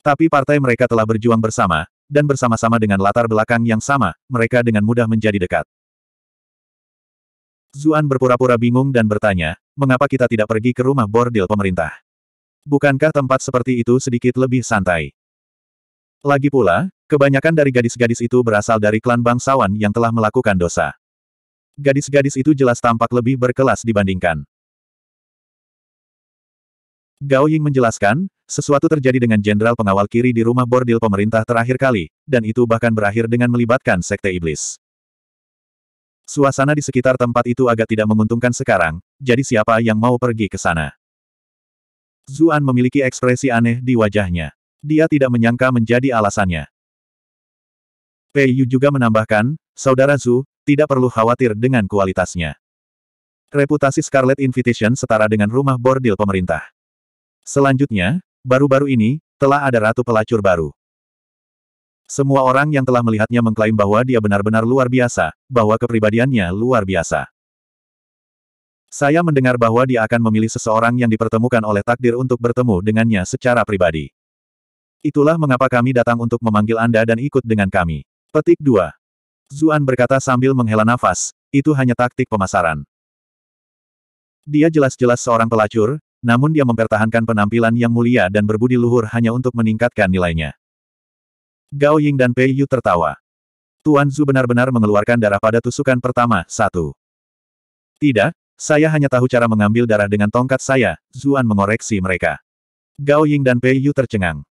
Speaker 1: Tapi partai mereka telah berjuang bersama, dan bersama-sama dengan latar belakang yang sama, mereka dengan mudah menjadi dekat. Zuan berpura-pura bingung dan bertanya, mengapa kita tidak pergi ke rumah bordil pemerintah? Bukankah tempat seperti itu sedikit lebih santai? Lagi pula, kebanyakan dari gadis-gadis itu berasal dari klan bangsawan yang telah melakukan dosa. Gadis-gadis itu jelas tampak lebih berkelas dibandingkan Gao Ying menjelaskan, sesuatu terjadi dengan jenderal pengawal kiri di rumah bordil pemerintah terakhir kali, dan itu bahkan berakhir dengan melibatkan sekte iblis. Suasana di sekitar tempat itu agak tidak menguntungkan sekarang, jadi siapa yang mau pergi ke sana? Zuan memiliki ekspresi aneh di wajahnya. Dia tidak menyangka menjadi alasannya. Pei Yu juga menambahkan, Saudara Zhu, tidak perlu khawatir dengan kualitasnya. Reputasi Scarlet Invitation setara dengan rumah bordil pemerintah. Selanjutnya, baru-baru ini, telah ada ratu pelacur baru. Semua orang yang telah melihatnya mengklaim bahwa dia benar-benar luar biasa, bahwa kepribadiannya luar biasa. Saya mendengar bahwa dia akan memilih seseorang yang dipertemukan oleh takdir untuk bertemu dengannya secara pribadi. Itulah mengapa kami datang untuk memanggil Anda dan ikut dengan kami. Petik 2. Zuan berkata sambil menghela nafas, itu hanya taktik pemasaran. Dia jelas-jelas seorang pelacur, namun dia mempertahankan penampilan yang mulia dan berbudi luhur hanya untuk meningkatkan nilainya. Gao Ying dan Pei Yu tertawa. Tuan Zhu benar-benar mengeluarkan darah pada tusukan pertama, satu. Tidak, saya hanya tahu cara mengambil darah dengan tongkat saya, Zuan mengoreksi mereka. Gao Ying dan Pei Yu tercengang.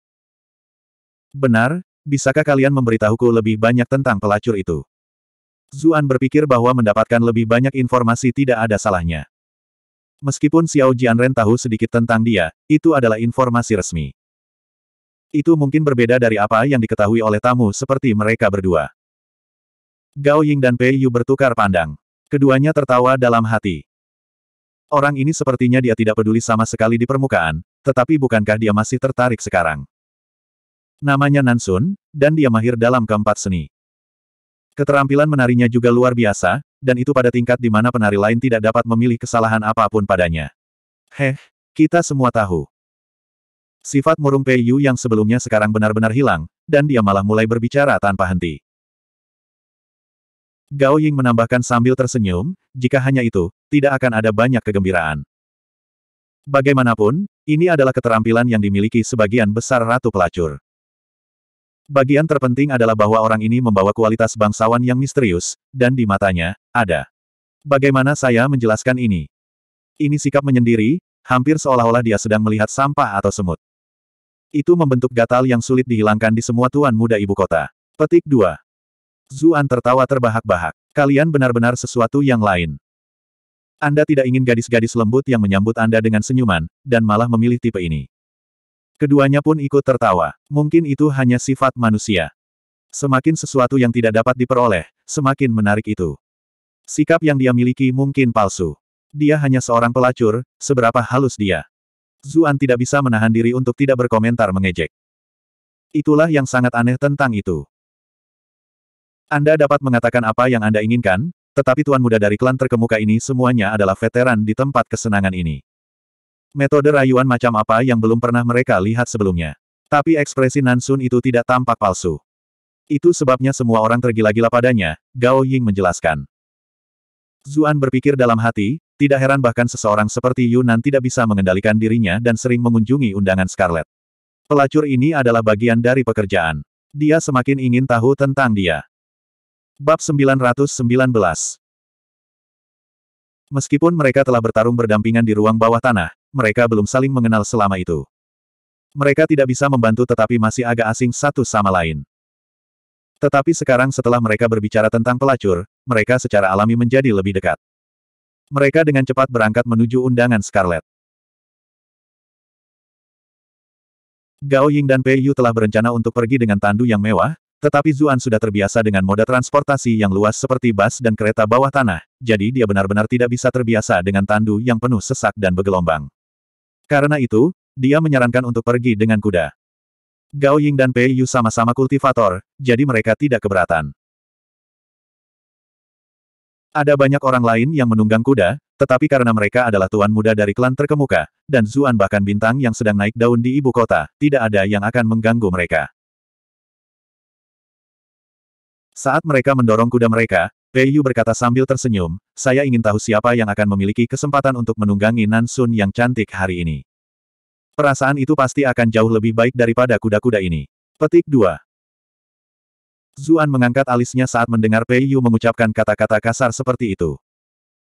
Speaker 1: Benar, bisakah kalian memberitahuku lebih banyak tentang pelacur itu? Zuan berpikir bahwa mendapatkan lebih banyak informasi tidak ada salahnya. Meskipun Xiao Jianren tahu sedikit tentang dia, itu adalah informasi resmi. Itu mungkin berbeda dari apa yang diketahui oleh tamu seperti mereka berdua. Gao Ying dan Pei Yu bertukar pandang. Keduanya tertawa dalam hati. Orang ini sepertinya dia tidak peduli sama sekali di permukaan, tetapi bukankah dia masih tertarik sekarang? Namanya Nansun, dan dia mahir dalam keempat seni. Keterampilan menarinya juga luar biasa, dan itu pada tingkat di mana penari lain tidak dapat memilih kesalahan apapun padanya. Heh, kita semua tahu. Sifat murung Pei Yu yang sebelumnya sekarang benar-benar hilang, dan dia malah mulai berbicara tanpa henti. Gao Ying menambahkan sambil tersenyum, jika hanya itu, tidak akan ada banyak kegembiraan. Bagaimanapun, ini adalah keterampilan yang dimiliki sebagian besar ratu pelacur. Bagian terpenting adalah bahwa orang ini membawa kualitas bangsawan yang misterius, dan di matanya, ada. Bagaimana saya menjelaskan ini? Ini sikap menyendiri, hampir seolah-olah dia sedang melihat sampah atau semut. Itu membentuk gatal yang sulit dihilangkan di semua tuan muda ibu kota. Petik 2. Zuan tertawa terbahak-bahak. Kalian benar-benar sesuatu yang lain. Anda tidak ingin gadis-gadis lembut yang menyambut Anda dengan senyuman, dan malah memilih tipe ini. Keduanya pun ikut tertawa. Mungkin itu hanya sifat manusia. Semakin sesuatu yang tidak dapat diperoleh, semakin menarik itu. Sikap yang dia miliki mungkin palsu. Dia hanya seorang pelacur, seberapa halus dia. Zuan tidak bisa menahan diri untuk tidak berkomentar mengejek. Itulah yang sangat aneh tentang itu. Anda dapat mengatakan apa yang Anda inginkan, tetapi tuan muda dari klan terkemuka ini semuanya adalah veteran di tempat kesenangan ini. Metode rayuan macam apa yang belum pernah mereka lihat sebelumnya. Tapi ekspresi Nansun itu tidak tampak palsu. Itu sebabnya semua orang tergila-gila padanya, Gao Ying menjelaskan. Zuan berpikir dalam hati, tidak heran bahkan seseorang seperti Yunan tidak bisa mengendalikan dirinya dan sering mengunjungi undangan Scarlet. Pelacur ini adalah bagian dari pekerjaan. Dia semakin ingin tahu tentang dia. Bab 919 Meskipun mereka telah bertarung berdampingan di ruang bawah tanah, mereka belum saling mengenal selama itu. Mereka tidak bisa membantu tetapi masih agak asing satu sama lain. Tetapi sekarang setelah mereka berbicara tentang pelacur, mereka secara alami menjadi lebih dekat. Mereka dengan cepat berangkat menuju undangan Scarlet. Gao Ying dan Pei Yu telah berencana untuk pergi dengan tandu yang mewah, tetapi Zuan sudah terbiasa dengan moda transportasi yang luas seperti bus dan kereta bawah tanah, jadi dia benar-benar tidak bisa terbiasa dengan tandu yang penuh sesak dan bergelombang. Karena itu, dia menyarankan untuk pergi dengan kuda. Gao Ying dan Pei Yu sama-sama kultivator, jadi mereka tidak keberatan. Ada banyak orang lain yang menunggang kuda, tetapi karena mereka adalah tuan muda dari klan terkemuka, dan Zuan bahkan bintang yang sedang naik daun di ibu kota, tidak ada yang akan mengganggu mereka. Saat mereka mendorong kuda mereka, Pei Yu berkata sambil tersenyum, saya ingin tahu siapa yang akan memiliki kesempatan untuk menunggangi Nansun yang cantik hari ini. Perasaan itu pasti akan jauh lebih baik daripada kuda-kuda ini. Petik 2. Zuan mengangkat alisnya saat mendengar Pei Yu mengucapkan kata-kata kasar seperti itu.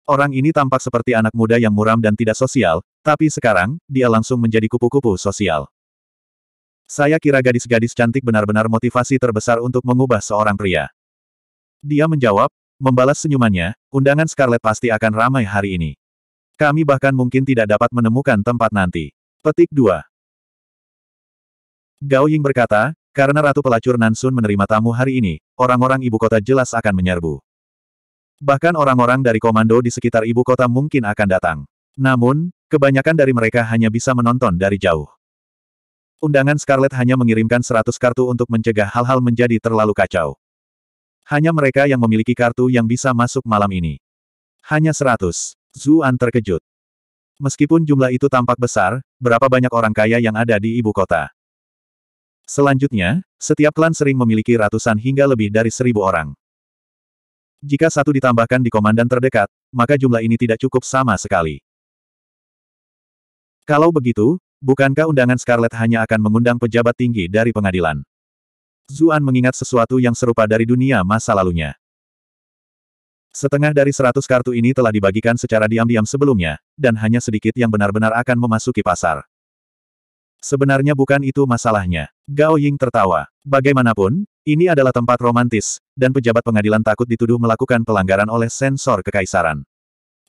Speaker 1: Orang ini tampak seperti anak muda yang muram dan tidak sosial, tapi sekarang, dia langsung menjadi kupu-kupu sosial. Saya kira gadis-gadis cantik benar-benar motivasi terbesar untuk mengubah seorang pria. Dia menjawab, membalas senyumannya, undangan Scarlet pasti akan ramai hari ini. Kami bahkan mungkin tidak dapat menemukan tempat nanti. Petik 2. Gao Ying berkata, karena Ratu Pelacur Nansun menerima tamu hari ini, orang-orang ibu kota jelas akan menyerbu. Bahkan orang-orang dari komando di sekitar ibu kota mungkin akan datang. Namun, kebanyakan dari mereka hanya bisa menonton dari jauh. Undangan Scarlet hanya mengirimkan 100 kartu untuk mencegah hal-hal menjadi terlalu kacau. Hanya mereka yang memiliki kartu yang bisa masuk malam ini. Hanya 100. Zuan terkejut. Meskipun jumlah itu tampak besar, berapa banyak orang kaya yang ada di ibu kota. Selanjutnya, setiap klan sering memiliki ratusan hingga lebih dari seribu orang. Jika satu ditambahkan di komandan terdekat, maka jumlah ini tidak cukup sama sekali. Kalau begitu, bukankah undangan Scarlet hanya akan mengundang pejabat tinggi dari pengadilan? Zuan mengingat sesuatu yang serupa dari dunia masa lalunya. Setengah dari seratus kartu ini telah dibagikan secara diam-diam sebelumnya, dan hanya sedikit yang benar-benar akan memasuki pasar. Sebenarnya bukan itu masalahnya. Gao Ying tertawa. Bagaimanapun, ini adalah tempat romantis, dan pejabat pengadilan takut dituduh melakukan pelanggaran oleh sensor kekaisaran.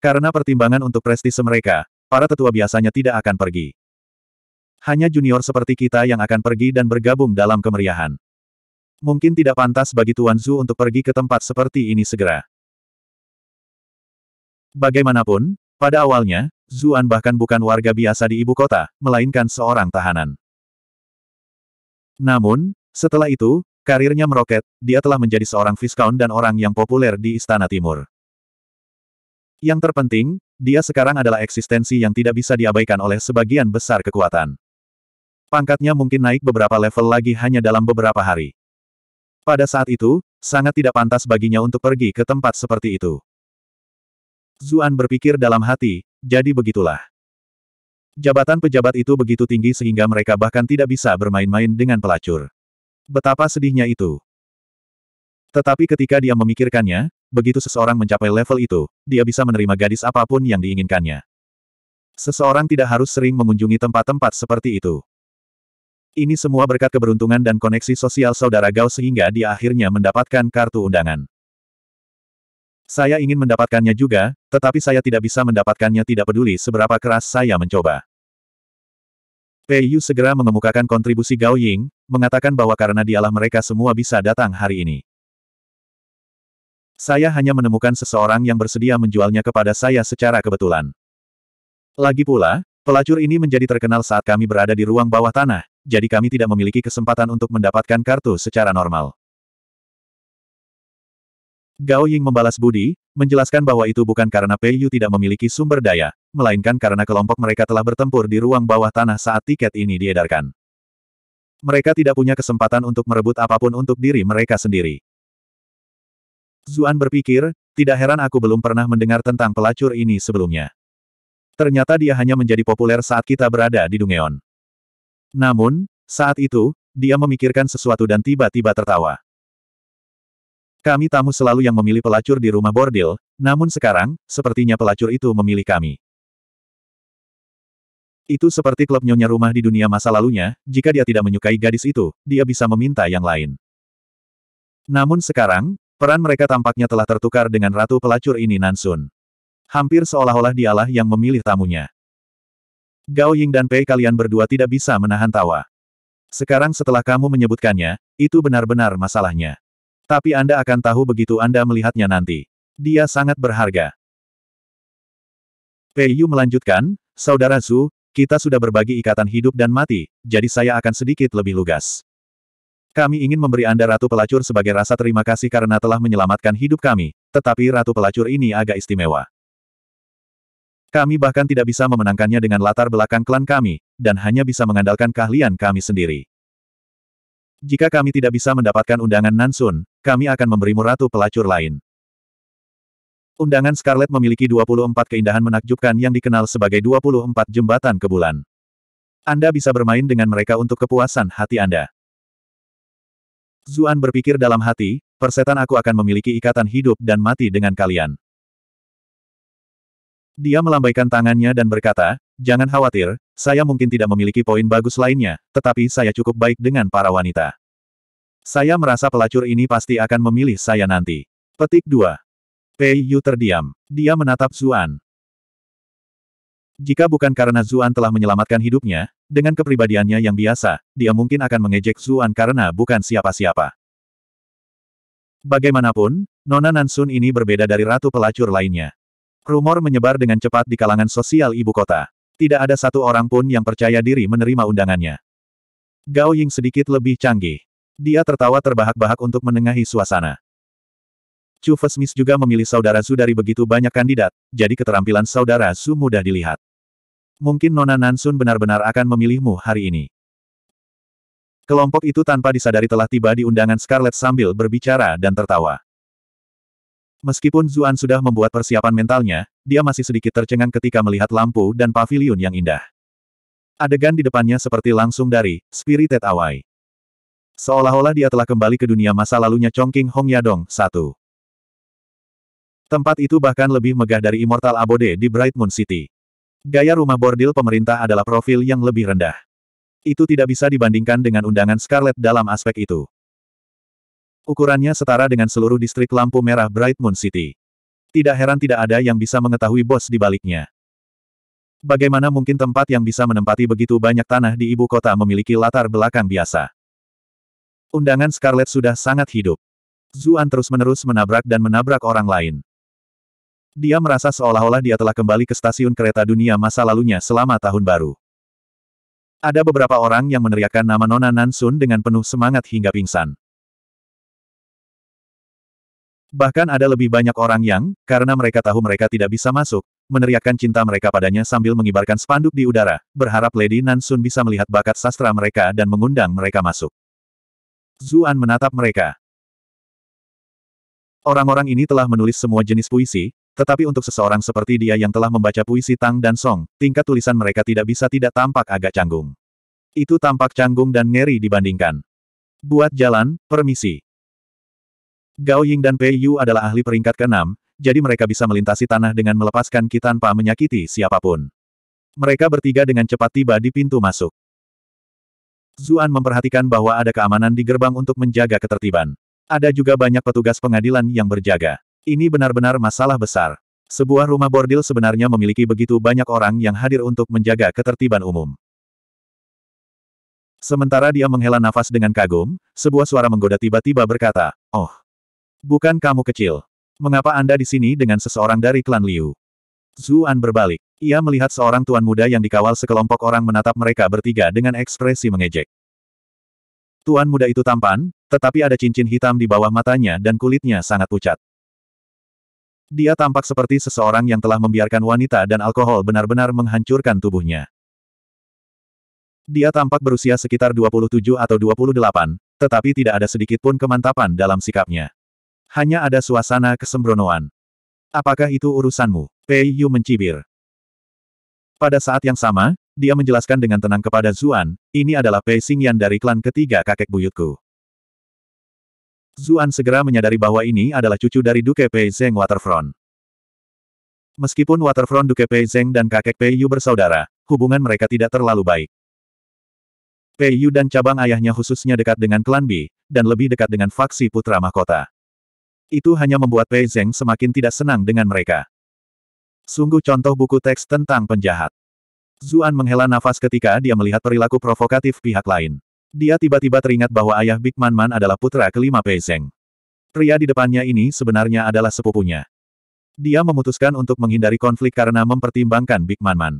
Speaker 1: Karena pertimbangan untuk prestise mereka, para tetua biasanya tidak akan pergi. Hanya junior seperti kita yang akan pergi dan bergabung dalam kemeriahan. Mungkin tidak pantas bagi Tuan Zhu untuk pergi ke tempat seperti ini segera. Bagaimanapun, pada awalnya, Zuan bahkan bukan warga biasa di ibu kota, melainkan seorang tahanan. Namun, setelah itu, karirnya meroket, dia telah menjadi seorang viskaun dan orang yang populer di Istana Timur. Yang terpenting, dia sekarang adalah eksistensi yang tidak bisa diabaikan oleh sebagian besar kekuatan. Pangkatnya mungkin naik beberapa level lagi hanya dalam beberapa hari. Pada saat itu, sangat tidak pantas baginya untuk pergi ke tempat seperti itu. Zuan berpikir dalam hati, jadi begitulah. Jabatan pejabat itu begitu tinggi sehingga mereka bahkan tidak bisa bermain-main dengan pelacur. Betapa sedihnya itu. Tetapi ketika dia memikirkannya, begitu seseorang mencapai level itu, dia bisa menerima gadis apapun yang diinginkannya. Seseorang tidak harus sering mengunjungi tempat-tempat seperti itu. Ini semua berkat keberuntungan dan koneksi sosial saudara Gao sehingga dia akhirnya mendapatkan kartu undangan. Saya ingin mendapatkannya juga, tetapi saya tidak bisa mendapatkannya tidak peduli seberapa keras saya mencoba. Pei Yu segera mengemukakan kontribusi Gao Ying, mengatakan bahwa karena dialah mereka semua bisa datang hari ini. Saya hanya menemukan seseorang yang bersedia menjualnya kepada saya secara kebetulan. Lagi pula, pelacur ini menjadi terkenal saat kami berada di ruang bawah tanah, jadi kami tidak memiliki kesempatan untuk mendapatkan kartu secara normal. Gao Ying membalas budi, menjelaskan bahwa itu bukan karena Pei Yu tidak memiliki sumber daya, melainkan karena kelompok mereka telah bertempur di ruang bawah tanah saat tiket ini diedarkan. Mereka tidak punya kesempatan untuk merebut apapun untuk diri mereka sendiri. Zuan berpikir, tidak heran aku belum pernah mendengar tentang pelacur ini sebelumnya. Ternyata dia hanya menjadi populer saat kita berada di Dungeon. Namun, saat itu, dia memikirkan sesuatu dan tiba-tiba tertawa. Kami tamu selalu yang memilih pelacur di rumah bordil, namun sekarang, sepertinya pelacur itu memilih kami. Itu seperti klub nyonya rumah di dunia masa lalunya, jika dia tidak menyukai gadis itu, dia bisa meminta yang lain. Namun sekarang, peran mereka tampaknya telah tertukar dengan ratu pelacur ini Nansun. Hampir seolah-olah dialah yang memilih tamunya. Gao Ying dan Pei kalian berdua tidak bisa menahan tawa. Sekarang setelah kamu menyebutkannya, itu benar-benar masalahnya. Tapi Anda akan tahu begitu Anda melihatnya nanti. Dia sangat berharga. Pei Yu melanjutkan, Saudara Zhu, kita sudah berbagi ikatan hidup dan mati, jadi saya akan sedikit lebih lugas. Kami ingin memberi Anda Ratu Pelacur sebagai rasa terima kasih karena telah menyelamatkan hidup kami, tetapi Ratu Pelacur ini agak istimewa. Kami bahkan tidak bisa memenangkannya dengan latar belakang klan kami, dan hanya bisa mengandalkan keahlian kami sendiri. Jika kami tidak bisa mendapatkan undangan Nansun, kami akan memberimu ratu pelacur lain. Undangan Scarlet memiliki 24 keindahan menakjubkan yang dikenal sebagai 24 jembatan ke bulan. Anda bisa bermain dengan mereka untuk kepuasan hati Anda. Zuan berpikir dalam hati, persetan aku akan memiliki ikatan hidup dan mati dengan kalian. Dia melambaikan tangannya dan berkata, Jangan khawatir, saya mungkin tidak memiliki poin bagus lainnya, tetapi saya cukup baik dengan para wanita. Saya merasa pelacur ini pasti akan memilih saya nanti. Petik 2. Pei Yu terdiam. Dia menatap Zuan. Jika bukan karena Zuan telah menyelamatkan hidupnya, dengan kepribadiannya yang biasa, dia mungkin akan mengejek Zuan karena bukan siapa-siapa. Bagaimanapun, Nona Nansun ini berbeda dari ratu pelacur lainnya. Rumor menyebar dengan cepat di kalangan sosial ibu kota. Tidak ada satu orang pun yang percaya diri menerima undangannya. Gao Ying sedikit lebih canggih. Dia tertawa terbahak-bahak untuk menengahi suasana. Chu Fesmis juga memilih saudara Su dari begitu banyak kandidat, jadi keterampilan saudara Su mudah dilihat. Mungkin Nona Nansun benar-benar akan memilihmu hari ini. Kelompok itu tanpa disadari telah tiba di undangan Scarlet sambil berbicara dan tertawa. Meskipun Zuan sudah membuat persiapan mentalnya, dia masih sedikit tercengang ketika melihat lampu dan pavilion yang indah. Adegan di depannya seperti langsung dari Spirited Away. Seolah-olah dia telah kembali ke dunia masa lalunya Chongqing Hong Yadong, 1. Tempat itu bahkan lebih megah dari Immortal Abode di Bright Moon City. Gaya rumah bordil pemerintah adalah profil yang lebih rendah. Itu tidak bisa dibandingkan dengan undangan Scarlet dalam aspek itu. Ukurannya setara dengan seluruh distrik lampu merah Bright Moon City. Tidak heran tidak ada yang bisa mengetahui bos di baliknya. Bagaimana mungkin tempat yang bisa menempati begitu banyak tanah di ibu kota memiliki latar belakang biasa? Undangan Scarlet sudah sangat hidup. Zuan terus-menerus menabrak dan menabrak orang lain. Dia merasa seolah-olah dia telah kembali ke stasiun kereta dunia masa lalunya selama tahun baru. Ada beberapa orang yang meneriakkan nama Nona Nansun dengan penuh semangat hingga pingsan. Bahkan ada lebih banyak orang yang, karena mereka tahu mereka tidak bisa masuk, meneriakkan cinta mereka padanya sambil mengibarkan spanduk di udara, berharap Lady Nansun bisa melihat bakat sastra mereka dan mengundang mereka masuk. Zuan menatap mereka. Orang-orang ini telah menulis semua jenis puisi, tetapi untuk seseorang seperti dia yang telah membaca puisi Tang dan Song, tingkat tulisan mereka tidak bisa tidak tampak agak canggung. Itu tampak canggung dan ngeri dibandingkan. Buat jalan, permisi. Gao Ying dan Pei Yu adalah ahli peringkat keenam, jadi mereka bisa melintasi tanah dengan melepaskan ki tanpa menyakiti siapapun. Mereka bertiga dengan cepat tiba di pintu masuk. Zuan memperhatikan bahwa ada keamanan di gerbang untuk menjaga ketertiban. Ada juga banyak petugas pengadilan yang berjaga. Ini benar-benar masalah besar. Sebuah rumah bordil sebenarnya memiliki begitu banyak orang yang hadir untuk menjaga ketertiban umum. Sementara dia menghela nafas dengan kagum, sebuah suara menggoda tiba-tiba berkata, Oh, Bukan kamu kecil. Mengapa Anda di sini dengan seseorang dari klan Liu? Zuan berbalik. Ia melihat seorang tuan muda yang dikawal sekelompok orang menatap mereka bertiga dengan ekspresi mengejek. Tuan muda itu tampan, tetapi ada cincin hitam di bawah matanya dan kulitnya sangat pucat. Dia tampak seperti seseorang yang telah membiarkan wanita dan alkohol benar-benar menghancurkan tubuhnya. Dia tampak berusia sekitar 27 atau 28, tetapi tidak ada sedikit pun kemantapan dalam sikapnya. Hanya ada suasana kesembronoan. Apakah itu urusanmu? Pei Yu mencibir. Pada saat yang sama, dia menjelaskan dengan tenang kepada Zuan, ini adalah Pei Xingyan dari klan ketiga kakek buyutku. Zuan segera menyadari bahwa ini adalah cucu dari Duke Pei Zeng Waterfront. Meskipun Waterfront Duke Pei Zeng dan kakek Pei Yu bersaudara, hubungan mereka tidak terlalu baik. Pei Yu dan cabang ayahnya khususnya dekat dengan klan Bi dan lebih dekat dengan faksi putra mahkota. Itu hanya membuat Pei Zeng semakin tidak senang dengan mereka. Sungguh contoh buku teks tentang penjahat. Zuan menghela nafas ketika dia melihat perilaku provokatif pihak lain. Dia tiba-tiba teringat bahwa ayah Big Man Man adalah putra kelima Pei Zeng. Pria di depannya ini sebenarnya adalah sepupunya. Dia memutuskan untuk menghindari konflik karena mempertimbangkan Big Man Man.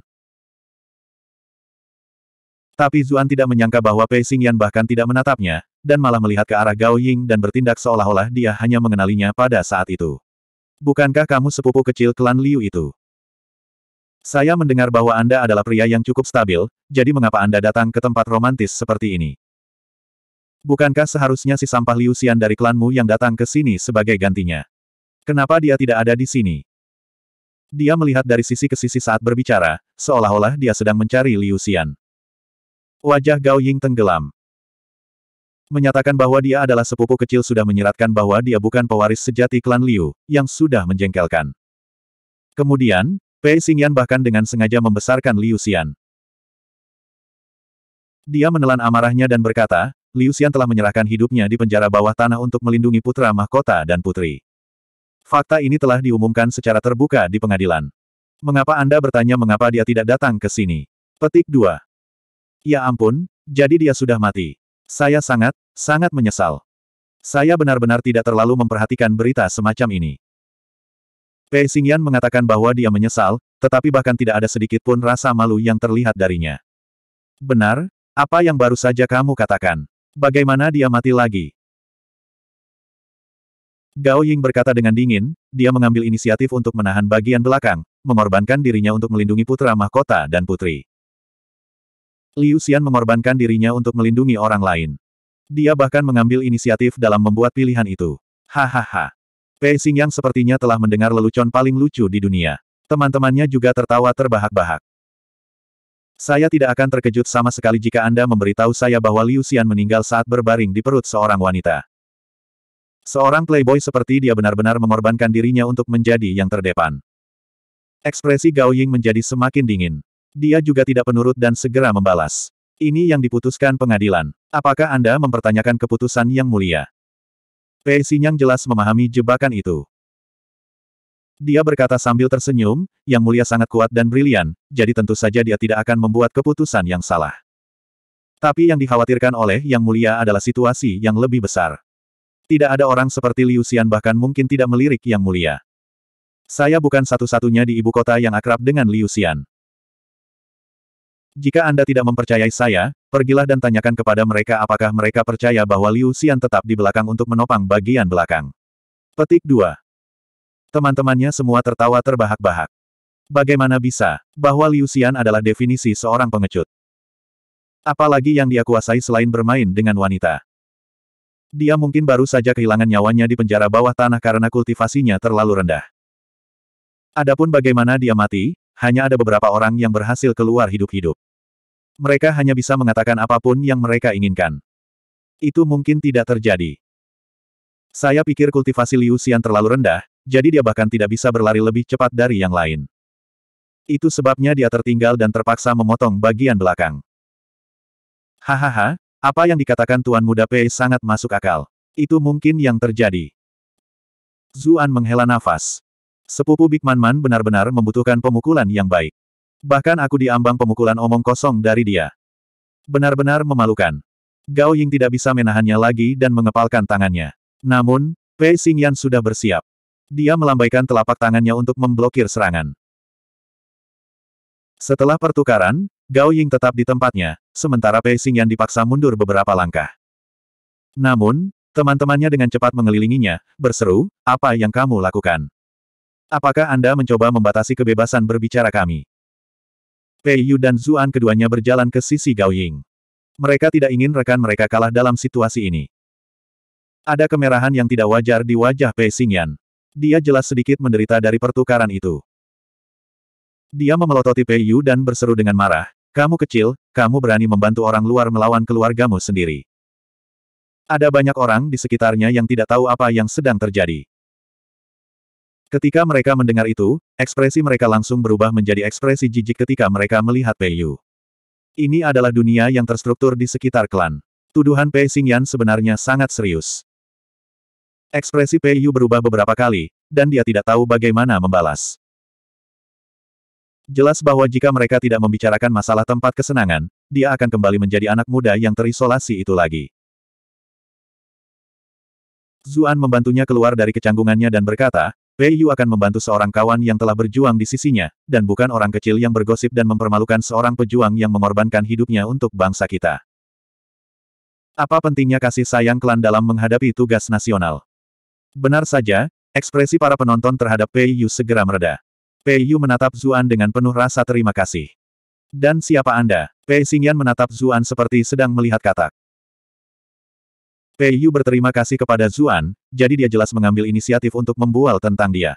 Speaker 1: Tapi Zuan tidak menyangka bahwa Pei Xingyan bahkan tidak menatapnya, dan malah melihat ke arah Gao Ying dan bertindak seolah-olah dia hanya mengenalinya pada saat itu. Bukankah kamu sepupu kecil klan Liu itu? Saya mendengar bahwa Anda adalah pria yang cukup stabil, jadi mengapa Anda datang ke tempat romantis seperti ini? Bukankah seharusnya si sampah Liu Xian dari klanmu yang datang ke sini sebagai gantinya? Kenapa dia tidak ada di sini? Dia melihat dari sisi ke sisi saat berbicara, seolah-olah dia sedang mencari Liu Xian. Wajah Gao Ying tenggelam menyatakan bahwa dia adalah sepupu kecil sudah menyiratkan bahwa dia bukan pewaris sejati klan Liu, yang sudah menjengkelkan. Kemudian, Pei Xingyan bahkan dengan sengaja membesarkan Liu Xian. Dia menelan amarahnya dan berkata, Liu Xian telah menyerahkan hidupnya di penjara bawah tanah untuk melindungi putra mahkota dan putri. Fakta ini telah diumumkan secara terbuka di pengadilan. Mengapa Anda bertanya mengapa dia tidak datang ke sini? Petik 2. Ya ampun, jadi dia sudah mati. Saya sangat, sangat menyesal. Saya benar-benar tidak terlalu memperhatikan berita semacam ini. Pei Xingyan mengatakan bahwa dia menyesal, tetapi bahkan tidak ada sedikit pun rasa malu yang terlihat darinya. Benar, apa yang baru saja kamu katakan? Bagaimana dia mati lagi? Gao Ying berkata dengan dingin, dia mengambil inisiatif untuk menahan bagian belakang, mengorbankan dirinya untuk melindungi putra mahkota dan putri. Liu Xian mengorbankan dirinya untuk melindungi orang lain. Dia bahkan mengambil inisiatif dalam membuat pilihan itu. Hahaha. Pei yang sepertinya telah mendengar lelucon paling lucu di dunia. Teman-temannya juga tertawa terbahak-bahak. Saya tidak akan terkejut sama sekali jika Anda memberitahu saya bahwa Liu Xian meninggal saat berbaring di perut seorang wanita. Seorang playboy seperti dia benar-benar mengorbankan dirinya untuk menjadi yang terdepan. Ekspresi Gao Ying menjadi semakin dingin. Dia juga tidak penurut dan segera membalas. Ini yang diputuskan pengadilan. Apakah Anda mempertanyakan keputusan yang mulia? Pei Sinyang jelas memahami jebakan itu. Dia berkata sambil tersenyum, yang mulia sangat kuat dan brilian, jadi tentu saja dia tidak akan membuat keputusan yang salah. Tapi yang dikhawatirkan oleh yang mulia adalah situasi yang lebih besar. Tidak ada orang seperti Liu Xian bahkan mungkin tidak melirik yang mulia. Saya bukan satu-satunya di ibu kota yang akrab dengan Liu Xian. Jika Anda tidak mempercayai saya, pergilah dan tanyakan kepada mereka apakah mereka percaya bahwa Liu Xian tetap di belakang untuk menopang bagian belakang. Petik 2. Teman-temannya semua tertawa terbahak-bahak. Bagaimana bisa, bahwa Liu Xian adalah definisi seorang pengecut. Apalagi yang dia kuasai selain bermain dengan wanita. Dia mungkin baru saja kehilangan nyawanya di penjara bawah tanah karena kultivasinya terlalu rendah. Adapun bagaimana dia mati, hanya ada beberapa orang yang berhasil keluar hidup-hidup mereka hanya bisa mengatakan apapun yang mereka inginkan. Itu mungkin tidak terjadi. Saya pikir kultivasi Liu Xian terlalu rendah, jadi dia bahkan tidak bisa berlari lebih cepat dari yang lain. Itu sebabnya dia tertinggal dan terpaksa memotong bagian belakang. Hahaha, apa yang dikatakan Tuan Muda Pei sangat masuk akal. Itu mungkin yang terjadi. Zuan menghela nafas. Sepupu Big Man Man benar-benar membutuhkan pemukulan yang baik. Bahkan aku diambang pemukulan omong kosong dari dia. Benar-benar memalukan. Gao Ying tidak bisa menahannya lagi dan mengepalkan tangannya. Namun, Pei Xingyan sudah bersiap. Dia melambaikan telapak tangannya untuk memblokir serangan. Setelah pertukaran, Gao Ying tetap di tempatnya, sementara Pei Xingyan dipaksa mundur beberapa langkah. Namun, teman-temannya dengan cepat mengelilinginya, berseru, apa yang kamu lakukan? Apakah Anda mencoba membatasi kebebasan berbicara kami? Pei Yu dan Zuan keduanya berjalan ke sisi Gao Ying. Mereka tidak ingin rekan mereka kalah dalam situasi ini. Ada kemerahan yang tidak wajar di wajah Pei Xingyan. Dia jelas sedikit menderita dari pertukaran itu. Dia memelototi Pei Yu dan berseru dengan marah, kamu kecil, kamu berani membantu orang luar melawan keluargamu sendiri. Ada banyak orang di sekitarnya yang tidak tahu apa yang sedang terjadi. Ketika mereka mendengar itu, ekspresi mereka langsung berubah menjadi ekspresi jijik ketika mereka melihat Pei Yu. Ini adalah dunia yang terstruktur di sekitar klan. Tuduhan Pei Xingyan sebenarnya sangat serius. Ekspresi Pei Yu berubah beberapa kali, dan dia tidak tahu bagaimana membalas. Jelas bahwa jika mereka tidak membicarakan masalah tempat kesenangan, dia akan kembali menjadi anak muda yang terisolasi itu lagi. Zuan membantunya keluar dari kecanggungannya dan berkata, Wei Yu akan membantu seorang kawan yang telah berjuang di sisinya, dan bukan orang kecil yang bergosip dan mempermalukan seorang pejuang yang mengorbankan hidupnya untuk bangsa kita. Apa pentingnya kasih sayang klan dalam menghadapi tugas nasional? Benar saja, ekspresi para penonton terhadap Pei Yu segera mereda. Pei Yu menatap Zuan dengan penuh rasa terima kasih. Dan siapa Anda? Pei Xingyan menatap Zuan seperti sedang melihat katak. Pei Yu berterima kasih kepada Zuan, jadi dia jelas mengambil inisiatif untuk membual tentang dia.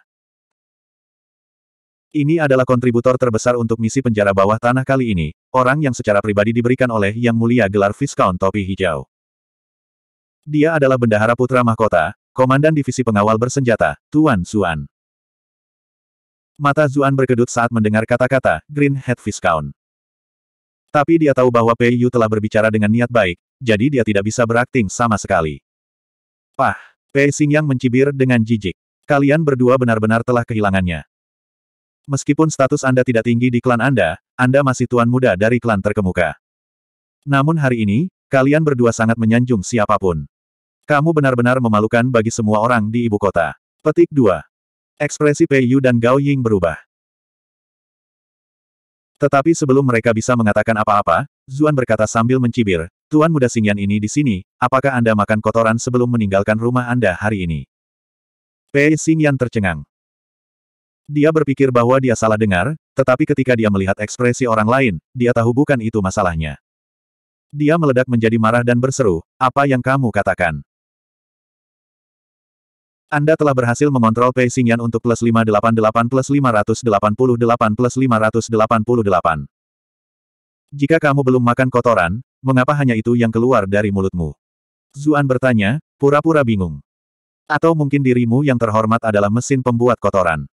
Speaker 1: Ini adalah kontributor terbesar untuk misi penjara bawah tanah kali ini, orang yang secara pribadi diberikan oleh Yang Mulia gelar Viscount Topi Hijau. Dia adalah bendahara putra mahkota, komandan divisi pengawal bersenjata, Tuan Zuan. Mata Zuan berkedut saat mendengar kata-kata Green Head Viscount. Tapi dia tahu bahwa Pei Yu telah berbicara dengan niat baik, jadi dia tidak bisa berakting sama sekali. Pah! Pei Xingyang mencibir dengan jijik. Kalian berdua benar-benar telah kehilangannya. Meskipun status Anda tidak tinggi di klan Anda, Anda masih tuan muda dari klan terkemuka. Namun hari ini, kalian berdua sangat menyanjung siapapun. Kamu benar-benar memalukan bagi semua orang di ibu kota. Petik 2. Ekspresi Pei Yu dan Gao Ying berubah. Tetapi sebelum mereka bisa mengatakan apa-apa, Zuan berkata sambil mencibir, Tuan Muda Singyan ini di sini, apakah Anda makan kotoran sebelum meninggalkan rumah Anda hari ini? Pei Singyan tercengang. Dia berpikir bahwa dia salah dengar, tetapi ketika dia melihat ekspresi orang lain, dia tahu bukan itu masalahnya. Dia meledak menjadi marah dan berseru, apa yang kamu katakan? Anda telah berhasil mengontrol Pei Xingyan untuk plus 588 plus 588 plus 588. Jika kamu belum makan kotoran, mengapa hanya itu yang keluar dari mulutmu? Zuan bertanya, pura-pura bingung. Atau mungkin dirimu yang terhormat adalah mesin pembuat kotoran.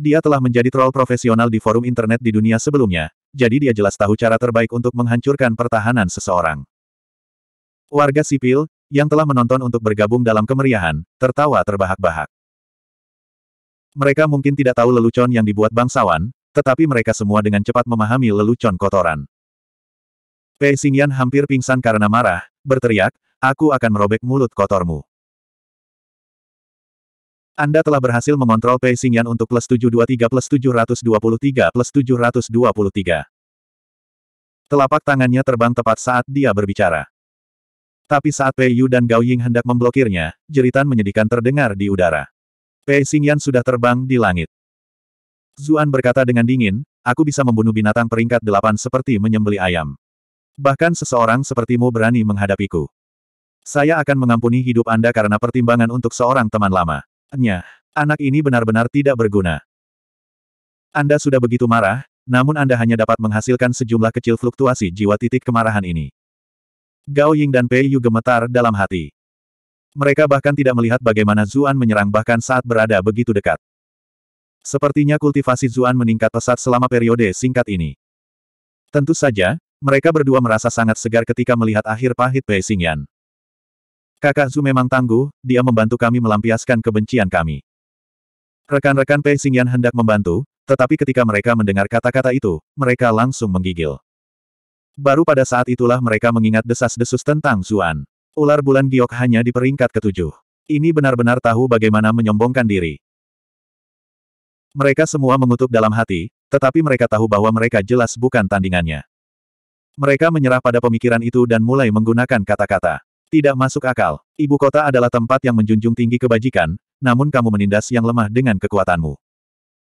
Speaker 1: Dia telah menjadi troll profesional di forum internet di dunia sebelumnya, jadi dia jelas tahu cara terbaik untuk menghancurkan pertahanan seseorang. Warga sipil, yang telah menonton untuk bergabung dalam kemeriahan, tertawa terbahak-bahak. Mereka mungkin tidak tahu lelucon yang dibuat bangsawan, tetapi mereka semua dengan cepat memahami lelucon kotoran. Pei Xingyan hampir pingsan karena marah, berteriak, aku akan merobek mulut kotormu. Anda telah berhasil mengontrol Pei Xingyan untuk plus 723 plus 723 plus 723. Telapak tangannya terbang tepat saat dia berbicara. Tapi saat Pei Yu dan Gao Ying hendak memblokirnya, jeritan menyedihkan terdengar di udara. Pei Xingyan sudah terbang di langit. Zuan berkata dengan dingin, aku bisa membunuh binatang peringkat delapan seperti menyembeli ayam. Bahkan seseorang sepertimu berani menghadapiku. Saya akan mengampuni hidup Anda karena pertimbangan untuk seorang teman lama. Nyah, anak ini benar-benar tidak berguna. Anda sudah begitu marah, namun Anda hanya dapat menghasilkan sejumlah kecil fluktuasi jiwa titik kemarahan ini. Gao Ying dan Pei Yu gemetar dalam hati. Mereka bahkan tidak melihat bagaimana Zuan menyerang bahkan saat berada begitu dekat. Sepertinya kultivasi Zuan meningkat pesat selama periode singkat ini. Tentu saja, mereka berdua merasa sangat segar ketika melihat akhir pahit Pei Xingyan. Kakak Zu memang tangguh, dia membantu kami melampiaskan kebencian kami. Rekan-rekan Pei Xingyan hendak membantu, tetapi ketika mereka mendengar kata-kata itu, mereka langsung menggigil. Baru pada saat itulah mereka mengingat desas-desus tentang Zuan. Ular bulan giok hanya di peringkat ketujuh. Ini benar-benar tahu bagaimana menyombongkan diri. Mereka semua mengutuk dalam hati, tetapi mereka tahu bahwa mereka jelas bukan tandingannya. Mereka menyerah pada pemikiran itu dan mulai menggunakan kata-kata. Tidak masuk akal. Ibu kota adalah tempat yang menjunjung tinggi kebajikan, namun kamu menindas yang lemah dengan kekuatanmu.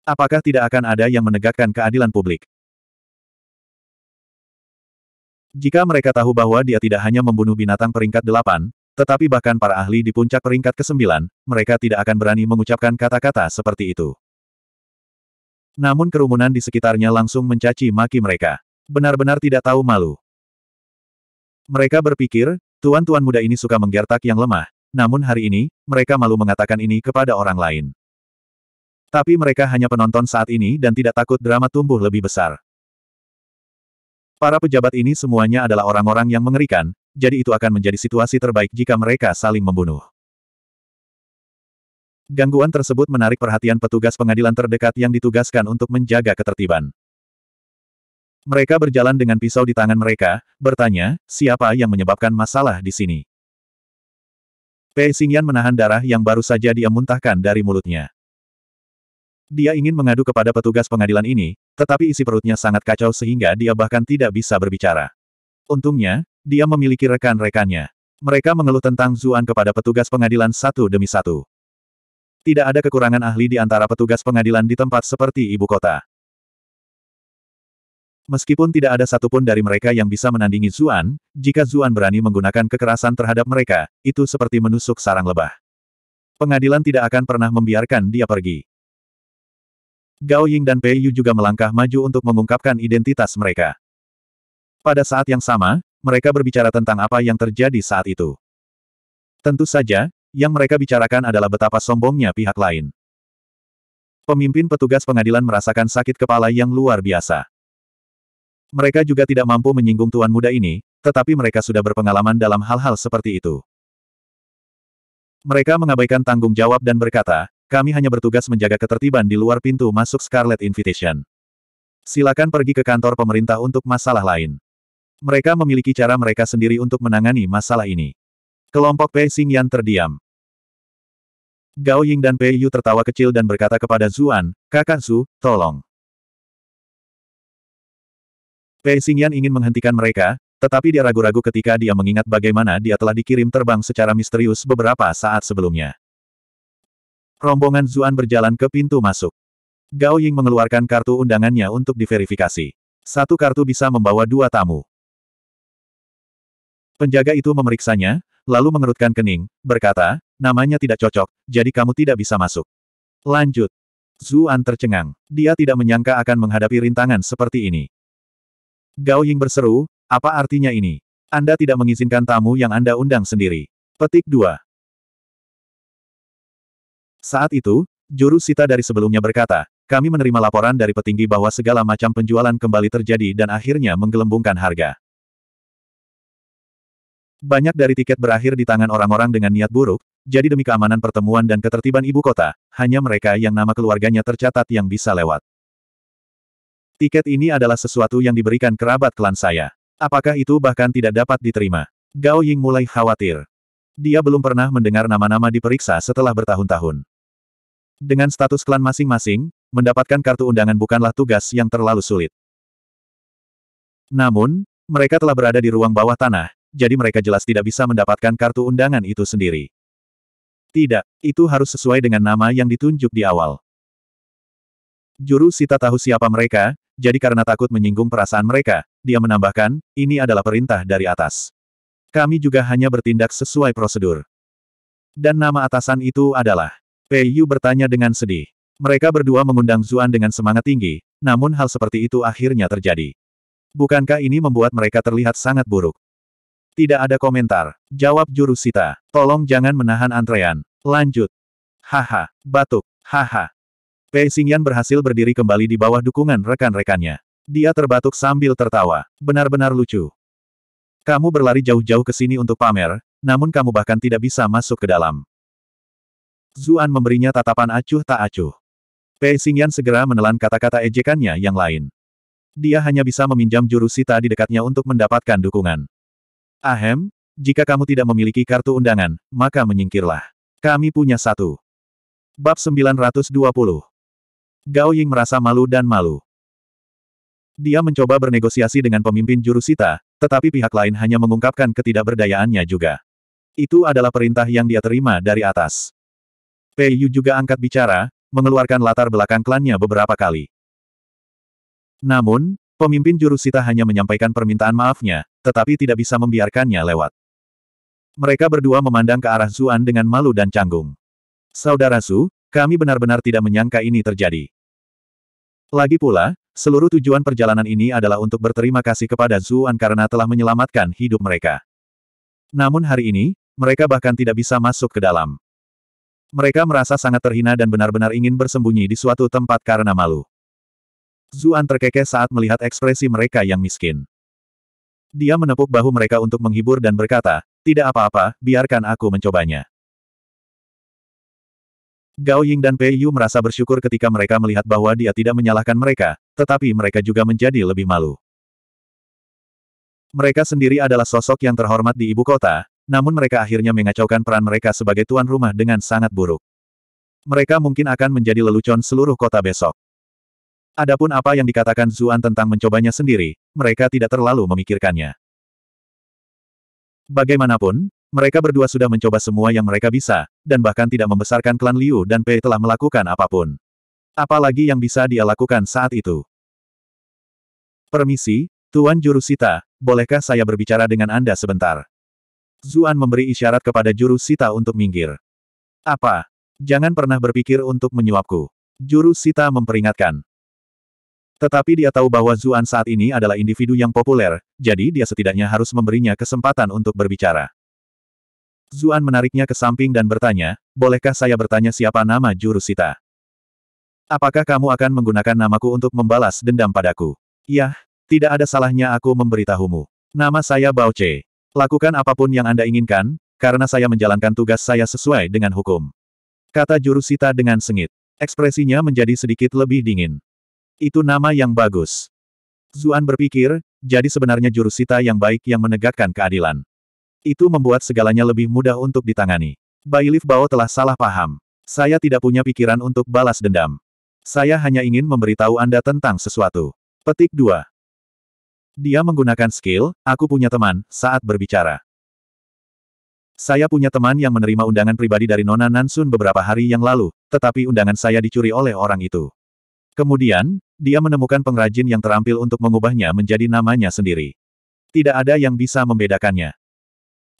Speaker 1: Apakah tidak akan ada yang menegakkan keadilan publik? Jika mereka tahu bahwa dia tidak hanya membunuh binatang peringkat delapan, tetapi bahkan para ahli di puncak peringkat kesembilan, mereka tidak akan berani mengucapkan kata-kata seperti itu. Namun kerumunan di sekitarnya langsung mencaci maki mereka. Benar-benar tidak tahu malu. Mereka berpikir, tuan-tuan muda ini suka menggertak yang lemah, namun hari ini, mereka malu mengatakan ini kepada orang lain. Tapi mereka hanya penonton saat ini dan tidak takut drama tumbuh lebih besar. Para pejabat ini semuanya adalah orang-orang yang mengerikan, jadi itu akan menjadi situasi terbaik jika mereka saling membunuh. Gangguan tersebut menarik perhatian petugas pengadilan terdekat yang ditugaskan untuk menjaga ketertiban. Mereka berjalan dengan pisau di tangan mereka, bertanya, siapa yang menyebabkan masalah di sini? Pei Xingyan menahan darah yang baru saja dia muntahkan dari mulutnya. Dia ingin mengadu kepada petugas pengadilan ini, tetapi isi perutnya sangat kacau sehingga dia bahkan tidak bisa berbicara. Untungnya, dia memiliki rekan-rekannya. Mereka mengeluh tentang Zuan kepada petugas pengadilan satu demi satu. Tidak ada kekurangan ahli di antara petugas pengadilan di tempat seperti ibu kota. Meskipun tidak ada satupun dari mereka yang bisa menandingi Zuan, jika Zuan berani menggunakan kekerasan terhadap mereka, itu seperti menusuk sarang lebah. Pengadilan tidak akan pernah membiarkan dia pergi. Gao Ying dan Pei Yu juga melangkah maju untuk mengungkapkan identitas mereka. Pada saat yang sama, mereka berbicara tentang apa yang terjadi saat itu. Tentu saja, yang mereka bicarakan adalah betapa sombongnya pihak lain. Pemimpin petugas pengadilan merasakan sakit kepala yang luar biasa. Mereka juga tidak mampu menyinggung tuan muda ini, tetapi mereka sudah berpengalaman dalam hal-hal seperti itu. Mereka mengabaikan tanggung jawab dan berkata, kami hanya bertugas menjaga ketertiban di luar pintu masuk Scarlet Invitation. Silakan pergi ke kantor pemerintah untuk masalah lain. Mereka memiliki cara mereka sendiri untuk menangani masalah ini. Kelompok Pei Xingyan terdiam. Gao Ying dan Pei Yu tertawa kecil dan berkata kepada Zuan, kakak Zu, tolong. Pei Xingyan ingin menghentikan mereka, tetapi dia ragu-ragu ketika dia mengingat bagaimana dia telah dikirim terbang secara misterius beberapa saat sebelumnya. Rombongan Zuan berjalan ke pintu masuk. Gao Ying mengeluarkan kartu undangannya untuk diverifikasi. Satu kartu bisa membawa dua tamu. Penjaga itu memeriksanya, lalu mengerutkan kening, berkata, namanya tidak cocok, jadi kamu tidak bisa masuk. Lanjut. Zuan tercengang. Dia tidak menyangka akan menghadapi rintangan seperti ini. Gao Ying berseru, apa artinya ini? Anda tidak mengizinkan tamu yang Anda undang sendiri. Petik 2. Saat itu, juru sita dari sebelumnya berkata, kami menerima laporan dari petinggi bahwa segala macam penjualan kembali terjadi dan akhirnya menggelembungkan harga. Banyak dari tiket berakhir di tangan orang-orang dengan niat buruk, jadi demi keamanan pertemuan dan ketertiban ibu kota, hanya mereka yang nama keluarganya tercatat yang bisa lewat. Tiket ini adalah sesuatu yang diberikan kerabat klan saya. Apakah itu bahkan tidak dapat diterima? Gao Ying mulai khawatir. Dia belum pernah mendengar nama-nama diperiksa setelah bertahun-tahun. Dengan status klan masing-masing, mendapatkan kartu undangan bukanlah tugas yang terlalu sulit. Namun, mereka telah berada di ruang bawah tanah, jadi mereka jelas tidak bisa mendapatkan kartu undangan itu sendiri. Tidak, itu harus sesuai dengan nama yang ditunjuk di awal. Juru Sita tahu siapa mereka, jadi karena takut menyinggung perasaan mereka, dia menambahkan, ini adalah perintah dari atas. Kami juga hanya bertindak sesuai prosedur. Dan nama atasan itu adalah Pei Yu bertanya dengan sedih. Mereka berdua mengundang Zuan dengan semangat tinggi, namun hal seperti itu akhirnya terjadi. Bukankah ini membuat mereka terlihat sangat buruk? Tidak ada komentar. Jawab juru sita. Tolong jangan menahan antrean. Lanjut. Haha. Batuk. Haha. Pei Xingyan berhasil berdiri kembali di bawah dukungan rekan-rekannya. Dia terbatuk sambil tertawa. Benar-benar lucu. Kamu berlari jauh-jauh ke sini untuk pamer, namun kamu bahkan tidak bisa masuk ke dalam. Zuan memberinya tatapan acuh tak acuh. Pei Xingyan segera menelan kata-kata ejekannya yang lain. Dia hanya bisa meminjam jurusita sita di dekatnya untuk mendapatkan dukungan. Ahem, jika kamu tidak memiliki kartu undangan, maka menyingkirlah. Kami punya satu. Bab 920 Gao Ying merasa malu dan malu. Dia mencoba bernegosiasi dengan pemimpin jurusita, tetapi pihak lain hanya mengungkapkan ketidakberdayaannya juga. Itu adalah perintah yang dia terima dari atas. Pei Yu juga angkat bicara, mengeluarkan latar belakang klannya beberapa kali. Namun, pemimpin jurusita hanya menyampaikan permintaan maafnya, tetapi tidak bisa membiarkannya lewat. Mereka berdua memandang ke arah Zuan dengan malu dan canggung. Saudara Su, kami benar-benar tidak menyangka ini terjadi. Lagi pula, seluruh tujuan perjalanan ini adalah untuk berterima kasih kepada Zuan karena telah menyelamatkan hidup mereka. Namun hari ini, mereka bahkan tidak bisa masuk ke dalam. Mereka merasa sangat terhina dan benar-benar ingin bersembunyi di suatu tempat karena malu. Zuan terkekeh saat melihat ekspresi mereka yang miskin. Dia menepuk bahu mereka untuk menghibur dan berkata, tidak apa-apa, biarkan aku mencobanya. Gao Ying dan Pei Yu merasa bersyukur ketika mereka melihat bahwa dia tidak menyalahkan mereka, tetapi mereka juga menjadi lebih malu. Mereka sendiri adalah sosok yang terhormat di ibu kota, namun mereka akhirnya mengacaukan peran mereka sebagai tuan rumah dengan sangat buruk. Mereka mungkin akan menjadi lelucon seluruh kota besok. Adapun apa yang dikatakan Zuan tentang mencobanya sendiri, mereka tidak terlalu memikirkannya. Bagaimanapun, mereka berdua sudah mencoba semua yang mereka bisa, dan bahkan tidak membesarkan klan Liu dan Pei telah melakukan apapun. Apalagi yang bisa dia lakukan saat itu. Permisi, Tuan Jurusita, bolehkah saya berbicara dengan Anda sebentar? Zuan memberi isyarat kepada juru Sita untuk minggir. Apa? Jangan pernah berpikir untuk menyuapku. Juru Sita memperingatkan. Tetapi dia tahu bahwa Zuan saat ini adalah individu yang populer, jadi dia setidaknya harus memberinya kesempatan untuk berbicara. Zuan menariknya ke samping dan bertanya, bolehkah saya bertanya siapa nama juru Sita? Apakah kamu akan menggunakan namaku untuk membalas dendam padaku? Yah, tidak ada salahnya aku memberitahumu. Nama saya Bao Che. Lakukan apapun yang Anda inginkan, karena saya menjalankan tugas saya sesuai dengan hukum. Kata jurusita dengan sengit. Ekspresinya menjadi sedikit lebih dingin. Itu nama yang bagus. Zuan berpikir, jadi sebenarnya jurusita yang baik yang menegakkan keadilan. Itu membuat segalanya lebih mudah untuk ditangani. Bailif Bao telah salah paham. Saya tidak punya pikiran untuk balas dendam. Saya hanya ingin memberitahu Anda tentang sesuatu. Petik 2. Dia menggunakan skill, aku punya teman, saat berbicara. Saya punya teman yang menerima undangan pribadi dari Nona Nansun beberapa hari yang lalu, tetapi undangan saya dicuri oleh orang itu. Kemudian, dia menemukan pengrajin yang terampil untuk mengubahnya menjadi namanya sendiri. Tidak ada yang bisa membedakannya.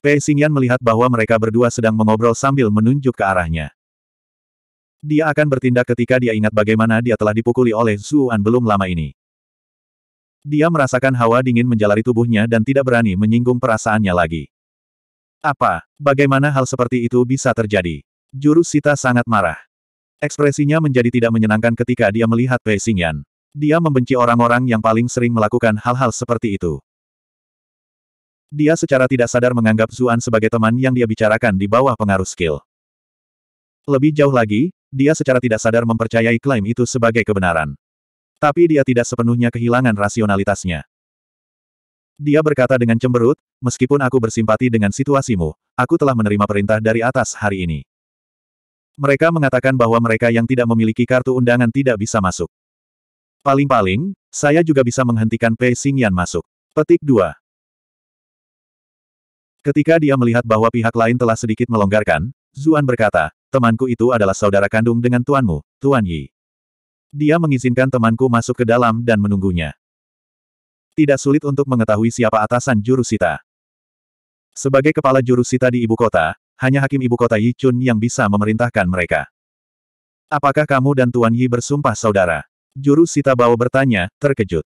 Speaker 1: Pei Xingyan melihat bahwa mereka berdua sedang mengobrol sambil menunjuk ke arahnya. Dia akan bertindak ketika dia ingat bagaimana dia telah dipukuli oleh Zuan belum lama ini. Dia merasakan hawa dingin menjalari tubuhnya dan tidak berani menyinggung perasaannya lagi. Apa? Bagaimana hal seperti itu bisa terjadi? Jurus Sita sangat marah. Ekspresinya menjadi tidak menyenangkan ketika dia melihat Pei Xingyan. Dia membenci orang-orang yang paling sering melakukan hal-hal seperti itu. Dia secara tidak sadar menganggap Zuan sebagai teman yang dia bicarakan di bawah pengaruh skill. Lebih jauh lagi, dia secara tidak sadar mempercayai klaim itu sebagai kebenaran. Tapi dia tidak sepenuhnya kehilangan rasionalitasnya. Dia berkata dengan cemberut, meskipun aku bersimpati dengan situasimu, aku telah menerima perintah dari atas hari ini. Mereka mengatakan bahwa mereka yang tidak memiliki kartu undangan tidak bisa masuk. Paling-paling, saya juga bisa menghentikan Pei Xingyan masuk. Petik 2. Ketika dia melihat bahwa pihak lain telah sedikit melonggarkan, Zuan berkata, temanku itu adalah saudara kandung dengan tuanmu, Tuan Yi. Dia mengizinkan temanku masuk ke dalam dan menunggunya. Tidak sulit untuk mengetahui siapa atasan jurusita. Sebagai kepala jurusita di ibu kota, hanya hakim ibu kota Yi Chun yang bisa memerintahkan mereka. Apakah kamu dan Tuan Yi bersumpah saudara? Jurusita Sita Bao bertanya, terkejut.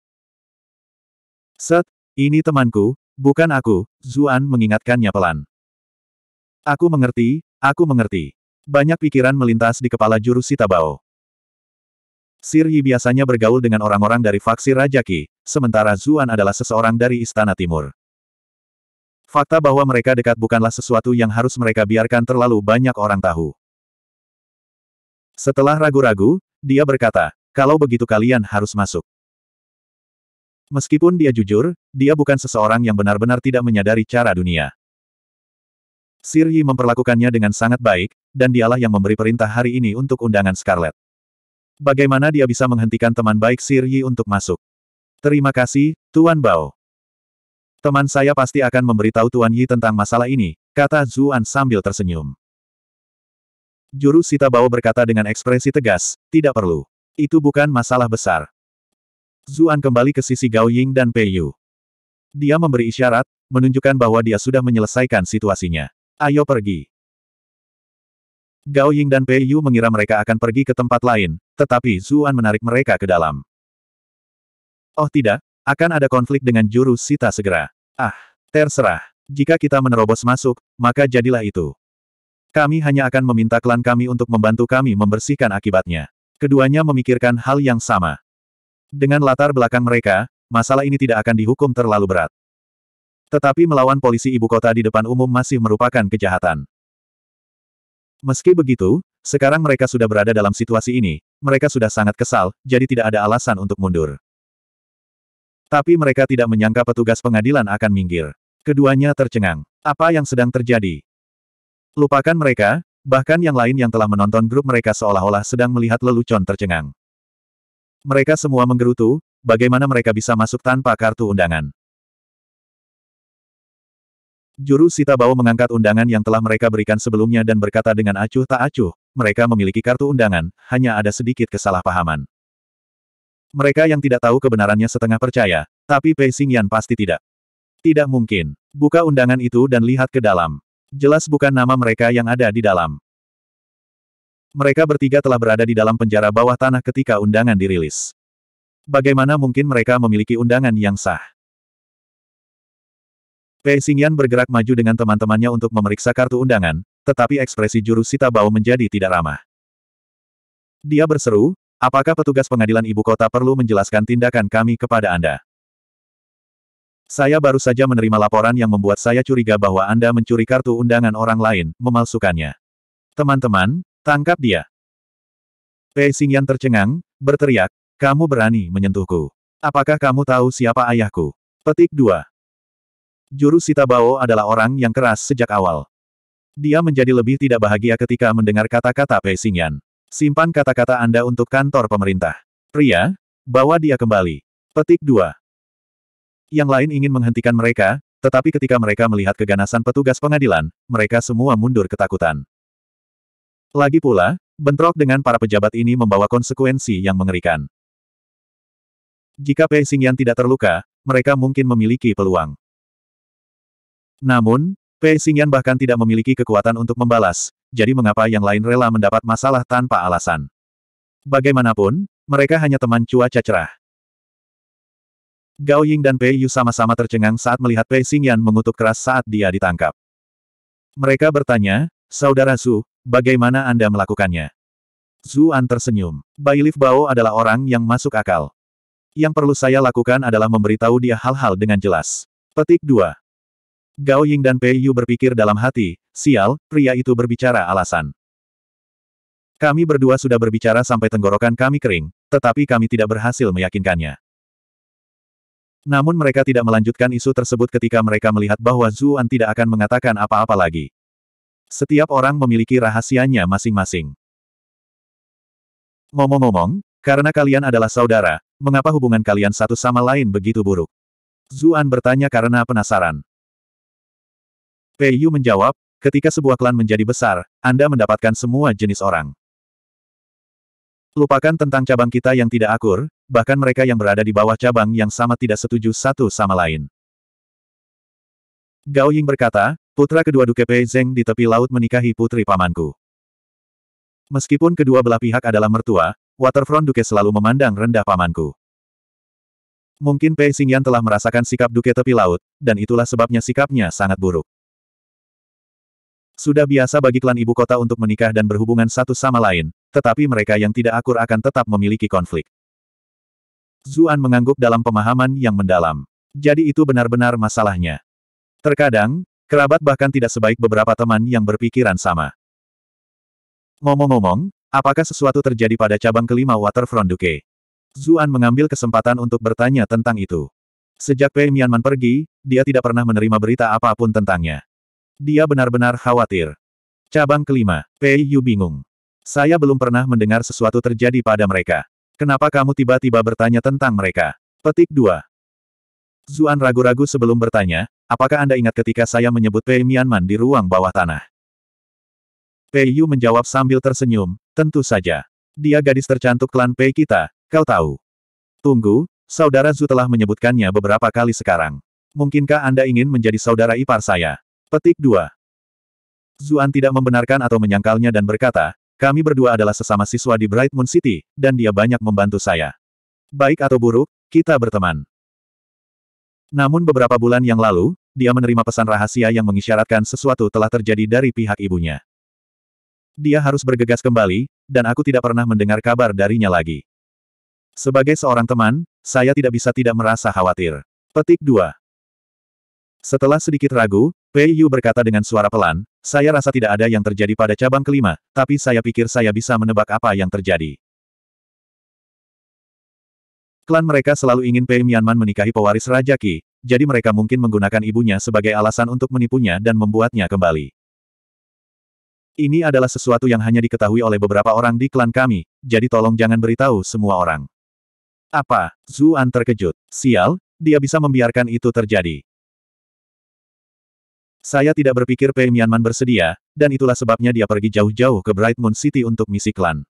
Speaker 1: Set, ini temanku, bukan aku, Zuan mengingatkannya pelan. Aku mengerti, aku mengerti. Banyak pikiran melintas di kepala Jurusita Sita Bao. Sir Yi biasanya bergaul dengan orang-orang dari faksi Raja Ki, sementara Zuan adalah seseorang dari Istana Timur. Fakta bahwa mereka dekat bukanlah sesuatu yang harus mereka biarkan terlalu banyak orang tahu. Setelah ragu-ragu, dia berkata, kalau begitu kalian harus masuk. Meskipun dia jujur, dia bukan seseorang yang benar-benar tidak menyadari cara dunia. Sir Yi memperlakukannya dengan sangat baik, dan dialah yang memberi perintah hari ini untuk undangan Scarlet. Bagaimana dia bisa menghentikan teman baik Sir Yi untuk masuk? Terima kasih, Tuan Bao. Teman saya pasti akan memberitahu Tuan Yi tentang masalah ini, kata Zuan sambil tersenyum. Juru Sita Bao berkata dengan ekspresi tegas, tidak perlu. Itu bukan masalah besar. Zuan kembali ke sisi Gao Ying dan Pei Yu. Dia memberi isyarat, menunjukkan bahwa dia sudah menyelesaikan situasinya. Ayo pergi. Gao Ying dan Pei Yu mengira mereka akan pergi ke tempat lain, tetapi Zuan menarik mereka ke dalam. Oh tidak, akan ada konflik dengan jurus Sita segera. Ah, terserah. Jika kita menerobos masuk, maka jadilah itu. Kami hanya akan meminta klan kami untuk membantu kami membersihkan akibatnya. Keduanya memikirkan hal yang sama. Dengan latar belakang mereka, masalah ini tidak akan dihukum terlalu berat. Tetapi melawan polisi ibu kota di depan umum masih merupakan kejahatan. Meski begitu, sekarang mereka sudah berada dalam situasi ini, mereka sudah sangat kesal, jadi tidak ada alasan untuk mundur. Tapi mereka tidak menyangka petugas pengadilan akan minggir. Keduanya tercengang. Apa yang sedang terjadi? Lupakan mereka, bahkan yang lain yang telah menonton grup mereka seolah-olah sedang melihat lelucon tercengang. Mereka semua menggerutu, bagaimana mereka bisa masuk tanpa kartu undangan. Juru Sita Sitabao mengangkat undangan yang telah mereka berikan sebelumnya dan berkata dengan acuh tak acuh, mereka memiliki kartu undangan, hanya ada sedikit kesalahpahaman. Mereka yang tidak tahu kebenarannya setengah percaya, tapi Pei Xingyan pasti tidak. Tidak mungkin. Buka undangan itu dan lihat ke dalam. Jelas bukan nama mereka yang ada di dalam. Mereka bertiga telah berada di dalam penjara bawah tanah ketika undangan dirilis. Bagaimana mungkin mereka memiliki undangan yang sah? Wei Xingyan bergerak maju dengan teman-temannya untuk memeriksa kartu undangan, tetapi ekspresi juru sita bau menjadi tidak ramah. Dia berseru, apakah petugas pengadilan ibu kota perlu menjelaskan tindakan kami kepada Anda? Saya baru saja menerima laporan yang membuat saya curiga bahwa Anda mencuri kartu undangan orang lain, memalsukannya. Teman-teman, tangkap dia. Wei Xingyan tercengang, berteriak, kamu berani menyentuhku. Apakah kamu tahu siapa ayahku? Petik 2. Juru Sitabao adalah orang yang keras sejak awal. Dia menjadi lebih tidak bahagia ketika mendengar kata-kata Pei Xingyan. Simpan kata-kata Anda untuk kantor pemerintah. Pria, bawa dia kembali. Petik 2. Yang lain ingin menghentikan mereka, tetapi ketika mereka melihat keganasan petugas pengadilan, mereka semua mundur ketakutan. Lagi pula, bentrok dengan para pejabat ini membawa konsekuensi yang mengerikan. Jika Pei Xingyan tidak terluka, mereka mungkin memiliki peluang. Namun, Pei Xingyan bahkan tidak memiliki kekuatan untuk membalas, jadi mengapa yang lain rela mendapat masalah tanpa alasan? Bagaimanapun, mereka hanya teman cuaca cerah. Gao Ying dan Pei Yu sama-sama tercengang saat melihat Pei Xingyan mengutuk keras saat dia ditangkap. Mereka bertanya, Saudara Su, bagaimana Anda melakukannya? Zuan tersenyum. Lif Bao adalah orang yang masuk akal. Yang perlu saya lakukan adalah memberitahu dia hal-hal dengan jelas. Petik 2. Gao Ying dan Pei Yu berpikir dalam hati, sial, pria itu berbicara alasan. Kami berdua sudah berbicara sampai tenggorokan kami kering, tetapi kami tidak berhasil meyakinkannya. Namun mereka tidak melanjutkan isu tersebut ketika mereka melihat bahwa Zuan tidak akan mengatakan apa-apa lagi. Setiap orang memiliki rahasianya masing-masing. Ngomong-ngomong, karena kalian adalah saudara, mengapa hubungan kalian satu sama lain begitu buruk? Zuan bertanya karena penasaran. Pei Yu menjawab, ketika sebuah klan menjadi besar, Anda mendapatkan semua jenis orang. Lupakan tentang cabang kita yang tidak akur, bahkan mereka yang berada di bawah cabang yang sama tidak setuju satu sama lain. Gao Ying berkata, putra kedua Duke Pei Zeng di tepi laut menikahi putri pamanku. Meskipun kedua belah pihak adalah mertua, Waterfront Duke selalu memandang rendah pamanku. Mungkin Pei Xingyan telah merasakan sikap Duke tepi laut, dan itulah sebabnya sikapnya sangat buruk. Sudah biasa bagi klan ibu kota untuk menikah dan berhubungan satu sama lain, tetapi mereka yang tidak akur akan tetap memiliki konflik. Zuan mengangguk dalam pemahaman yang mendalam. Jadi itu benar-benar masalahnya. Terkadang, kerabat bahkan tidak sebaik beberapa teman yang berpikiran sama. Ngomong-ngomong, apakah sesuatu terjadi pada cabang kelima Waterfront Duke? Zuan mengambil kesempatan untuk bertanya tentang itu. Sejak Pei Mianman pergi, dia tidak pernah menerima berita apapun tentangnya. Dia benar-benar khawatir. Cabang kelima, Pei Yu bingung. Saya belum pernah mendengar sesuatu terjadi pada mereka. Kenapa kamu tiba-tiba bertanya tentang mereka? Petik 2. Zuan ragu-ragu sebelum bertanya, apakah Anda ingat ketika saya menyebut Pei Mianman di ruang bawah tanah? Pei Yu menjawab sambil tersenyum, tentu saja. Dia gadis tercantik klan Pei kita, kau tahu. Tunggu, saudara Zu telah menyebutkannya beberapa kali sekarang. Mungkinkah Anda ingin menjadi saudara ipar saya? Petik 2. Zuan tidak membenarkan atau menyangkalnya dan berkata, kami berdua adalah sesama siswa di Bright Moon City, dan dia banyak membantu saya. Baik atau buruk, kita berteman. Namun beberapa bulan yang lalu, dia menerima pesan rahasia yang mengisyaratkan sesuatu telah terjadi dari pihak ibunya. Dia harus bergegas kembali, dan aku tidak pernah mendengar kabar darinya lagi. Sebagai seorang teman, saya tidak bisa tidak merasa khawatir. Petik 2. Setelah sedikit ragu, Pei Yu berkata dengan suara pelan, saya rasa tidak ada yang terjadi pada cabang kelima, tapi saya pikir saya bisa menebak apa yang terjadi. Klan mereka selalu ingin Pei Mianman menikahi pewaris Raja Qi, jadi mereka mungkin menggunakan ibunya sebagai alasan untuk menipunya dan membuatnya kembali. Ini adalah sesuatu yang hanya diketahui oleh beberapa orang di klan kami, jadi tolong jangan beritahu semua orang. Apa? Zuan terkejut. Sial, dia bisa membiarkan itu terjadi. Saya tidak berpikir Pei Mianman bersedia, dan itulah sebabnya dia pergi jauh-jauh ke Bright Moon City untuk misi klan.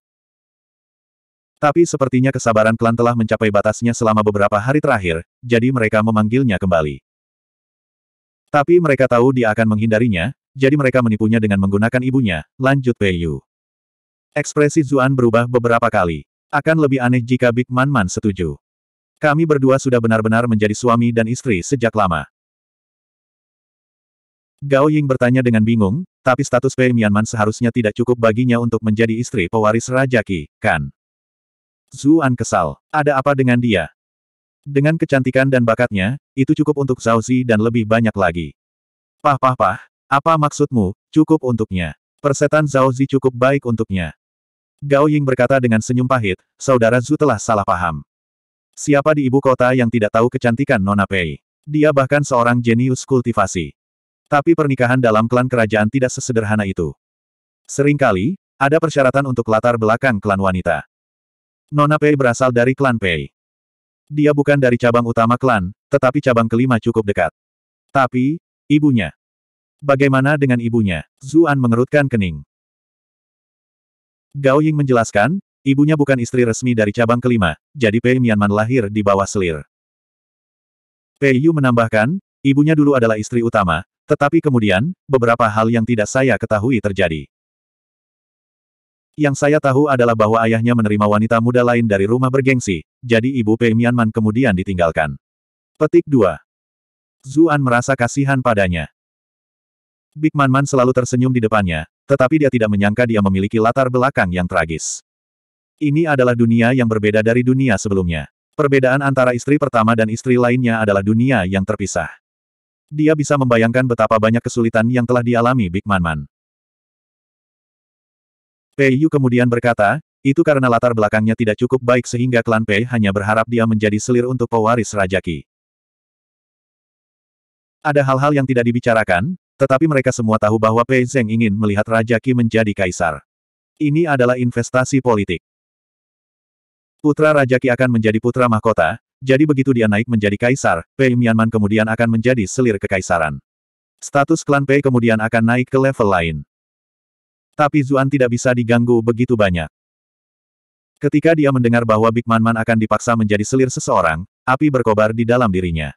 Speaker 1: Tapi sepertinya kesabaran klan telah mencapai batasnya selama beberapa hari terakhir, jadi mereka memanggilnya kembali. Tapi mereka tahu dia akan menghindarinya, jadi mereka menipunya dengan menggunakan ibunya, lanjut Pei Yu. Ekspresi Zuan berubah beberapa kali. Akan lebih aneh jika Big Man Man setuju. Kami berdua sudah benar-benar menjadi suami dan istri sejak lama. Gao Ying bertanya dengan bingung, tapi status Pei Mianman seharusnya tidak cukup baginya untuk menjadi istri pewaris Raja Qi, kan? Zuan kesal. Ada apa dengan dia? Dengan kecantikan dan bakatnya, itu cukup untuk Zhao Zi dan lebih banyak lagi. Pah pah pah, apa maksudmu, cukup untuknya? Persetan Zhao Zi cukup baik untuknya. Gao Ying berkata dengan senyum pahit, saudara Zhu telah salah paham. Siapa di ibu kota yang tidak tahu kecantikan Nona Pei? Dia bahkan seorang jenius kultivasi. Tapi pernikahan dalam klan kerajaan tidak sesederhana itu. Seringkali, ada persyaratan untuk latar belakang klan wanita. Nona Pei berasal dari klan Pei. Dia bukan dari cabang utama klan, tetapi cabang kelima cukup dekat. Tapi, ibunya. Bagaimana dengan ibunya? Zuan mengerutkan kening. Gao Ying menjelaskan, ibunya bukan istri resmi dari cabang kelima, jadi Pei Mianman lahir di bawah selir. Pei Yu menambahkan, ibunya dulu adalah istri utama, tetapi kemudian, beberapa hal yang tidak saya ketahui terjadi. Yang saya tahu adalah bahwa ayahnya menerima wanita muda lain dari rumah bergengsi, jadi ibu Pei Mianman kemudian ditinggalkan. Petik 2. Zuan merasa kasihan padanya. Big Man selalu tersenyum di depannya, tetapi dia tidak menyangka dia memiliki latar belakang yang tragis. Ini adalah dunia yang berbeda dari dunia sebelumnya. Perbedaan antara istri pertama dan istri lainnya adalah dunia yang terpisah. Dia bisa membayangkan betapa banyak kesulitan yang telah dialami Big Man Man. Pei Yu kemudian berkata, itu karena latar belakangnya tidak cukup baik sehingga klan Pei hanya berharap dia menjadi selir untuk pewaris Rajaki. Ada hal-hal yang tidak dibicarakan, tetapi mereka semua tahu bahwa Pei Zeng ingin melihat Rajaki menjadi kaisar. Ini adalah investasi politik. Putra Rajaki akan menjadi putra mahkota, jadi begitu dia naik menjadi kaisar, Pei Mianman kemudian akan menjadi selir kekaisaran. Status klan Pei kemudian akan naik ke level lain. Tapi Zuan tidak bisa diganggu begitu banyak. Ketika dia mendengar bahwa Big Man Man akan dipaksa menjadi selir seseorang, api berkobar di dalam dirinya.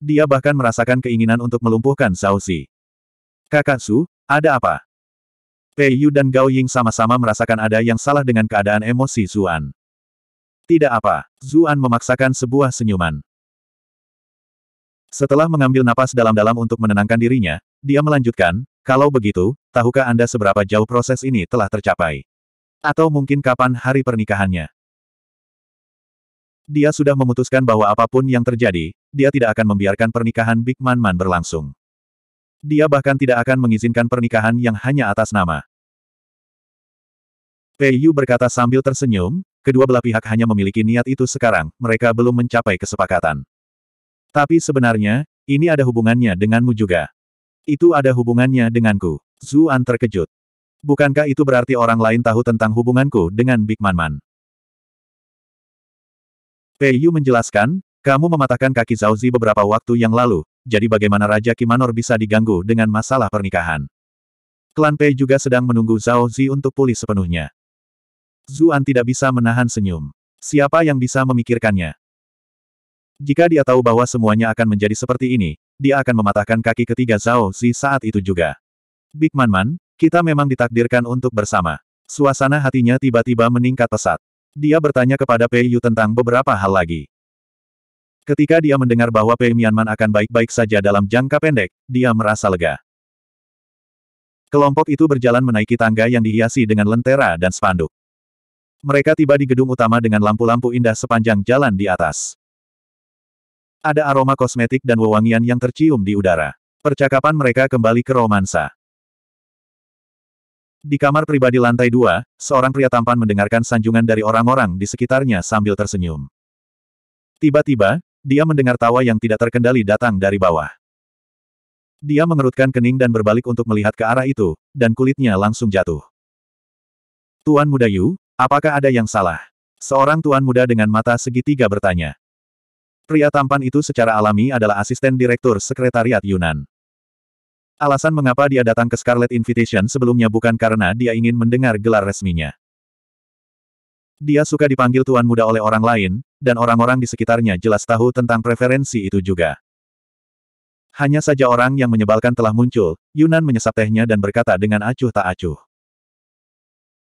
Speaker 1: Dia bahkan merasakan keinginan untuk melumpuhkan Zhao Zi. Kakak Su, ada apa? Pei Yu dan Gao Ying sama-sama merasakan ada yang salah dengan keadaan emosi Zuan. Tidak apa. Zuan memaksakan sebuah senyuman. Setelah mengambil napas dalam-dalam untuk menenangkan dirinya, dia melanjutkan, kalau begitu, tahukah Anda seberapa jauh proses ini telah tercapai? Atau mungkin kapan hari pernikahannya? Dia sudah memutuskan bahwa apapun yang terjadi, dia tidak akan membiarkan pernikahan Big Man Man berlangsung. Dia bahkan tidak akan mengizinkan pernikahan yang hanya atas nama. Pei Yu berkata sambil tersenyum, kedua belah pihak hanya memiliki niat itu sekarang, mereka belum mencapai kesepakatan. Tapi sebenarnya, ini ada hubungannya denganmu juga. Itu ada hubungannya denganku. Zuan terkejut. Bukankah itu berarti orang lain tahu tentang hubunganku dengan Big Man Man? Pei Yu menjelaskan, kamu mematahkan kaki Zhao Zi beberapa waktu yang lalu, jadi bagaimana Raja Kimanor bisa diganggu dengan masalah pernikahan? Klan Pei juga sedang menunggu Zhao Zi untuk pulih sepenuhnya. Zuan tidak bisa menahan senyum. Siapa yang bisa memikirkannya? Jika dia tahu bahwa semuanya akan menjadi seperti ini, dia akan mematahkan kaki ketiga Zhao Zi saat itu juga. Big Man Man, kita memang ditakdirkan untuk bersama. Suasana hatinya tiba-tiba meningkat pesat. Dia bertanya kepada Pei Yu tentang beberapa hal lagi. Ketika dia mendengar bahwa Pei Mianman akan baik-baik saja dalam jangka pendek, dia merasa lega. Kelompok itu berjalan menaiki tangga yang dihiasi dengan lentera dan spanduk. Mereka tiba di gedung utama dengan lampu-lampu indah sepanjang jalan di atas. Ada aroma kosmetik dan wewangian yang tercium di udara. Percakapan mereka kembali ke romansa. Di kamar pribadi lantai dua, seorang pria tampan mendengarkan sanjungan dari orang-orang di sekitarnya sambil tersenyum. Tiba-tiba, dia mendengar tawa yang tidak terkendali datang dari bawah. Dia mengerutkan kening dan berbalik untuk melihat ke arah itu, dan kulitnya langsung jatuh. Tuan Muda Yu, Apakah ada yang salah? Seorang tuan muda dengan mata segitiga bertanya. Pria tampan itu secara alami adalah asisten direktur sekretariat Yunan. Alasan mengapa dia datang ke Scarlet Invitation sebelumnya bukan karena dia ingin mendengar gelar resminya. Dia suka dipanggil tuan muda oleh orang lain, dan orang-orang di sekitarnya jelas tahu tentang preferensi itu juga. Hanya saja orang yang menyebalkan telah muncul, Yunan menyesap tehnya dan berkata dengan acuh tak acuh.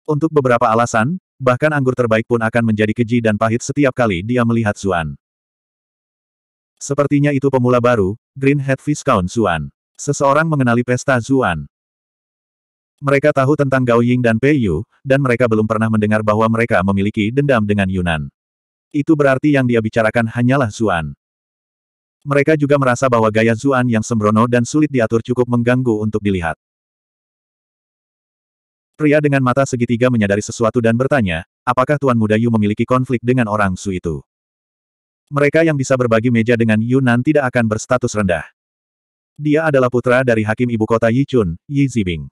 Speaker 1: Untuk beberapa alasan, bahkan anggur terbaik pun akan menjadi keji dan pahit setiap kali dia melihat Zuan. Sepertinya itu pemula baru, Green Hat Viscount Zuan. Seseorang mengenali pesta Zuan. Mereka tahu tentang Gao Ying dan Pei Yu, dan mereka belum pernah mendengar bahwa mereka memiliki dendam dengan Yunan. Itu berarti yang dia bicarakan hanyalah Zuan. Mereka juga merasa bahwa gaya Zuan yang sembrono dan sulit diatur cukup mengganggu untuk dilihat. Pria dengan mata segitiga menyadari sesuatu dan bertanya, apakah Tuan Muda Yu memiliki konflik dengan orang Su itu? Mereka yang bisa berbagi meja dengan Yunan tidak akan berstatus rendah. Dia adalah putra dari Hakim Ibu Kota Yichun, Yi Zibing.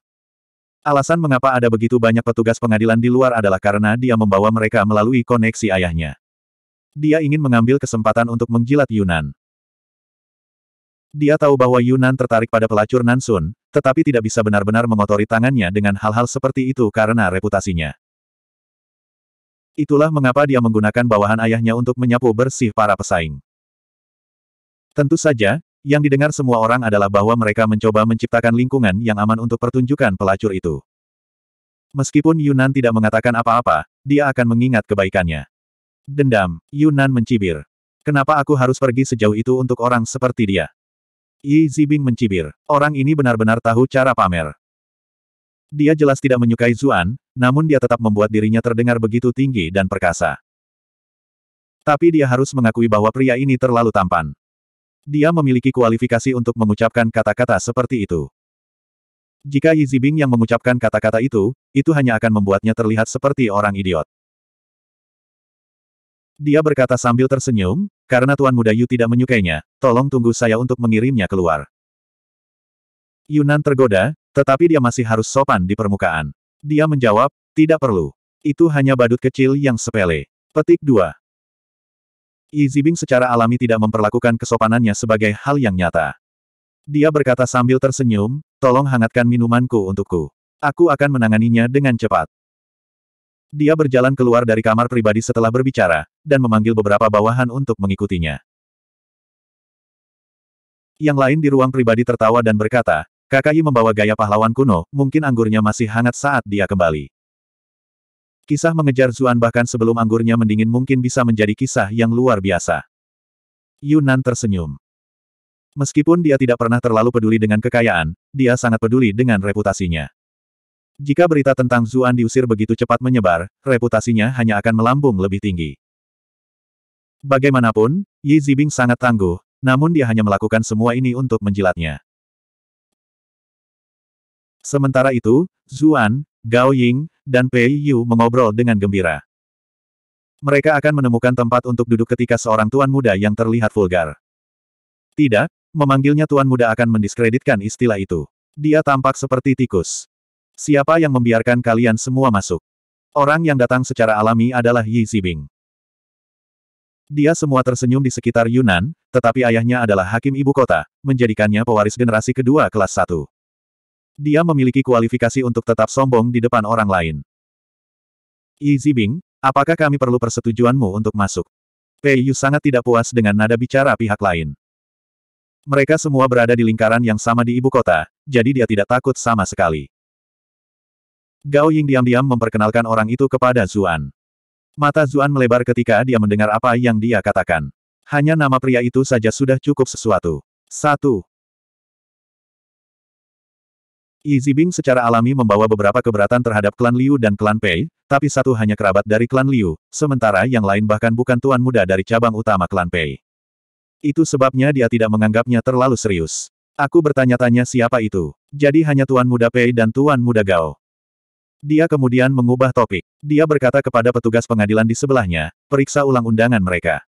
Speaker 1: Alasan mengapa ada begitu banyak petugas pengadilan di luar adalah karena dia membawa mereka melalui koneksi ayahnya. Dia ingin mengambil kesempatan untuk menjilat Yunan. Dia tahu bahwa Yunan tertarik pada pelacur Nansun, tetapi tidak bisa benar-benar mengotori tangannya dengan hal-hal seperti itu karena reputasinya. Itulah mengapa dia menggunakan bawahan ayahnya untuk menyapu bersih para pesaing. Tentu saja, yang didengar semua orang adalah bahwa mereka mencoba menciptakan lingkungan yang aman untuk pertunjukan pelacur itu. Meskipun Yunan tidak mengatakan apa-apa, dia akan mengingat kebaikannya. Dendam, Yunan mencibir. Kenapa aku harus pergi sejauh itu untuk orang seperti dia? Yi Zibing mencibir. Orang ini benar-benar tahu cara pamer. Dia jelas tidak menyukai Zuan, namun dia tetap membuat dirinya terdengar begitu tinggi dan perkasa. Tapi dia harus mengakui bahwa pria ini terlalu tampan. Dia memiliki kualifikasi untuk mengucapkan kata-kata seperti itu. Jika Yi Zibing yang mengucapkan kata-kata itu, itu hanya akan membuatnya terlihat seperti orang idiot. Dia berkata sambil tersenyum, karena Tuan Muda Yu tidak menyukainya, tolong tunggu saya untuk mengirimnya keluar. Yunan tergoda, tetapi dia masih harus sopan di permukaan. Dia menjawab, tidak perlu. Itu hanya badut kecil yang sepele. Petik 2. Yi secara alami tidak memperlakukan kesopanannya sebagai hal yang nyata. Dia berkata sambil tersenyum, tolong hangatkan minumanku untukku. Aku akan menanganinya dengan cepat. Dia berjalan keluar dari kamar pribadi setelah berbicara, dan memanggil beberapa bawahan untuk mengikutinya. Yang lain di ruang pribadi tertawa dan berkata, KKI membawa gaya pahlawan kuno, mungkin anggurnya masih hangat saat dia kembali. Kisah mengejar Zuan bahkan sebelum anggurnya mendingin mungkin bisa menjadi kisah yang luar biasa. Yunan tersenyum. Meskipun dia tidak pernah terlalu peduli dengan kekayaan, dia sangat peduli dengan reputasinya. Jika berita tentang Zuan diusir begitu cepat menyebar, reputasinya hanya akan melambung lebih tinggi. Bagaimanapun, Yi Zibing sangat tangguh, namun dia hanya melakukan semua ini untuk menjilatnya. Sementara itu, Zuan, Gao Ying, dan Pei Yu mengobrol dengan gembira. Mereka akan menemukan tempat untuk duduk ketika seorang tuan muda yang terlihat vulgar. Tidak, memanggilnya tuan muda akan mendiskreditkan istilah itu. Dia tampak seperti tikus. Siapa yang membiarkan kalian semua masuk? Orang yang datang secara alami adalah Yi Zibing. Dia semua tersenyum di sekitar Yunan, tetapi ayahnya adalah hakim ibu kota, menjadikannya pewaris generasi kedua kelas satu. Dia memiliki kualifikasi untuk tetap sombong di depan orang lain. Yi Zibing, apakah kami perlu persetujuanmu untuk masuk? Pei Yu sangat tidak puas dengan nada bicara pihak lain. Mereka semua berada di lingkaran yang sama di ibu kota, jadi dia tidak takut sama sekali. Gao Ying diam-diam memperkenalkan orang itu kepada Zuan. Mata Zuan melebar ketika dia mendengar apa yang dia katakan. Hanya nama pria itu saja sudah cukup sesuatu. Satu. Yi Zibing secara alami membawa beberapa keberatan terhadap klan Liu dan klan Pei, tapi satu hanya kerabat dari klan Liu, sementara yang lain bahkan bukan tuan muda dari cabang utama klan Pei. Itu sebabnya dia tidak menganggapnya terlalu serius. Aku bertanya-tanya siapa itu. Jadi hanya tuan muda Pei dan tuan muda Gao. Dia kemudian mengubah topik. Dia berkata kepada petugas pengadilan di sebelahnya, periksa ulang undangan mereka.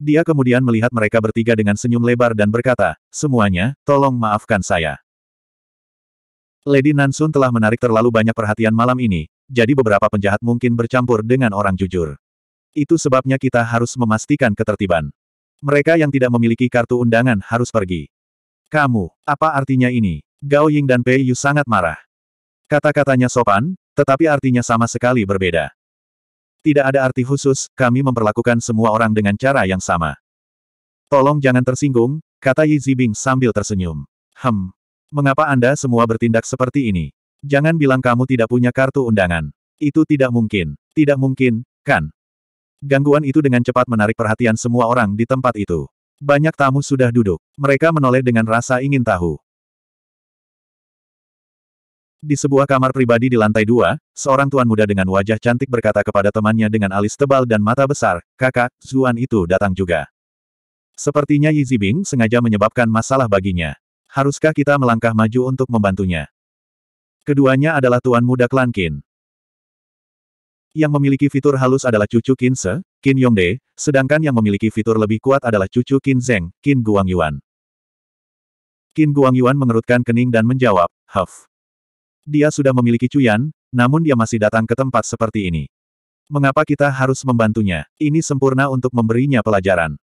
Speaker 1: Dia kemudian melihat mereka bertiga dengan senyum lebar dan berkata, semuanya, tolong maafkan saya. Lady Nansun telah menarik terlalu banyak perhatian malam ini, jadi beberapa penjahat mungkin bercampur dengan orang jujur. Itu sebabnya kita harus memastikan ketertiban. Mereka yang tidak memiliki kartu undangan harus pergi. Kamu, apa artinya ini? Gao Ying dan Pei Yu sangat marah. Kata-katanya sopan, tetapi artinya sama sekali berbeda. Tidak ada arti khusus, kami memperlakukan semua orang dengan cara yang sama. Tolong jangan tersinggung, kata Yi Zibing sambil tersenyum. Hem. Mengapa Anda semua bertindak seperti ini? Jangan bilang kamu tidak punya kartu undangan. Itu tidak mungkin. Tidak mungkin, kan? Gangguan itu dengan cepat menarik perhatian semua orang di tempat itu. Banyak tamu sudah duduk. Mereka menoleh dengan rasa ingin tahu. Di sebuah kamar pribadi di lantai dua, seorang tuan muda dengan wajah cantik berkata kepada temannya dengan alis tebal dan mata besar, kakak, Zuan itu datang juga. Sepertinya Yi Zibing sengaja menyebabkan masalah baginya. Haruskah kita melangkah maju untuk membantunya? Keduanya adalah tuan muda klan Qin. Yang memiliki fitur halus adalah cucu Qin Se, Qin Yongde, sedangkan yang memiliki fitur lebih kuat adalah cucu Qin Zeng, Qin Guangyuan. Qin Guangyuan mengerutkan kening dan menjawab, Huff. Dia sudah memiliki Cuyan, namun dia masih datang ke tempat seperti ini. Mengapa kita harus membantunya? Ini sempurna untuk memberinya pelajaran.